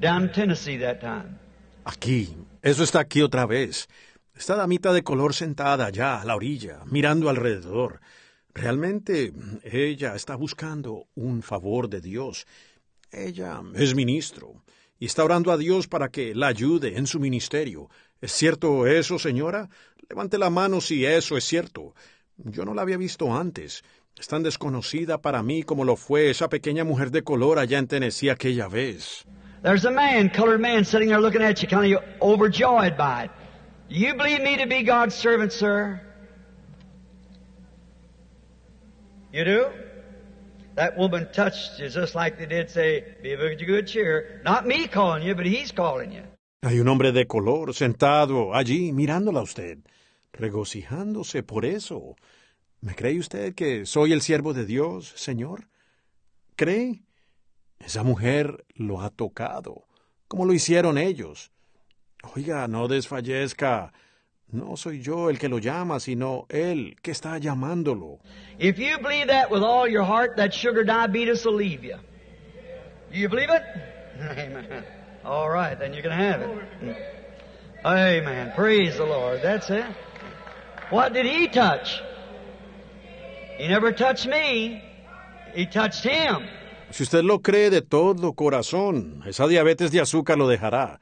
down Tennessee that time. Aquí, eso está aquí otra vez. Esta damita de color sentada allá a la orilla, mirando alrededor. Realmente ella está buscando un favor de Dios. Ella es ministro y está orando a Dios para que la ayude en su ministerio. ¿Es cierto eso, señora? Levante la mano si eso es cierto. Yo no la había visto antes es tan desconocida para mí como lo fue esa pequeña mujer de color allá en Tennessee aquella vez. There's a man, colored man, sitting there looking at you, kind of overjoyed by it. you believe me to be God's servant, sir? You do? That woman touched you just like they did say, be of good cheer. Not me calling you, but he's calling you. Hay un hombre de color sentado allí mirándola a usted, regocijándose por eso. ¿Me cree usted que soy el siervo de Dios, Señor? ¿Cree? Esa mujer lo ha tocado, como lo hicieron ellos. Oiga, no desfallezca. No soy yo el que lo llama, sino él que está llamándolo. If you believe that with all your heart, that sugar diabetes will leave you. You believe it? Amen. All right, then you can have it. Amen. Praise the Lord. That's it. What did he touch? Si usted lo cree de todo corazón, esa diabetes de azúcar lo dejará.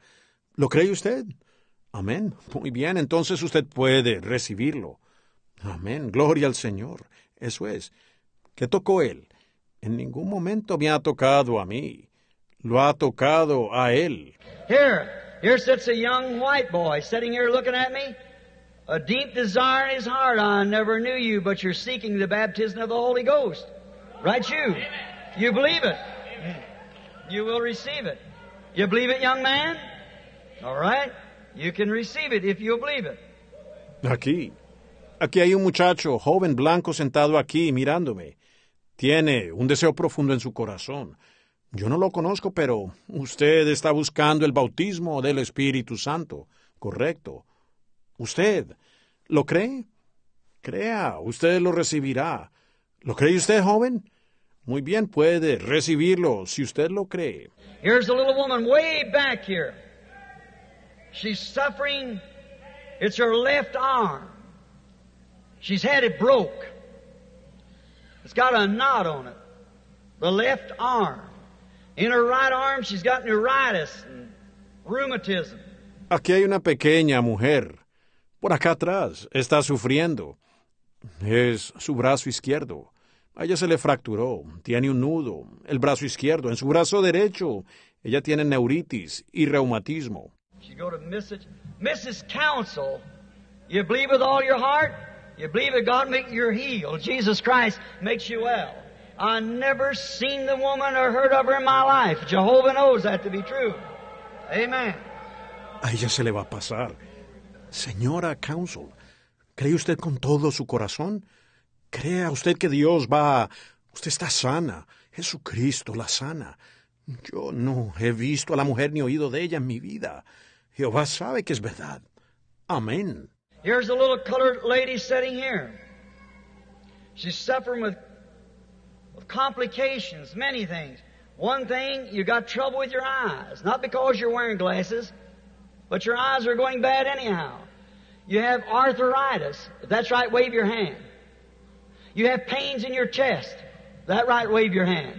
¿Lo cree usted? Amén. Muy bien, entonces usted puede recibirlo. Amén. Gloria al Señor. Eso es. ¿Qué tocó Él? En ningún momento me ha tocado a mí. Lo ha tocado a Él. Here, here sits a young white boy sitting here a deep desire in his heart, I never knew you, but you're seeking the baptism of the Holy Ghost. Right you. You believe it. You will receive it. You believe it, young man? All right. You can receive it if you believe it. Aquí. Aquí hay un muchacho joven blanco sentado aquí mirándome. Tiene un deseo profundo en su corazón. Yo no lo conozco, pero usted está buscando el bautismo del Espíritu Santo. Correcto. Usted. ¿Lo cree? Crea, usted lo recibirá. ¿Lo cree usted, joven? Muy bien, puede recibirlo si usted lo cree. Here's a little woman way back here. She's suffering. It's her left arm. She's had it broke. It's got a knot on it. The left arm. In her right arm, she's got neuritis and rheumatism. Aquí hay una pequeña mujer por acá atrás. Está sufriendo. Es su brazo izquierdo. A ella se le fracturó, tiene un nudo, el brazo izquierdo, en su brazo derecho. Ella tiene neuritis y reumatismo. You go to Mrs. Mrs. Counsel. You believe with all your heart. You believe that God makes you healed. Jesus Christ makes you well. I never seen the woman or heard of her in my life. Jehovah knows that to be true. Amen. A ella se le va a pasar. Señora Counsel, ¿cree usted con todo su corazón? ¿Crea usted que Dios va... Usted está sana. Jesucristo la sana. Yo no he visto a la mujer ni oído de ella en mi vida. Jehová sabe que es verdad. Amén. Here's a little colored lady sitting here. She's suffering with, with complications, many things. One thing, you got trouble with your eyes. Not because you're wearing glasses, But your eyes are going bad anyhow. You have arthritis. If that's right, wave your hand. You have pains in your chest. that right, wave your hand.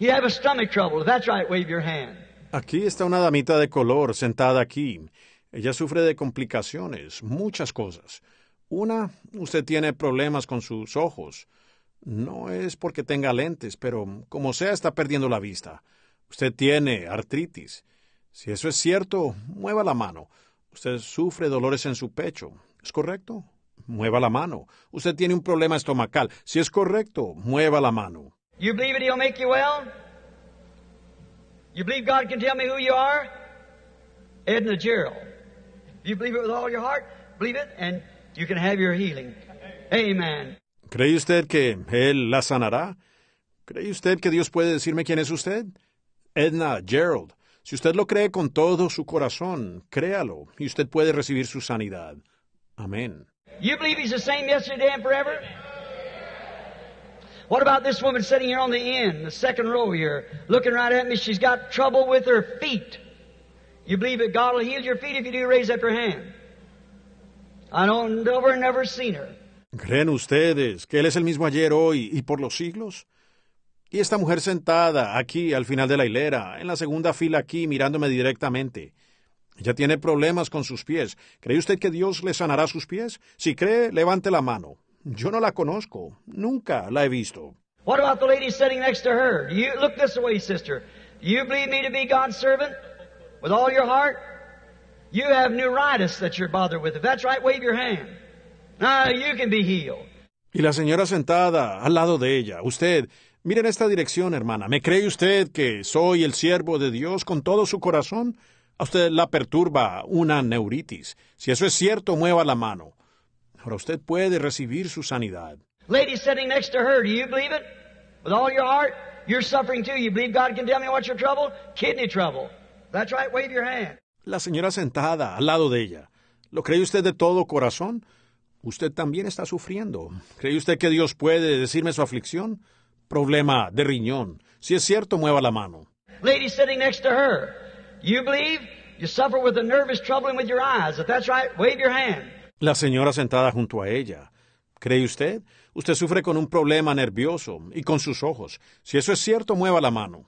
You have a stomach trouble. If that's right, wave your hand. Aquí está una damita de color sentada aquí. Ella sufre de complicaciones, muchas cosas. Una, usted tiene problemas con sus ojos. No es porque tenga lentes, pero como sea está perdiendo la vista. Usted tiene artritis. Si eso es cierto, mueva la mano. Usted sufre dolores en su pecho. ¿Es correcto? Mueva la mano. Usted tiene un problema estomacal. Si es correcto, mueva la mano. Edna Gerald. ¿Cree usted que Él la sanará? ¿Cree usted que Dios puede decirme quién es usted? Edna Gerald. Si usted lo cree con todo su corazón, créalo, y usted puede recibir su sanidad. Amén. You believe he's the same yesterday and forever? What about this woman sitting here on the end, the second row here, looking right at me? She's got trouble with her feet. You believe that God will heal your feet if you do raise up your hand? I don't never, never seen her. ¿Creen ustedes que Él es el mismo ayer, hoy y por los siglos? Y esta mujer sentada aquí al final de la hilera, en la segunda fila aquí, mirándome directamente. Ella tiene problemas con sus pies. ¿Cree usted que Dios le sanará sus pies? Si cree, levante la mano. Yo no la conozco. Nunca la he visto. What about the lady sitting next to her? You look this way, sister. You believe me to be God's servant with all your heart? You have neuritis that you're bothered with. If that's right, wave your hand. Now ah, you can be healed. Y la señora sentada al lado de ella, usted, Miren esta dirección, hermana. ¿Me cree usted que soy el siervo de Dios con todo su corazón? A usted la perturba una neuritis. Si eso es cierto, mueva la mano. Ahora usted puede recibir su sanidad. La señora sentada al lado de ella. ¿Lo cree usted de todo corazón? Usted también está sufriendo. ¿Cree usted que Dios puede decirme su aflicción? problema de riñón. Si es cierto, mueva la mano. La señora sentada junto a ella. ¿Cree usted? Usted sufre con un problema nervioso y con sus ojos. Si eso es cierto, mueva la mano.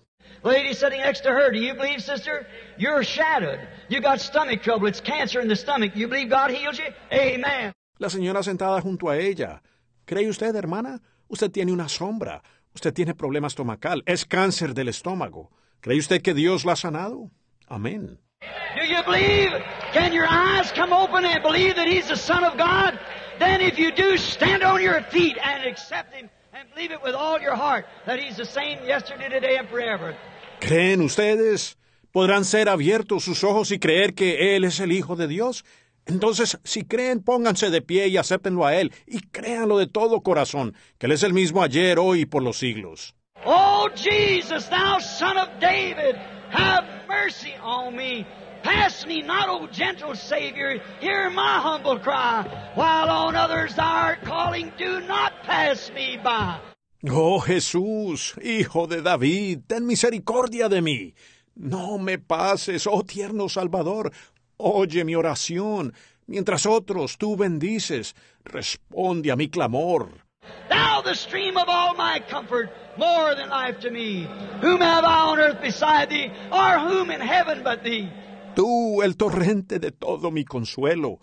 La señora sentada junto a ella. ¿Cree usted, hermana? Usted tiene una sombra. Usted tiene problema estomacal, es cáncer del estómago. ¿Cree usted que Dios la ha sanado? Amén. Do you believe? Can your eyes come open and believe that He's the Son of God? Then, if you do, stand on your feet and accept Him and believe it with all your heart that He's the same yesterday, today, and forever. ¿Creen ustedes? ¿Podrán ser abiertos sus ojos y creer que Él es el Hijo de Dios? Entonces, si creen, pónganse de pie y acéptenlo a Él, y créanlo de todo corazón, que Él es el mismo ayer, hoy y por los siglos. Oh Jesus, thou son of David, have mercy on me. Pass me not, O gentle Savior, hear my humble cry. While on others thou art calling, do not pass me by. Oh Jesús, Hijo de David, ten misericordia de mí. No me pases, oh tierno Salvador, Oye mi oración, mientras otros tú bendices, responde a mi clamor. Thou the stream of all my comfort, more than life to me. Whom have I on earth beside thee, or whom in heaven but thee? Tú el torrente de todo mi consuelo,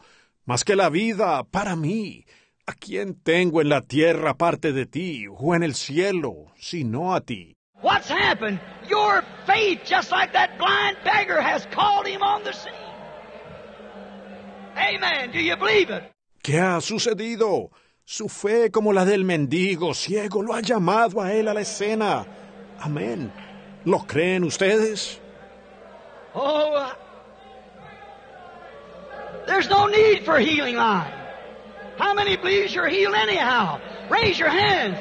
más que la vida para mí. ¿A quién tengo en la tierra aparte de ti, o en el cielo, sino a ti? What's happened? Your faith, just like that blind beggar, has called him on the sea. Amen. Do you believe it? ¿Qué ha sucedido? Su fe como la del mendigo ciego lo ha llamado a él a la escena. Amén. ¿Lo creen ustedes? Oh, uh, there's no need for healing line. How many believe you're healed anyhow? Raise your hands.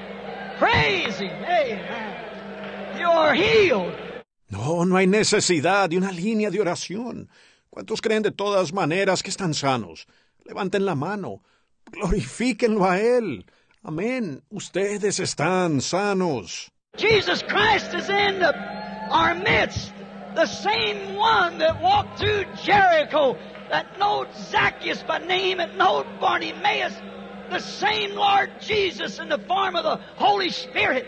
Crazy. him. Amen. You're healed. No, no hay necesidad de una línea de oración. ¿Cuántos creen de todas maneras que están sanos? Levanten la mano. Glorifíquenlo a Él. Amén. Ustedes están sanos. Jesus Christ is in our midst. The same one that walked through Jericho, that knowed Zacchaeus by name, and knowed Bartimaeus. The same Lord Jesus in the form of the Holy Spirit.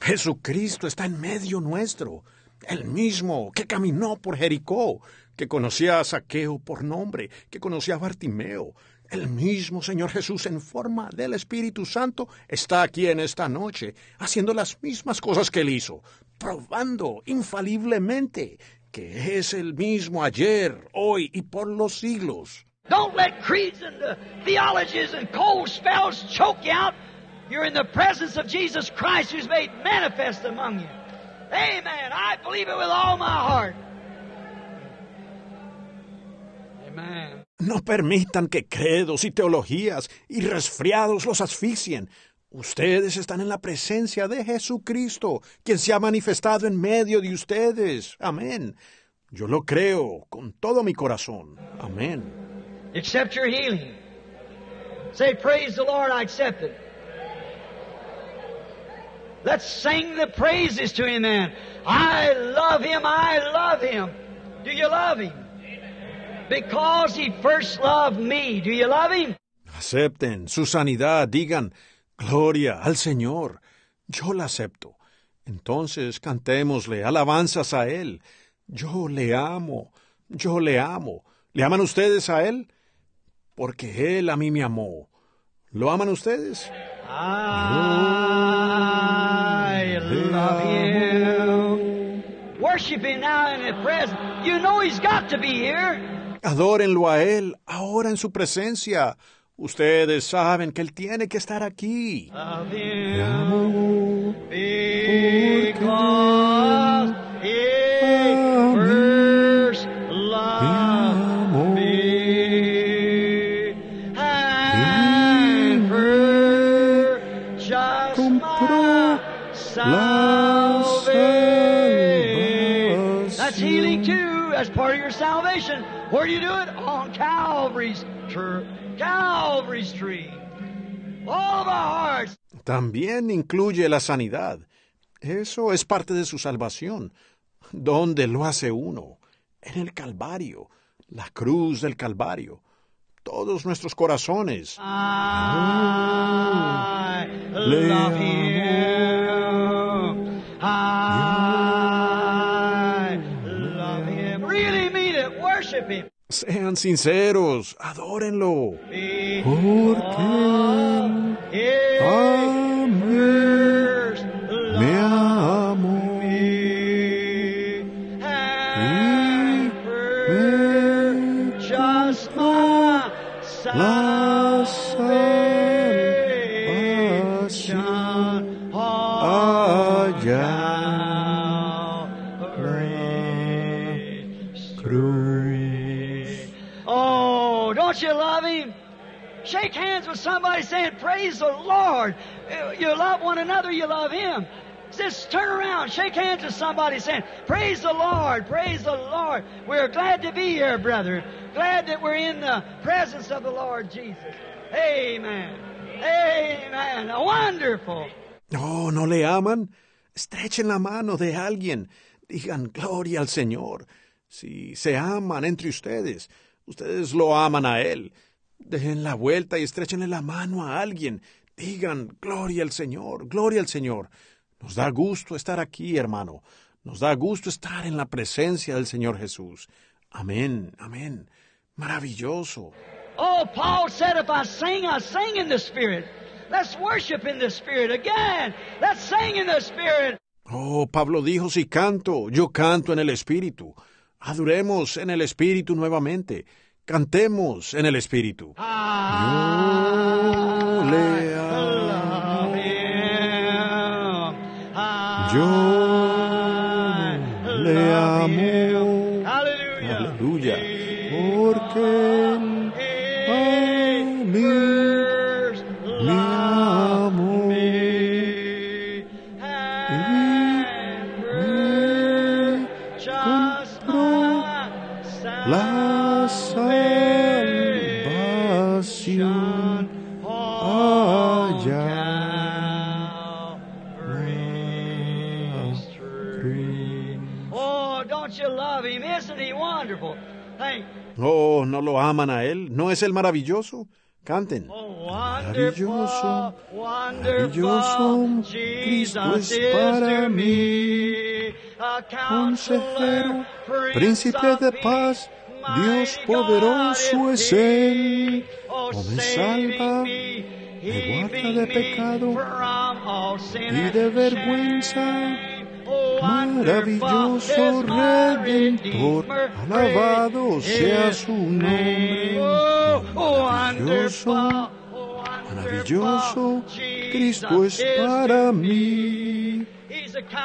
Jesucristo está en medio nuestro, el mismo que caminó por Jericó, que conocía a Saqueo por nombre, que conocía a Bartimeo. El mismo Señor Jesús en forma del Espíritu Santo está aquí en esta noche, haciendo las mismas cosas que él hizo, probando infaliblemente que es el mismo ayer, hoy y por los siglos. Don't let creeds and the theologies and cold spells choke you out. You're in the presence of Jesus Christ who's made manifest among you. Amen. I believe it with all my heart. Amen. No permitan que credos y teologías y resfriados los asfixien. Ustedes están en la presencia de Jesucristo, quien se ha manifestado en medio de ustedes. Amén. Yo lo creo con todo mi corazón. Amén. Accept your healing. Say, praise the Lord, I accept it. Let's sing the praises to Him, man. I love Him, I love Him. Do you love Him? Because He first loved me. Do you love Him? Acepten su sanidad. Digan, Gloria al Señor. Yo la acepto. Entonces cantémosle alabanzas a Él. Yo le amo. Yo le amo. ¿Le aman ustedes a Él? Porque Él a mí me amó. ¿Lo aman ustedes? Adórenlo a Él ahora en su presencia. Ustedes saben que Él tiene que estar aquí. healing too, as part of your salvation. Where do you do it? On Calvary's church. También incluye la sanidad. Eso es parte de su salvación. ¿Dónde lo hace uno? En el Calvario, la cruz del Calvario. Todos nuestros corazones. Really mean it. Sean sinceros, adórenlo. Porque ah, eh. Somebody's saying, Praise the Lord. You love one another, you love Him. Just turn around, shake hands with somebody saying, Praise the Lord, praise the Lord. We're glad to be here, brother. Glad that we're in the presence of the Lord Jesus. Amen. Amen. Wonderful. No, no le aman. Estrechen la mano de alguien. Digan gloria al Señor. Si se aman entre ustedes, ustedes lo aman a Él. Dejen la vuelta y estrechenle la mano a alguien. Digan, Gloria al Señor, Gloria al Señor. Nos da gusto estar aquí, hermano. Nos da gusto estar en la presencia del Señor Jesús. Amén, amén. Maravilloso. Oh, Let's worship in the Spirit again. Let's sing in the Spirit. Oh, Pablo dijo, si canto, yo canto en el Espíritu. Aduremos en el Espíritu nuevamente. Cantemos en el Espíritu. Yo le amo. no lo aman a él? ¿No es el maravilloso? Canten. Oh, maravilloso, maravilloso, Cristo es para mí. Consejero, príncipe de paz, Dios poderoso es Él. O oh, oh, me salva, me guarda de pecado y de vergüenza maravilloso Redentor, alabado sea su nombre, oh, maravilloso, oh, maravilloso, Cristo es para mí.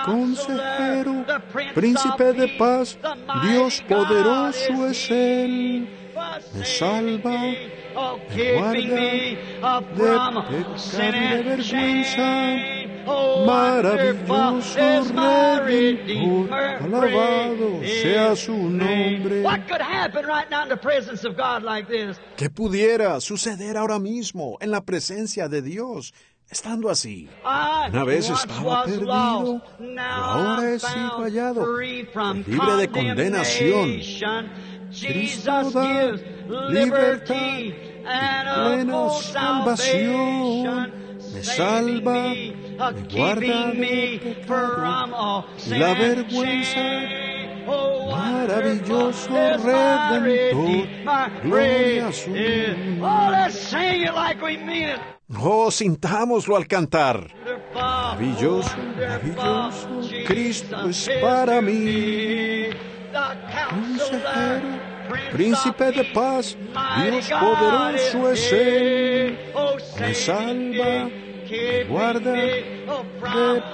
Consejero, príncipe de paz, Dios poderoso es Él, me salva, oh, me guarda de pecado y de vergüenza maravilloso is Alabado sea su nombre. ¿Qué pudiera suceder ahora mismo en la presencia de Dios? Estando así, ah, una vez estaba perdido, ahora he sido hallado, libre de condenación. Cristo da libertad y plena salvación. Me salva la vergüenza oh, maravilloso redentor, gloria su sintámoslo al cantar. Maravilloso, maravilloso, Cristo es para mí. Consejero, príncipe de paz, Dios poderoso es Él. Me salva, guarda de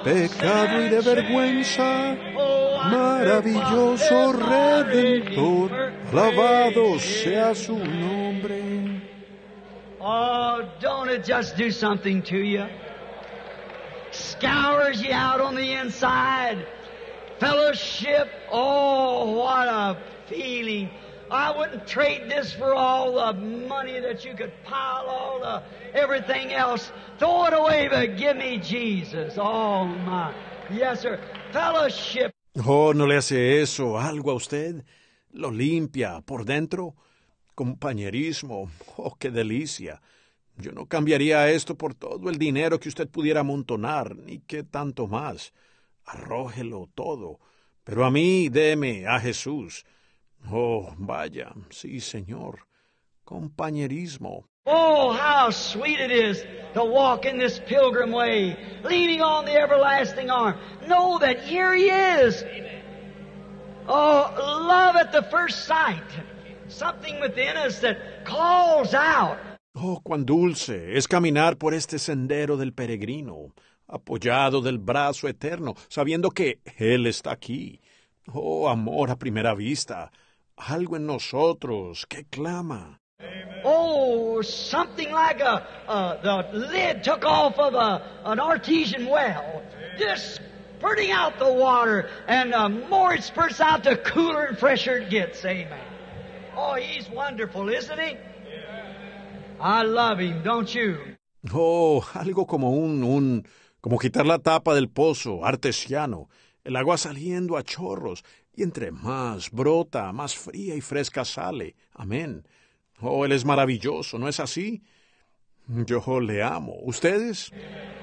pecado y de vergüenza, maravilloso redentor, lavado sea su nombre. Oh, don't it just do something to you? Scours you out on the inside. Fellowship, oh, what a feeling. I wouldn't trade this for all the money that you could pile, all the everything else. Throw it away, but give me Jesus. Oh my, yes sir, fellowship. Oh, no le hace eso algo a usted. Lo limpia por dentro. Compañerismo. Oh, qué delicia. Yo no cambiaría esto por todo el dinero que usted pudiera amontonar, ni qué tanto más. Arrójelo todo. Pero a mí, deme a Jesús. Oh, vaya, sí, señor. Compañerismo. Oh, how sweet it is to walk in this pilgrim way, leaning on the everlasting arm. Know that here he is. Oh, love at the first sight. Something within us that calls out. Oh, cuán dulce es caminar por este sendero del peregrino, apoyado del brazo eterno, sabiendo que Él está aquí. Oh, amor a primera vista algo en nosotros que clama. Oh, something like a, the lid took off of a, an artesian well, just spurting out the water, and the uh, more it spurts out, the cooler and fresher it gets. Amen. Oh, he's wonderful, isn't he? I love him, don't you? Oh, algo como un, un, como quitar la tapa del pozo artesiano, el agua saliendo a chorros, y entre más brota, más fría y fresca sale. Amén. Oh, Él es maravilloso, ¿no es así? Yo le amo. ¿Ustedes?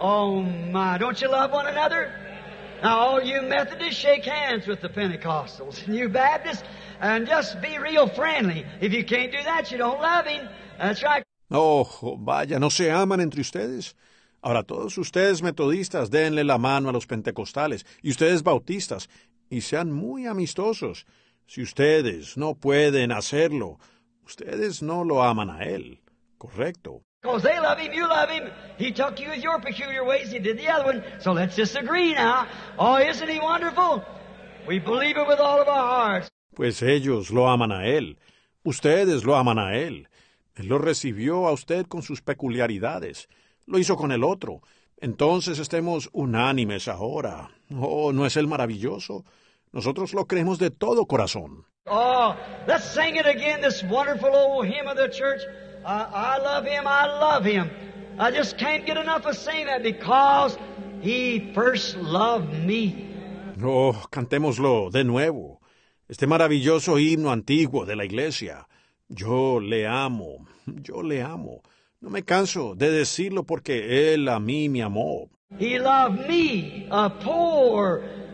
Oh, my. Don't you love one another? Now, all you Methodists, shake hands with the Pentecostals. And you Baptists, and just be real friendly. If you can't do that, you don't love Him. That's right. Oh, vaya, ¿no se aman entre ustedes? Ahora todos ustedes metodistas, denle la mano a los pentecostales, y ustedes bautistas, y sean muy amistosos. Si ustedes no pueden hacerlo, ustedes no lo aman a él. Correcto. him, you your peculiar ways, he did the other one. So let's now. Oh, isn't he wonderful? We believe it with all of our hearts. Pues ellos lo aman a él. Ustedes lo aman a él. Él lo recibió a usted con sus peculiaridades. Lo hizo con el otro. Entonces estemos unánimes ahora. Oh, ¿no es él maravilloso? Nosotros lo creemos de todo corazón. Oh, let's sing it again, this wonderful old hymn of the church. I love him, I love him. I just can't get enough of saying that because he first loved me. Oh, cantémoslo de nuevo. Este maravilloso himno antiguo de la iglesia. Yo le amo, yo le amo. No me canso de decirlo porque él a mí me amó. He loved me, a poor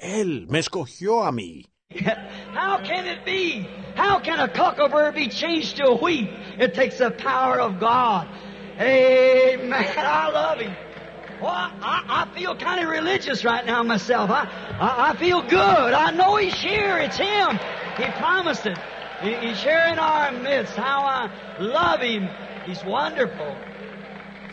Él me escogió a mí. How can it be? How can a cockabird be changed to a wheat? It takes the power of God. Amen. I love him. Well, I, I feel kind of religious right now myself. I, I, I feel good. I know he's here. It's him. He promised it. he's here in our midst. How I love him. He's wonderful.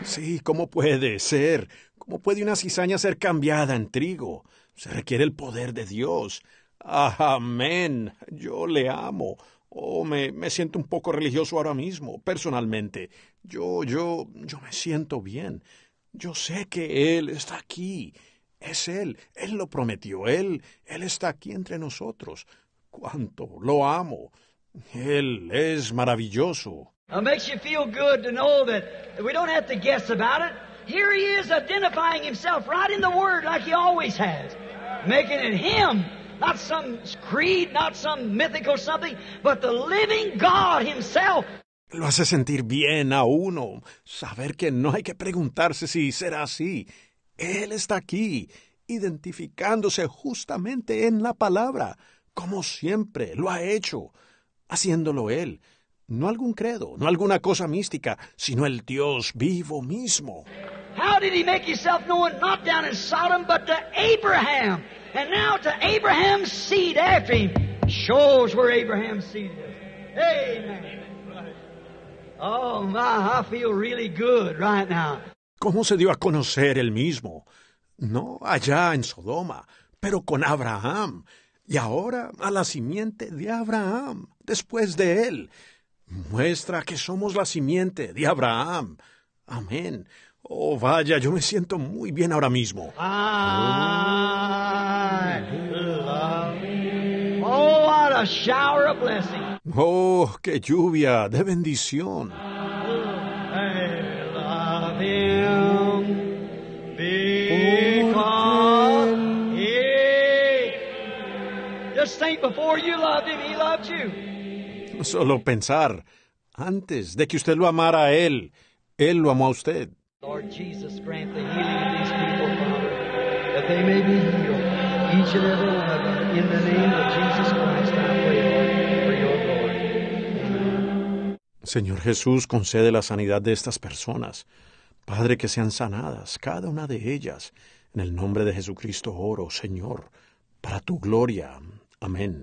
Sí, ¿cómo puede ser? ¿Cómo puede una cizaña ser cambiada en trigo? Se requiere el poder de Dios. Amén. Yo le amo. Oh, me, siento un poco religioso ahora mismo, personalmente. Yo, yo, yo me siento bien. Yo sé que Él está aquí. Es Él. Él lo prometió. Él, Él está aquí entre nosotros. Cuánto lo amo. Él es maravilloso. It makes you feel good to know that we don't have to guess about it. Here he is identifying himself right in the lo hace sentir bien a uno, saber que no hay que preguntarse si será así. Él está aquí, identificándose justamente en la palabra, como siempre lo ha hecho, haciéndolo Él, no algún credo, no alguna cosa mística, sino el Dios vivo mismo. How did he make himself known not down in Sodom but to Abraham? And now to Abraham's seed after him. Shows where Abraham's seed is. Amen. Oh my, I feel really good right now. ¿Cómo se dio a conocer el mismo? No allá en Sodoma, pero con Abraham. Y ahora a la simiente de Abraham, después de él muestra que somos la simiente de Abraham. Amén. Oh, vaya, yo me siento muy bien ahora mismo. Oh, what oh, qué lluvia de bendición. Just think before you loved him, he loved you. Solo pensar, antes de que usted lo amara a Él, Él lo amó a usted. Señor Jesús, concede la sanidad de estas personas. Padre, que sean sanadas, cada una de ellas. En el nombre de Jesucristo oro, Señor, para tu gloria. Amén.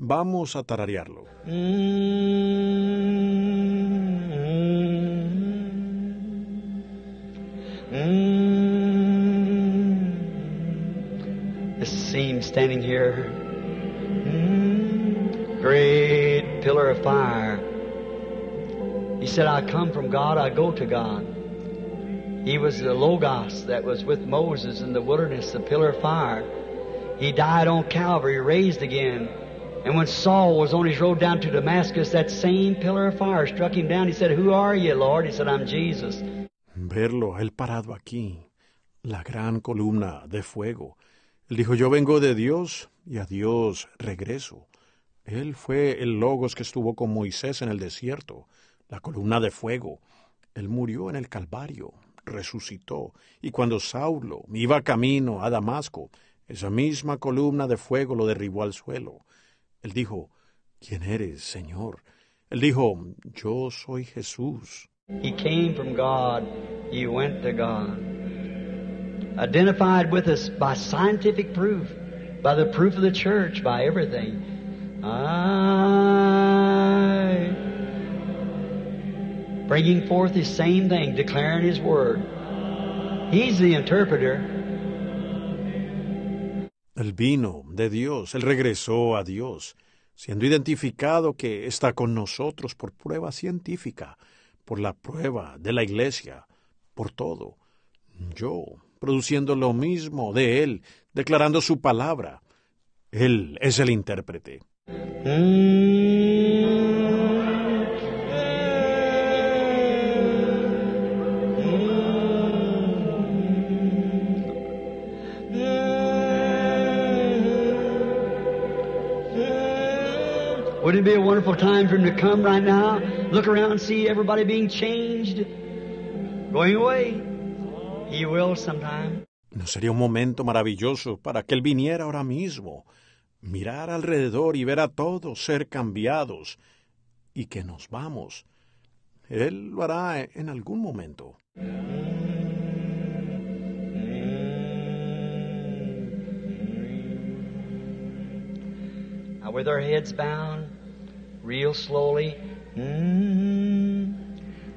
Vamos a tararearlo. this scene standing here. great pillar of fire. He said, I come from God, I go to God. He was the Logos that was with Moses in the wilderness, the pillar of fire. He died on Calvary, raised again. And when Saul was on his road down Damascus, that same pillar struck him down. He said, Who are you, Lord? He said, I'm Jesus. Verlo él parado aquí, la gran columna de fuego. Él dijo, Yo vengo de Dios y a Dios regreso. Él fue el Logos que estuvo con Moisés en el desierto, la columna de fuego. Él murió en el Calvario, resucitó, y cuando Saulo iba camino a Damasco, esa misma columna de fuego lo derribó al suelo. Él dijo, ¿quién eres, Señor? Él dijo, yo soy Jesús. He came from God, he went to God. Identified with us by scientific proof, by the proof of the church, by everything. I... Bringing forth the same thing, declaring his word. He's the interpreter. Él vino de Dios, Él regresó a Dios, siendo identificado que está con nosotros por prueba científica, por la prueba de la iglesia, por todo. Yo, produciendo lo mismo de Él, declarando su palabra. Él es el intérprete. Mm. Wouldn't it be a wonderful time for him to come right now, look around and see everybody being changed, going away? He will sometime. ¿No sería un momento maravilloso para que él viniera ahora mismo, mirar alrededor y ver a todos ser cambiados y que nos vamos? Él lo hará en algún momento. Now, with our heads bound, real slowly. Mm-hmm.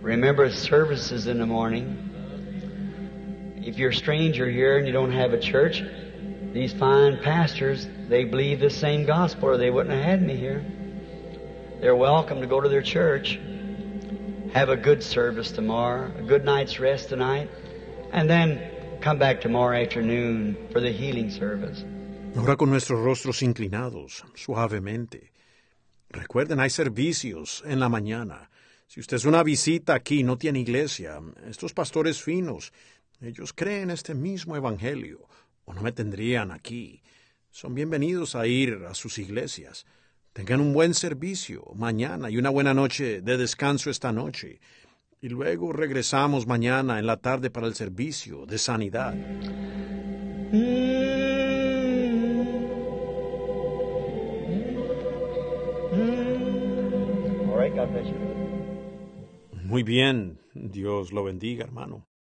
Remember services in the morning. If you're a stranger here and you don't have a church, these fine pastors, they believe the same gospel or they wouldn't have had me here. They're welcome to go to their church. Have a good service tomorrow, a good night's rest tonight, and then come back tomorrow afternoon for the healing service. Ahora con nuestros rostros inclinados, suavemente, Recuerden, hay servicios en la mañana. Si usted es una visita aquí, no tiene iglesia, estos pastores finos, ellos creen este mismo Evangelio, o no me tendrían aquí. Son bienvenidos a ir a sus iglesias. Tengan un buen servicio mañana y una buena noche de descanso esta noche. Y luego regresamos mañana en la tarde para el servicio de sanidad. Muy bien, Dios lo bendiga, hermano.